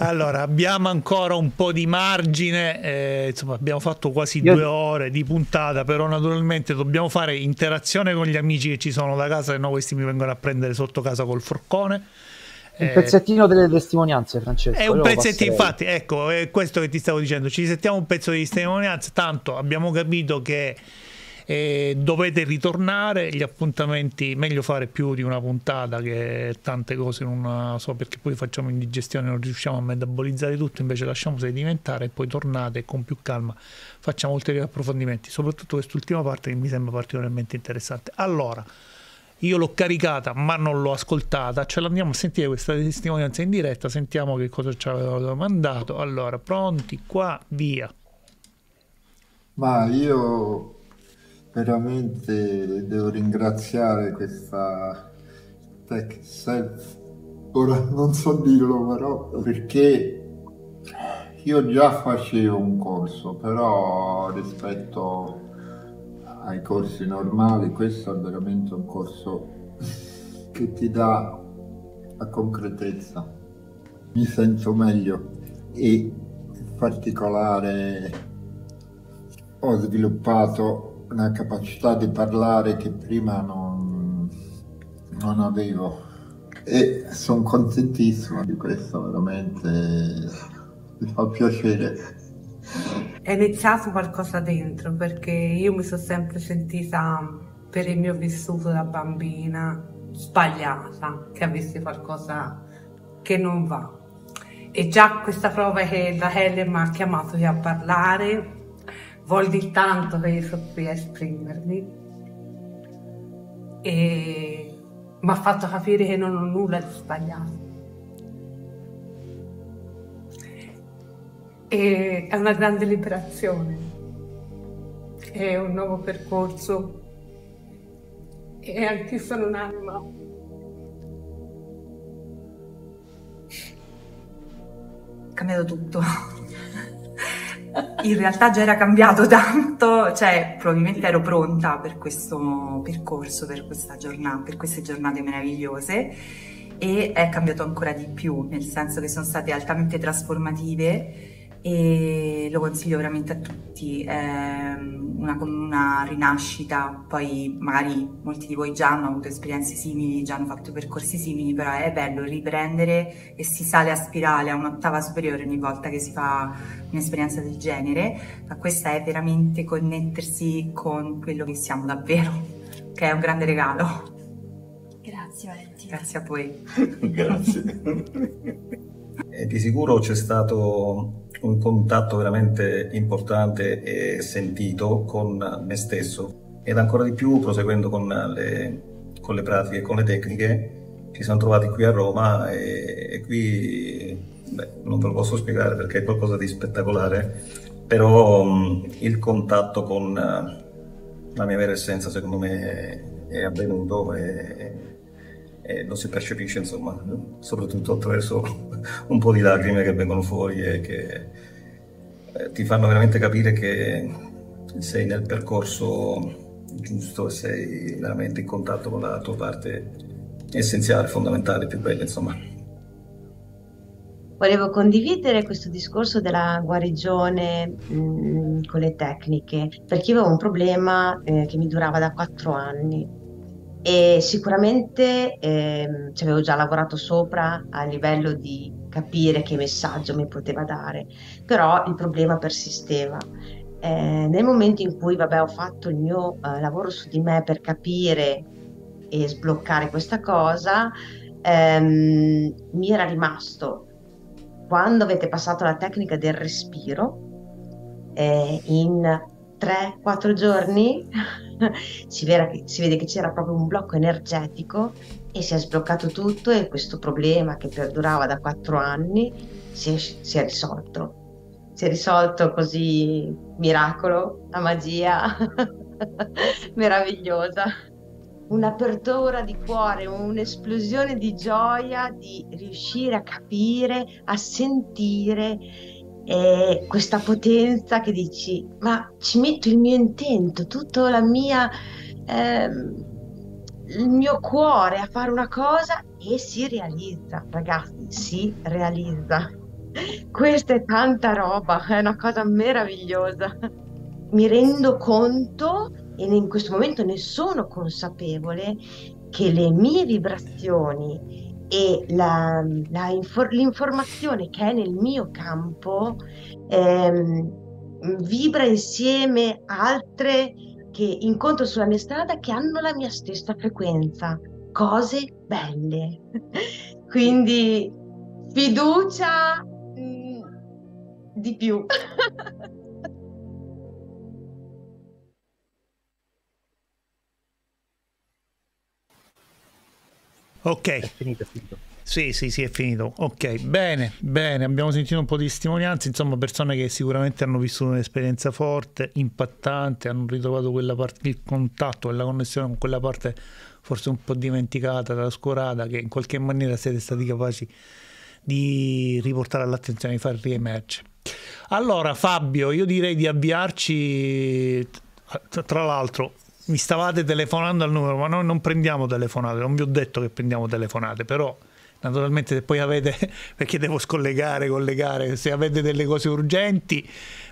Allora, abbiamo ancora un po' di margine, eh, insomma, abbiamo fatto quasi Io... due ore di puntata, però naturalmente dobbiamo fare interazione con gli amici che ci sono da casa, se no questi mi vengono a prendere sotto casa col forcone. Un eh, pezzettino delle testimonianze, Francesco. È un pezzettino, infatti, ecco, è questo che ti stavo dicendo. Ci sentiamo un pezzo di testimonianze, tanto abbiamo capito che eh, dovete ritornare, gli appuntamenti, meglio fare più di una puntata che tante cose in una so perché poi facciamo indigestione, non riusciamo a metabolizzare tutto, invece lasciamo sedimentare e poi tornate con più calma, facciamo ulteriori approfondimenti, soprattutto quest'ultima parte che mi sembra particolarmente interessante. Allora, io l'ho caricata ma non l'ho ascoltata, ce l'andiamo a sentire questa testimonianza in diretta, sentiamo che cosa ci avevano mandato Allora, pronti, qua, via. Ma io veramente devo ringraziare questa tech self ora non so dirlo però perché io già facevo un corso però rispetto ai corsi normali questo è veramente un corso che ti dà la concretezza mi sento meglio e in particolare ho sviluppato una capacità di parlare che prima non, non avevo e sono contentissimo di questo, veramente mi fa piacere. È iniziato qualcosa dentro perché io mi sono sempre sentita per il mio vissuto da bambina sbagliata, che avessi qualcosa che non va. E già questa prova che la Helen mi ha chiamato qui a parlare vuol dire tanto che io sono qui a esprimermi e mi ha fatto capire che non ho nulla di sbagliato. E è una grande liberazione, è un nuovo percorso e anche sono un'anima. Cambiato tutto. in realtà già era cambiato tanto, cioè probabilmente ero pronta per questo percorso, per, giornata, per queste giornate meravigliose e è cambiato ancora di più, nel senso che sono state altamente trasformative e lo consiglio veramente a tutti, è ehm, una, una rinascita, poi magari molti di voi già hanno avuto esperienze simili, già hanno fatto percorsi simili, però è bello riprendere e si sale a spirale a un'ottava superiore ogni volta che si fa un'esperienza del genere, ma questa è veramente connettersi con quello che siamo davvero, che è un grande regalo. Grazie Valentina. Grazie a voi. Grazie. Eh, di sicuro c'è stato un contatto veramente importante e sentito con me stesso ed ancora di più proseguendo con le, con le pratiche, con le tecniche, ci siamo trovati qui a Roma e, e qui beh, non ve lo posso spiegare perché è qualcosa di spettacolare, però mh, mm, il contatto con uh, la mia vera essenza secondo me è, è avvenuto e, e lo si percepisce insomma, soprattutto attraverso un po' di lacrime che vengono fuori e che eh, ti fanno veramente capire che sei nel percorso giusto, sei veramente in contatto con la tua parte essenziale, fondamentale, più bella, insomma. Volevo condividere questo discorso della guarigione mh, mm, con le tecniche, perché io avevo un problema eh, che mi durava da quattro anni e sicuramente ehm, ci avevo già lavorato sopra a livello di capire che messaggio mi poteva dare, però il problema persisteva. Eh, nel momento in cui vabbè, ho fatto il mio eh, lavoro su di me per capire e sbloccare questa cosa, ehm, mi era rimasto quando avete passato la tecnica del respiro eh, in 3-4 giorni si, che, si vede che c'era proprio un blocco energetico e si è sbloccato tutto e questo problema che perdurava da quattro anni si è, si è risolto. Si è risolto così, miracolo, la magia meravigliosa. Un'apertura di cuore, un'esplosione di gioia di riuscire a capire, a sentire eh, questa potenza che dici, ma ci metto il mio intento, tutto la mia, ehm, il mio cuore a fare una cosa e si realizza, ragazzi, si realizza. Questa è tanta roba, è una cosa meravigliosa. Mi rendo conto e in questo momento ne sono consapevole che le mie vibrazioni e la, la l'informazione che è nel mio campo ehm, vibra insieme a altre che incontro sulla mia strada che hanno la mia stessa frequenza, cose belle. Quindi fiducia mh, mm, di più. Ok. È finito, è finito. Sì, sì, sì, è finito. Ok, bene, bene. Abbiamo sentito un po' di testimonianze, insomma, persone che sicuramente hanno vissuto un'esperienza forte, impattante, hanno ritrovato quella parte, il contatto, la connessione con quella parte forse un po' dimenticata, trascurata, che in qualche maniera siete stati capaci di riportare all'attenzione, di far riemergere. Allora, Fabio, io direi di avviarci, tra l'altro, mi stavate telefonando al numero, ma noi non prendiamo telefonate, non vi ho detto che prendiamo telefonate, però naturalmente se poi avete, perché devo scollegare, collegare, se avete delle cose urgenti,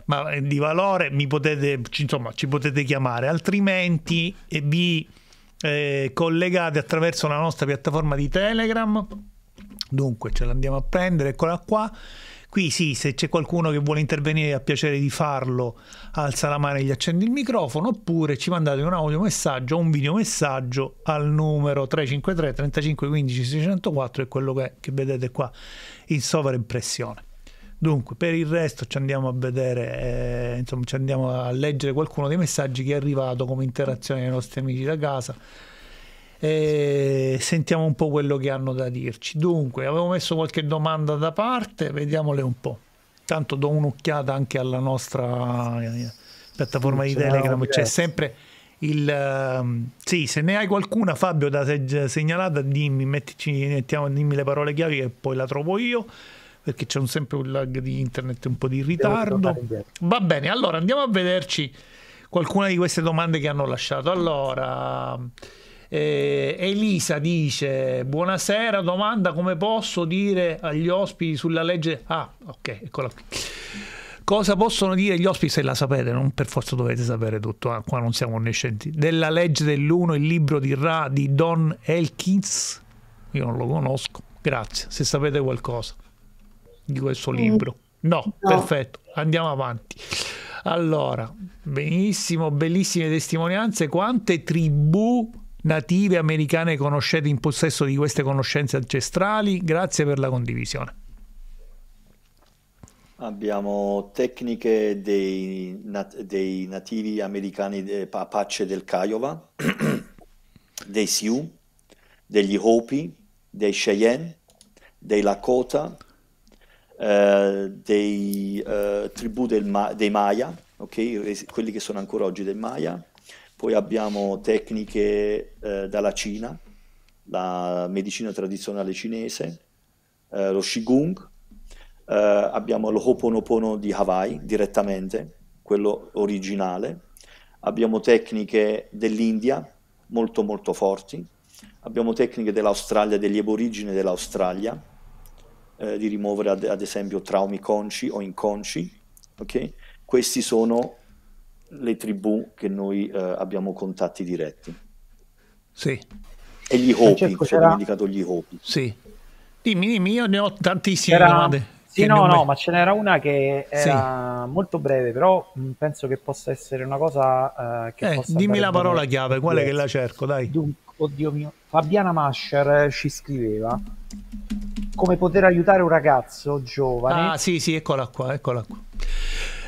ma eh, di valore, mi potete, insomma, ci potete chiamare, altrimenti eh, vi eh, collegate attraverso la nostra piattaforma di Telegram, dunque ce l'andiamo a prendere, eccola qua, Qui sì, se c'è qualcuno che vuole intervenire ha piacere di farlo, alza la mano e gli accende il microfono, oppure ci mandate un audio messaggio o un videomessaggio al numero 353 35 15 604, è quello che, che vedete qua in sovraimpressione. Dunque, per il resto ci andiamo a vedere, eh, insomma, ci andiamo a leggere qualcuno dei messaggi che è arrivato come interazione dei nostri amici da casa e sentiamo un po' quello che hanno da dirci. Dunque, avevo messo qualche domanda da parte, vediamole un po'. Tanto do un'occhiata anche alla nostra eh, piattaforma di Telegram, c'è sempre il... Um, sì, se ne hai qualcuna Fabio da segnalata, dimmi, mettici, mettiamo, dimmi le parole chiave che poi la trovo io perché c'è un, sempre un lag di internet un po' di ritardo. Va bene, allora andiamo a vederci qualcuna di queste domande che hanno lasciato. Allora, eh, Elisa dice: Buonasera, domanda come posso dire agli ospiti sulla legge. Ah, ok, eccola qui. Cosa possono dire gli ospiti se la sapete? Non per forza dovete sapere tutto, ah, qua non siamo onniscienti. Della legge dell'uno, il libro di Ra di Don Elkins. Io non lo conosco. Grazie, se sapete qualcosa di questo mm. libro. no. no. perfetto, andiamo avanti. Allora, benissimo, bellissime testimonianze. Quante tribù native americane conoscete in possesso di queste conoscenze ancestrali? Grazie per la condivisione. Abbiamo tecniche dei, nat dei nativi americani de eh, Apache del Kiowa, dei Sioux, degli Hopi, dei Cheyenne, dei Lakota, eh, dei eh, tribù dei Maya, okay? quelli che sono ancora oggi dei Maya, poi abbiamo tecniche eh, dalla Cina, la medicina tradizionale cinese, eh, lo Shigong, eh, abbiamo lo Hoponopono di Hawaii direttamente, quello originale, abbiamo tecniche dell'India molto molto forti, abbiamo tecniche dell'Australia, degli aborigeni dell'Australia, eh, di rimuovere ad, ad, esempio traumi conci o inconsci, okay? questi sono le tribù che noi eh, abbiamo contatti diretti. Sì. E gli Hopi, Francesco, ci abbiamo indicato gli Hopi. Sì. Dimmi, dimmi, io ne ho tantissime c'era... domande. Sì, no, no, ma ce n'era una che era sì. molto breve, però mm, penso che possa essere una cosa uh, che eh, possa... Dimmi la parola bene. chiave, qual che la cerco, dai. Dunque, oddio mio, Fabiana Mascher eh, ci scriveva come poter aiutare un ragazzo giovane... Ah, sì, sì, eccola qua, eccola qua.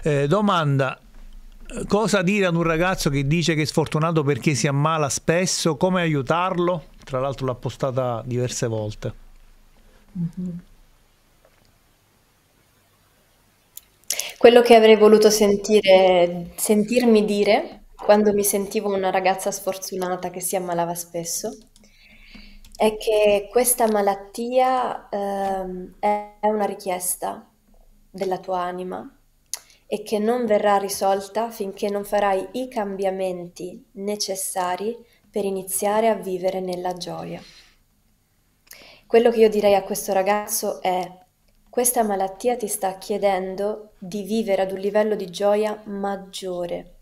Eh, domanda, Cosa dire ad un ragazzo che dice che è sfortunato perché si ammala spesso? Come aiutarlo? Tra l'altro l'ha postata diverse volte. Mm-hmm. Quello che avrei voluto sentire, sentirmi dire quando mi sentivo una ragazza sfortunata che si ammalava spesso è che questa malattia eh, è una richiesta della tua anima e che non verrà risolta finché non farai i cambiamenti necessari per iniziare a vivere nella gioia. Quello che io direi a questo ragazzo è questa malattia ti sta chiedendo di vivere ad un livello di gioia maggiore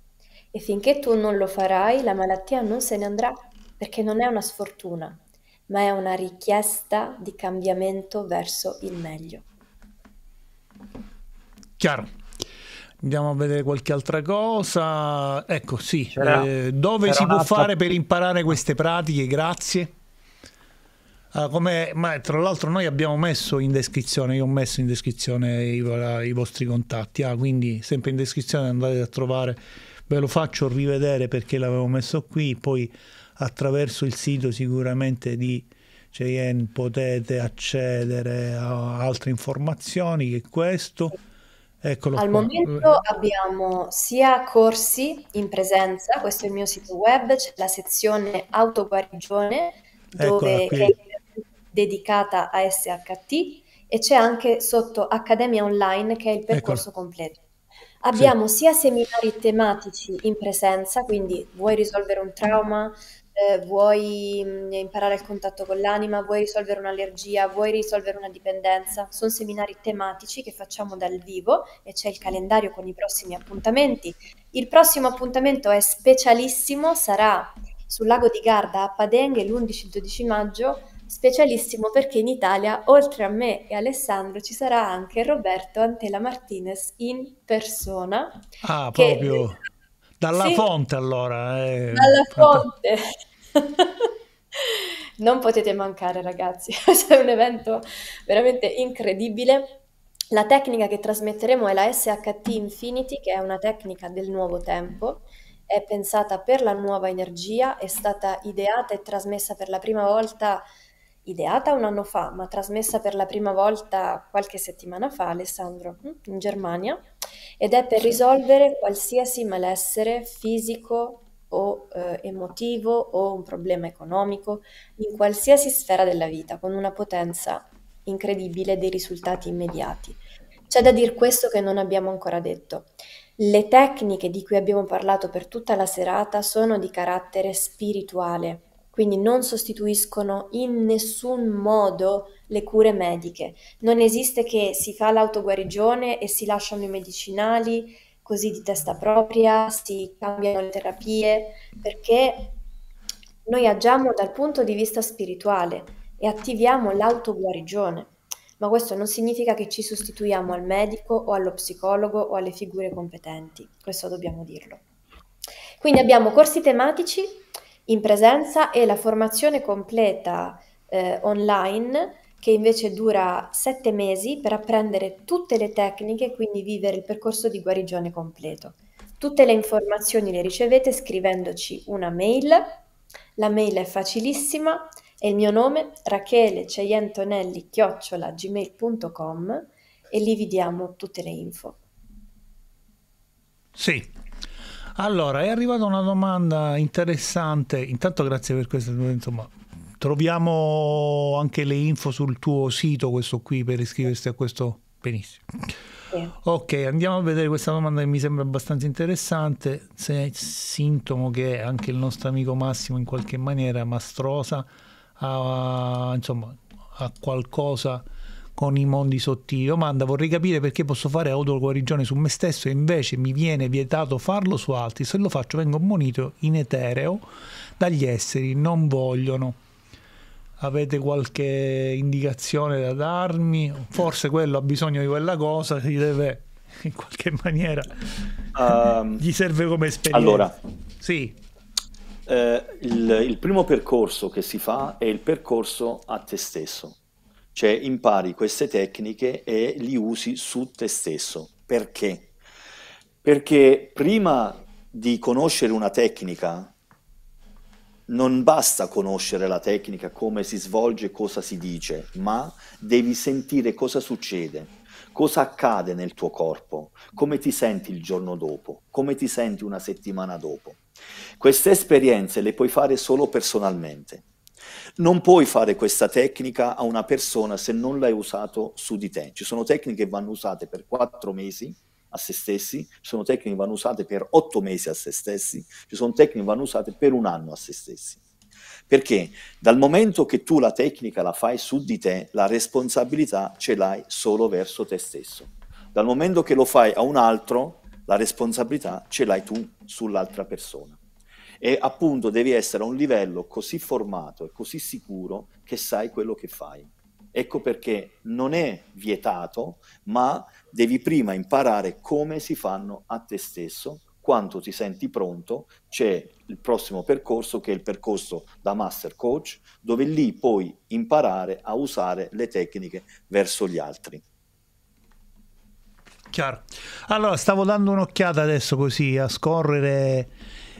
e finché tu non lo farai la malattia non se ne andrà perché non è una sfortuna, ma è una richiesta di cambiamento verso il meglio. Chiaro. Andiamo a vedere qualche altra cosa. Ecco, sì, eh, dove si può fare per imparare queste pratiche? Grazie. Uh, come, ma tra l'altro noi abbiamo messo in descrizione, io ho messo in descrizione i, i vostri contatti, ah, quindi sempre in descrizione andate a trovare, ve lo faccio rivedere perché l'avevo messo qui, poi attraverso il sito sicuramente di JN potete accedere a altre informazioni che questo. Eccolo Al qua. momento mm. abbiamo sia corsi in presenza, questo è il mio sito web, c'è la sezione autoguarigione dove è dedicata a SHT e c'è anche sotto Accademia Online che è il percorso Eccola. completo. Abbiamo sì. sia seminari tematici in presenza, quindi vuoi risolvere un trauma, eh, vuoi mm, imparare il contatto con l'anima, vuoi risolvere un'allergia, vuoi risolvere una dipendenza. Sono seminari tematici che facciamo dal vivo e c'è il calendario con i prossimi appuntamenti. Il prossimo appuntamento è specialissimo, sarà sul lago di Garda a Padenghe l'11-12 maggio specialissimo perché in Italia, oltre a me e Alessandro, ci sarà anche Roberto Antela Martinez in persona. Ah, proprio. Che dalla sì. fonte allora. Eh. Dalla fonte. non potete mancare ragazzi, è un evento veramente incredibile. La tecnica che trasmetteremo è la SHT Infinity, che è una tecnica del nuovo tempo, è pensata per la nuova energia, è stata ideata e trasmessa per la prima volta, ideata un anno fa, ma trasmessa per la prima volta qualche settimana fa, Alessandro, hm, in Germania ed è per risolvere qualsiasi malessere fisico o eh, emotivo o un problema economico in qualsiasi sfera della vita con una potenza incredibile dei risultati immediati. C'è da dire questo che non abbiamo ancora detto. Le tecniche di cui abbiamo parlato per tutta la serata sono di carattere spirituale, quindi non sostituiscono in nessun modo le cure mediche. Non esiste che si fa l'autoguarigione e si lasciano i medicinali così di testa propria, si cambiano le terapie, perché noi agiamo dal punto di vista spirituale e attiviamo l'autoguarigione. Ma questo non significa che ci sostituiamo al medico o allo psicologo o alle figure competenti, questo dobbiamo dirlo. Quindi abbiamo corsi tematici in presenza e la formazione completa eh, online che invece dura sette mesi per apprendere tutte le tecniche e quindi vivere il percorso di guarigione completo. Tutte le informazioni le ricevete scrivendoci una mail, la mail è facilissima, è il mio nome Rachele Ceientonelli chiocciola gmail.com e lì vi diamo tutte le info. Sì, allora, è arrivata una domanda interessante. Intanto grazie per questo, insomma, troviamo anche le info sul tuo sito, questo qui, per iscriversi a questo. Benissimo. Sì. Ok, andiamo a vedere questa domanda che mi sembra abbastanza interessante, se è sintomo che anche il nostro amico Massimo in qualche maniera Mastrosa ha, insomma, ha qualcosa con i mondi sottili. Domanda, vorrei capire perché posso fare autoguarigione su me stesso e invece mi viene vietato farlo su altri. Se lo faccio vengo monito in etereo dagli esseri, non vogliono. Avete qualche indicazione da darmi? Forse quello ha bisogno di quella cosa, si deve in qualche maniera... Um, gli serve come esperienza. Allora, sì. Eh, il, il primo percorso che si fa è il percorso a te stesso cioè impari queste tecniche e li usi su te stesso. Perché? Perché prima di conoscere una tecnica, non basta conoscere la tecnica, come si svolge, cosa si dice, ma devi sentire cosa succede, cosa accade nel tuo corpo, come ti senti il giorno dopo, come ti senti una settimana dopo. Queste esperienze le puoi fare solo personalmente. Non puoi fare questa tecnica a una persona se non l'hai usato su di te. Ci sono tecniche che vanno usate per quattro mesi a se stessi, ci sono tecniche che vanno usate per otto mesi a se stessi, ci sono tecniche che vanno usate per un anno a se stessi. Perché dal momento che tu la tecnica la fai su di te, la responsabilità ce l'hai solo verso te stesso. Dal momento che lo fai a un altro, la responsabilità ce l'hai tu sull'altra persona e appunto devi essere a un livello così formato e così sicuro che sai quello che fai. Ecco perché non è vietato, ma devi prima imparare come si fanno a te stesso, quanto ti senti pronto, c'è il prossimo percorso che è il percorso da master coach, dove lì puoi imparare a usare le tecniche verso gli altri. Chiaro. Allora, stavo dando un'occhiata adesso così a scorrere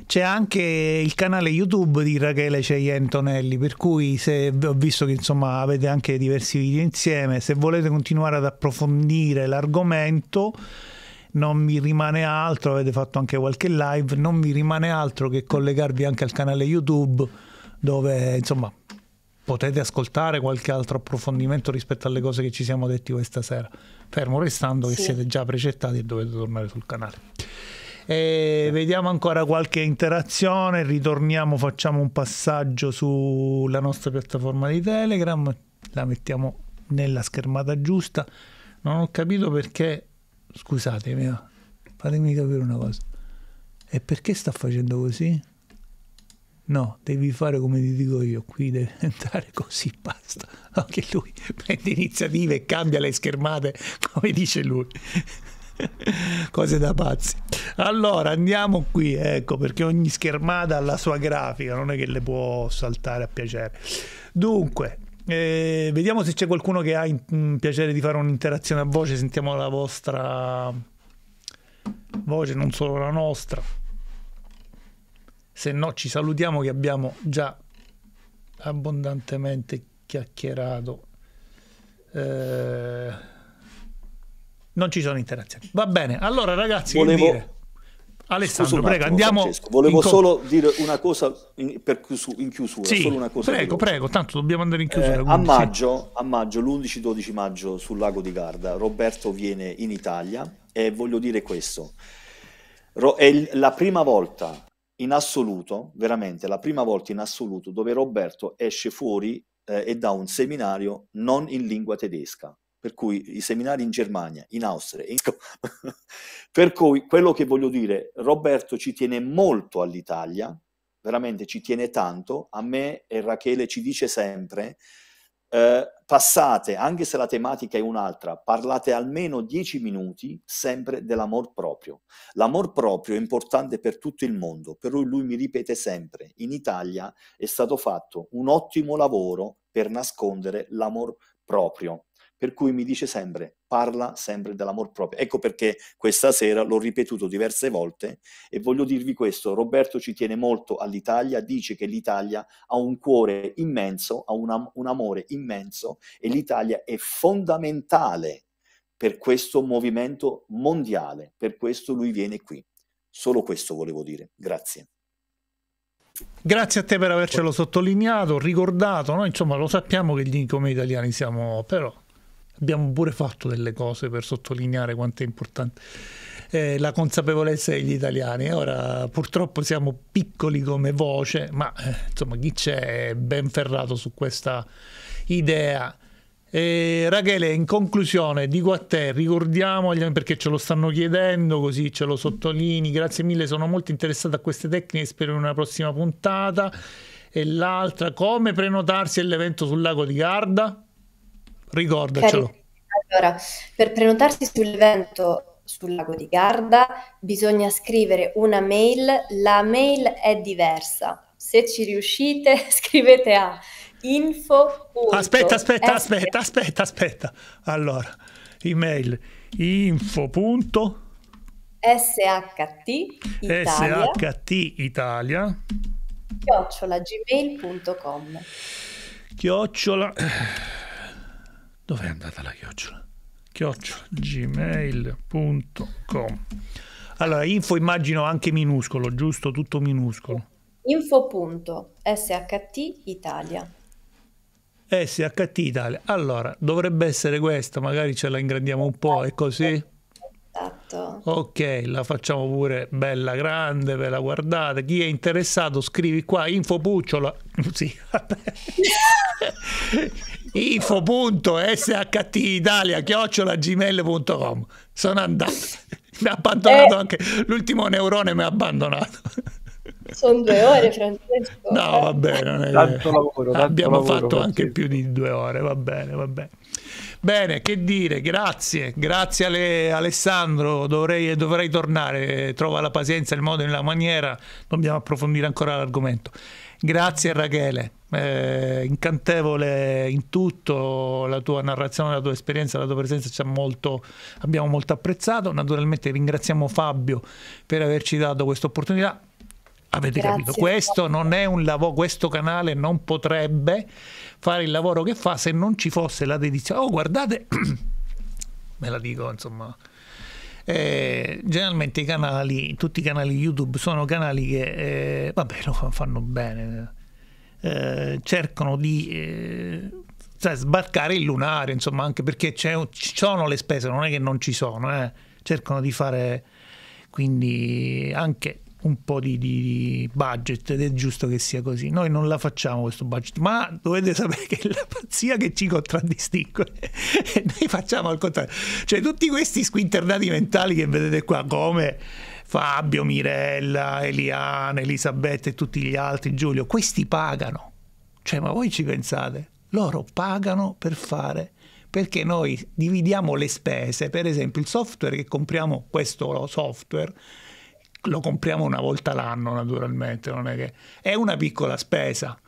c'è anche il canale YouTube di Rachele Ceie Antonelli, per cui se, ho visto che insomma avete anche diversi video insieme, se volete continuare ad approfondire l'argomento non mi rimane altro, avete fatto anche qualche live, non mi rimane altro che collegarvi anche al canale YouTube dove insomma potete ascoltare qualche altro approfondimento rispetto alle cose che ci siamo detti questa sera, fermo restando sì. che siete già precettati e dovete tornare sul canale. E vediamo ancora qualche interazione, ritorniamo, facciamo un passaggio sulla nostra piattaforma di Telegram, la mettiamo nella schermata giusta. Non ho capito perché, scusatemi, eh, fatemi capire una cosa. E perché sta facendo così? No, devi fare come ti dico io, qui devi entrare così, basta. Anche lui prende iniziative e cambia le schermate come dice lui. Cose da pazzi. Allora andiamo qui, ecco perché ogni schermata ha la sua grafica, non è che le può saltare a piacere. Dunque, eh, vediamo se c'è qualcuno che ha in, in mm, piacere di fare un'interazione a voce, sentiamo la vostra voce, non solo la nostra. Se no ci salutiamo che abbiamo già abbondantemente chiacchierato. Eh non ci sono interazioni. Va bene, allora ragazzi, Volevo... che dire? Alessandro, attimo, prego, andiamo. Francesco, volevo com- solo dire una cosa in, chiusu- in chiusura. Sì, prego, prego, tanto dobbiamo andare in eh, chiusura. Eh, a, maggio, sì. a maggio, l'11-12 maggio, sul lago di Garda, Roberto viene in Italia e voglio dire questo. Ro- è la prima volta in assoluto, veramente la prima volta in assoluto, dove Roberto esce fuori eh, e dà un seminario non in lingua tedesca per cui i seminari in Germania, in Austria, in... per cui quello che voglio dire, Roberto ci tiene molto all'Italia, veramente ci tiene tanto, a me e Rachele ci dice sempre, eh, passate, anche se la tematica è un'altra, parlate almeno dieci minuti sempre dell'amor proprio. L'amor proprio è importante per tutto il mondo, per però lui mi ripete sempre, in Italia è stato fatto un ottimo lavoro per nascondere l'amor proprio per cui mi dice sempre, parla sempre dell'amor proprio. Ecco perché questa sera l'ho ripetuto diverse volte e voglio dirvi questo, Roberto ci tiene molto all'Italia, dice che l'Italia ha un cuore immenso, ha un, am- un amore immenso e l'Italia è fondamentale per questo movimento mondiale, per questo lui viene qui. Solo questo volevo dire, grazie. Grazie a te per avercelo sottolineato, ricordato, noi insomma lo sappiamo che gli, come italiani siamo però abbiamo pure fatto delle cose per sottolineare quanto è importante eh, la consapevolezza degli italiani. Ora purtroppo siamo piccoli come voce, ma eh, insomma chi c'è è ben ferrato su questa idea. E, Rachele, in conclusione, dico a te, ricordiamo perché ce lo stanno chiedendo, così ce lo sottolini, Grazie mille, sono molto interessato a queste tecniche, spero in una prossima puntata. E l'altra, come prenotarsi all'evento sul lago di Garda? Ricordacelo. Allora, per prenotarsi sull'evento sul lago di Garda bisogna scrivere una mail, la mail è diversa. Se ci riuscite scrivete a info. Aspetta, aspetta, aspetta, aspetta, aspetta. Allora, email info. SHT Italia. SHT Italia. Chiocciola gmail.com. Chiocciola Dov'è andata la chiocciola? Chiocciola gmail.com. Allora, info immagino anche minuscolo, giusto? Tutto minuscolo. Info.sht Italia. SHT Italia. Allora, dovrebbe essere questa, magari ce la ingrandiamo un po', è così? Esatto. Ok, la facciamo pure bella grande, ve la guardate. Chi è interessato scrivi qua infopucciola. Sì, vabbè. sono andato mi ha abbandonato eh. anche l'ultimo neurone mi ha abbandonato sono due ore Francesco no eh. vabbè non è tanto lavoro, tanto abbiamo lavoro, fatto Francesco. anche più di due ore va bene va bene Bene, che dire, grazie, grazie Ale, Alessandro, dovrei, dovrei tornare, trova la pazienza, il modo e la maniera, dobbiamo approfondire ancora l'argomento. Grazie Rachele, eh, incantevole in tutto la tua narrazione, la tua esperienza, la tua presenza ci ha molto, abbiamo molto apprezzato. Naturalmente ringraziamo Fabio per averci dato questa opportunità. Avete Grazie. capito, questo non è un lavoro, questo canale non potrebbe fare il lavoro che fa se non ci fosse la dedizione. Oh, guardate, me la dico insomma. Eh, generalmente i canali, tutti i canali YouTube sono canali che, eh, vabbè, lo fanno bene, eh, cercano di eh, cioè, sbarcare il lunare, insomma, anche perché ci sono le spese, non è che non ci sono, eh. cercano di fare quindi anche un po' di, di, budget ed è giusto che sia così. Noi non la facciamo questo budget, ma dovete sapere che è la pazzia che ci contraddistingue. Noi facciamo al contrario. Cioè tutti questi squinternati mentali che vedete qua come Fabio, Mirella, Eliana, Elisabetta e tutti gli altri, Giulio, questi pagano. Cioè ma voi ci pensate? Loro pagano per fare perché noi dividiamo le spese, per esempio il software che compriamo, questo software, lo compriamo una volta l'anno naturalmente, non è che è una piccola spesa,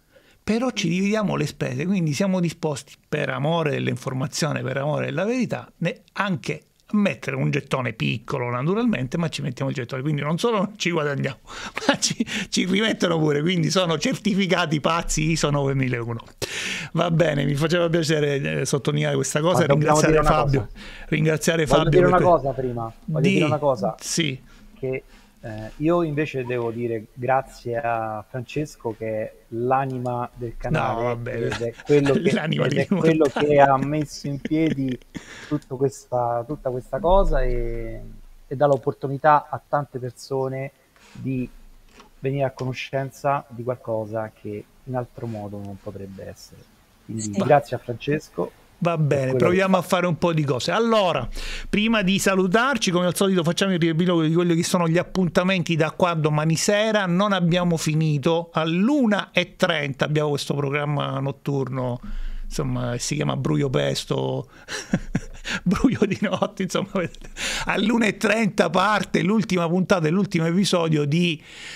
però ci dividiamo le spese, quindi siamo disposti per amore dell'informazione, per amore della verità, anche a mettere un gettone piccolo naturalmente, ma ci mettiamo il gettone, quindi non solo ci guadagniamo, ma ci, ci rimettono pure, quindi sono certificati pazzi ISO 9001. Va bene, mi faceva piacere eh, sottolineare questa cosa e ringraziare Fabio. Cosa. Ringraziare Voglio Fabio. Dire una cosa prima, voglio di... dire una cosa. Sì. Che eh, io invece devo dire grazie a Francesco che è l'anima del canale, no, vabbè, ed è quello, che, ed è quello che, ha messo in piedi questa, tutta questa cosa e, e, dà l'opportunità a tante persone di venire a conoscenza di qualcosa che in altro modo non potrebbe essere. Quindi sì. grazie a Francesco Va ecco, bene, ecco. proviamo a fare un po' di cose. Allora, prima di salutarci, come al solito facciamo il riepilogo di quelli che sono gli appuntamenti da qua a domani sera. Non abbiamo finito, e all'1.30 abbiamo questo programma notturno, insomma, si chiama Bruio Pesto. Bruio di notte, insomma, all'1.30 parte l'ultima puntata e l'ultimo episodio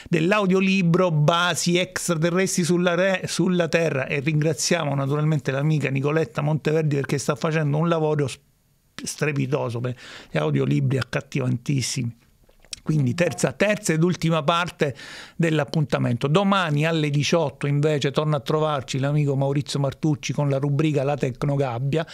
dell'audiolibro Basi extraterrestri sulla, re, sulla Terra e ringraziamo naturalmente l'amica Nicoletta Monteverdi perché sta facendo un lavoro strepitoso, gli audiolibri accattivantissimi quindi terza, terza ed ultima parte dell'appuntamento. Domani alle 18 invece torna a trovarci l'amico Maurizio Martucci con la rubrica La Tecnogabbia,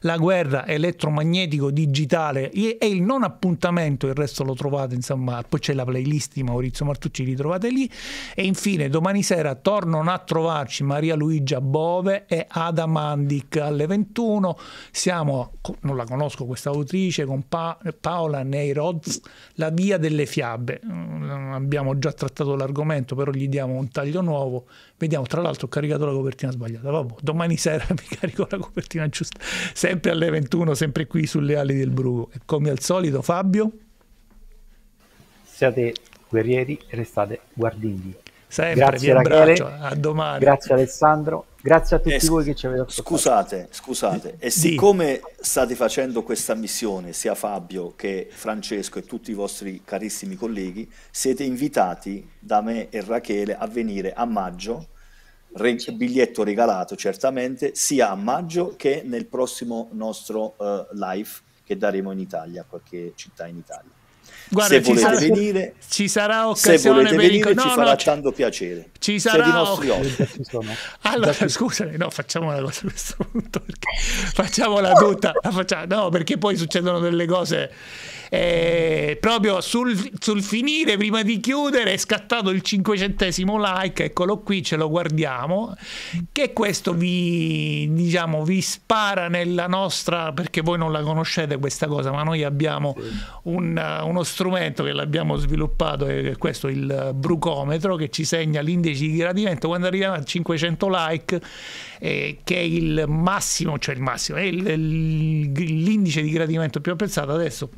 la guerra elettromagnetico digitale e il non appuntamento, il resto lo trovate insomma, poi c'è la playlist di Maurizio Martucci, li trovate lì e infine domani sera tornano a trovarci Maria Luigia Bove e Ada Mandic alle 21, siamo, non la conosco questa autrice, con pa Paola Neiroz, La via delle delle fiabe. Mm, abbiamo già trattato l'argomento, però gli diamo un taglio nuovo. Vediamo, tra l'altro ho caricato la copertina sbagliata. Vabbè, domani sera mi carico la copertina giusta. Sempre alle 21, sempre qui sulle ali del Brugo. E come al solito, Fabio. Siate guerrieri e restate guardinghi. Sempre, grazie, vi abbraccio, a domani. Grazie Alessandro, grazie a tutti eh, voi che ci avete ascoltato. Scusate, scusate, e siccome sì. state facendo questa missione, sia Fabio che Francesco e tutti i vostri carissimi colleghi, siete invitati da me e Rachele a venire a maggio, re- biglietto regalato certamente, sia a maggio che nel prossimo nostro uh, live che daremo in Italia, qualche città in Italia. Guarda, se volete sarà, venire, ci sarà occasione se venire, per il... no, ci farà no, tanto piacere. Ci cioè, sarà Siete i nostri ospiti. Allora, scusami, no, facciamola a questo punto. Perché facciamola tutta. La facciamo, no, perché poi succedono delle cose eh, proprio sul, sul, finire, prima di chiudere, è scattato il 500 like, eccolo qui, ce lo guardiamo, che questo vi, diciamo, vi spara nella nostra, perché voi non la conoscete questa cosa, ma noi abbiamo un, uh, uno strumento che l'abbiamo sviluppato, è questo il brucometro, che ci segna l'indice di gradimento, quando arriviamo a 500 like, eh, che è il massimo, cioè il massimo, è l'indice di gradimento più apprezzato adesso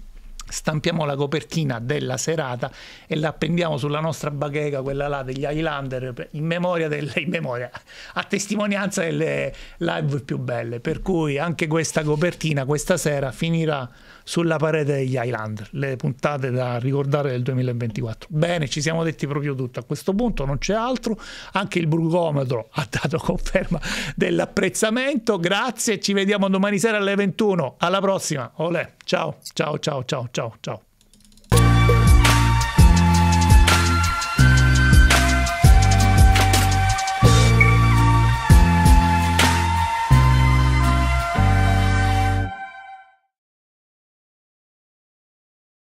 stampiamo la copertina della serata e la appendiamo sulla nostra bacheca, quella là degli Highlander, in memoria, delle, in memoria a testimonianza delle live più belle. Per cui anche questa copertina questa sera finirà sulla parete degli Highlander, le puntate da ricordare del 2024. Bene, ci siamo detti proprio tutto a questo punto, non c'è altro, anche il brugometro ha dato conferma dell'apprezzamento, grazie, ci vediamo domani sera alle 21, alla prossima, olè, ciao, ciao, ciao, ciao, ciao, ciao.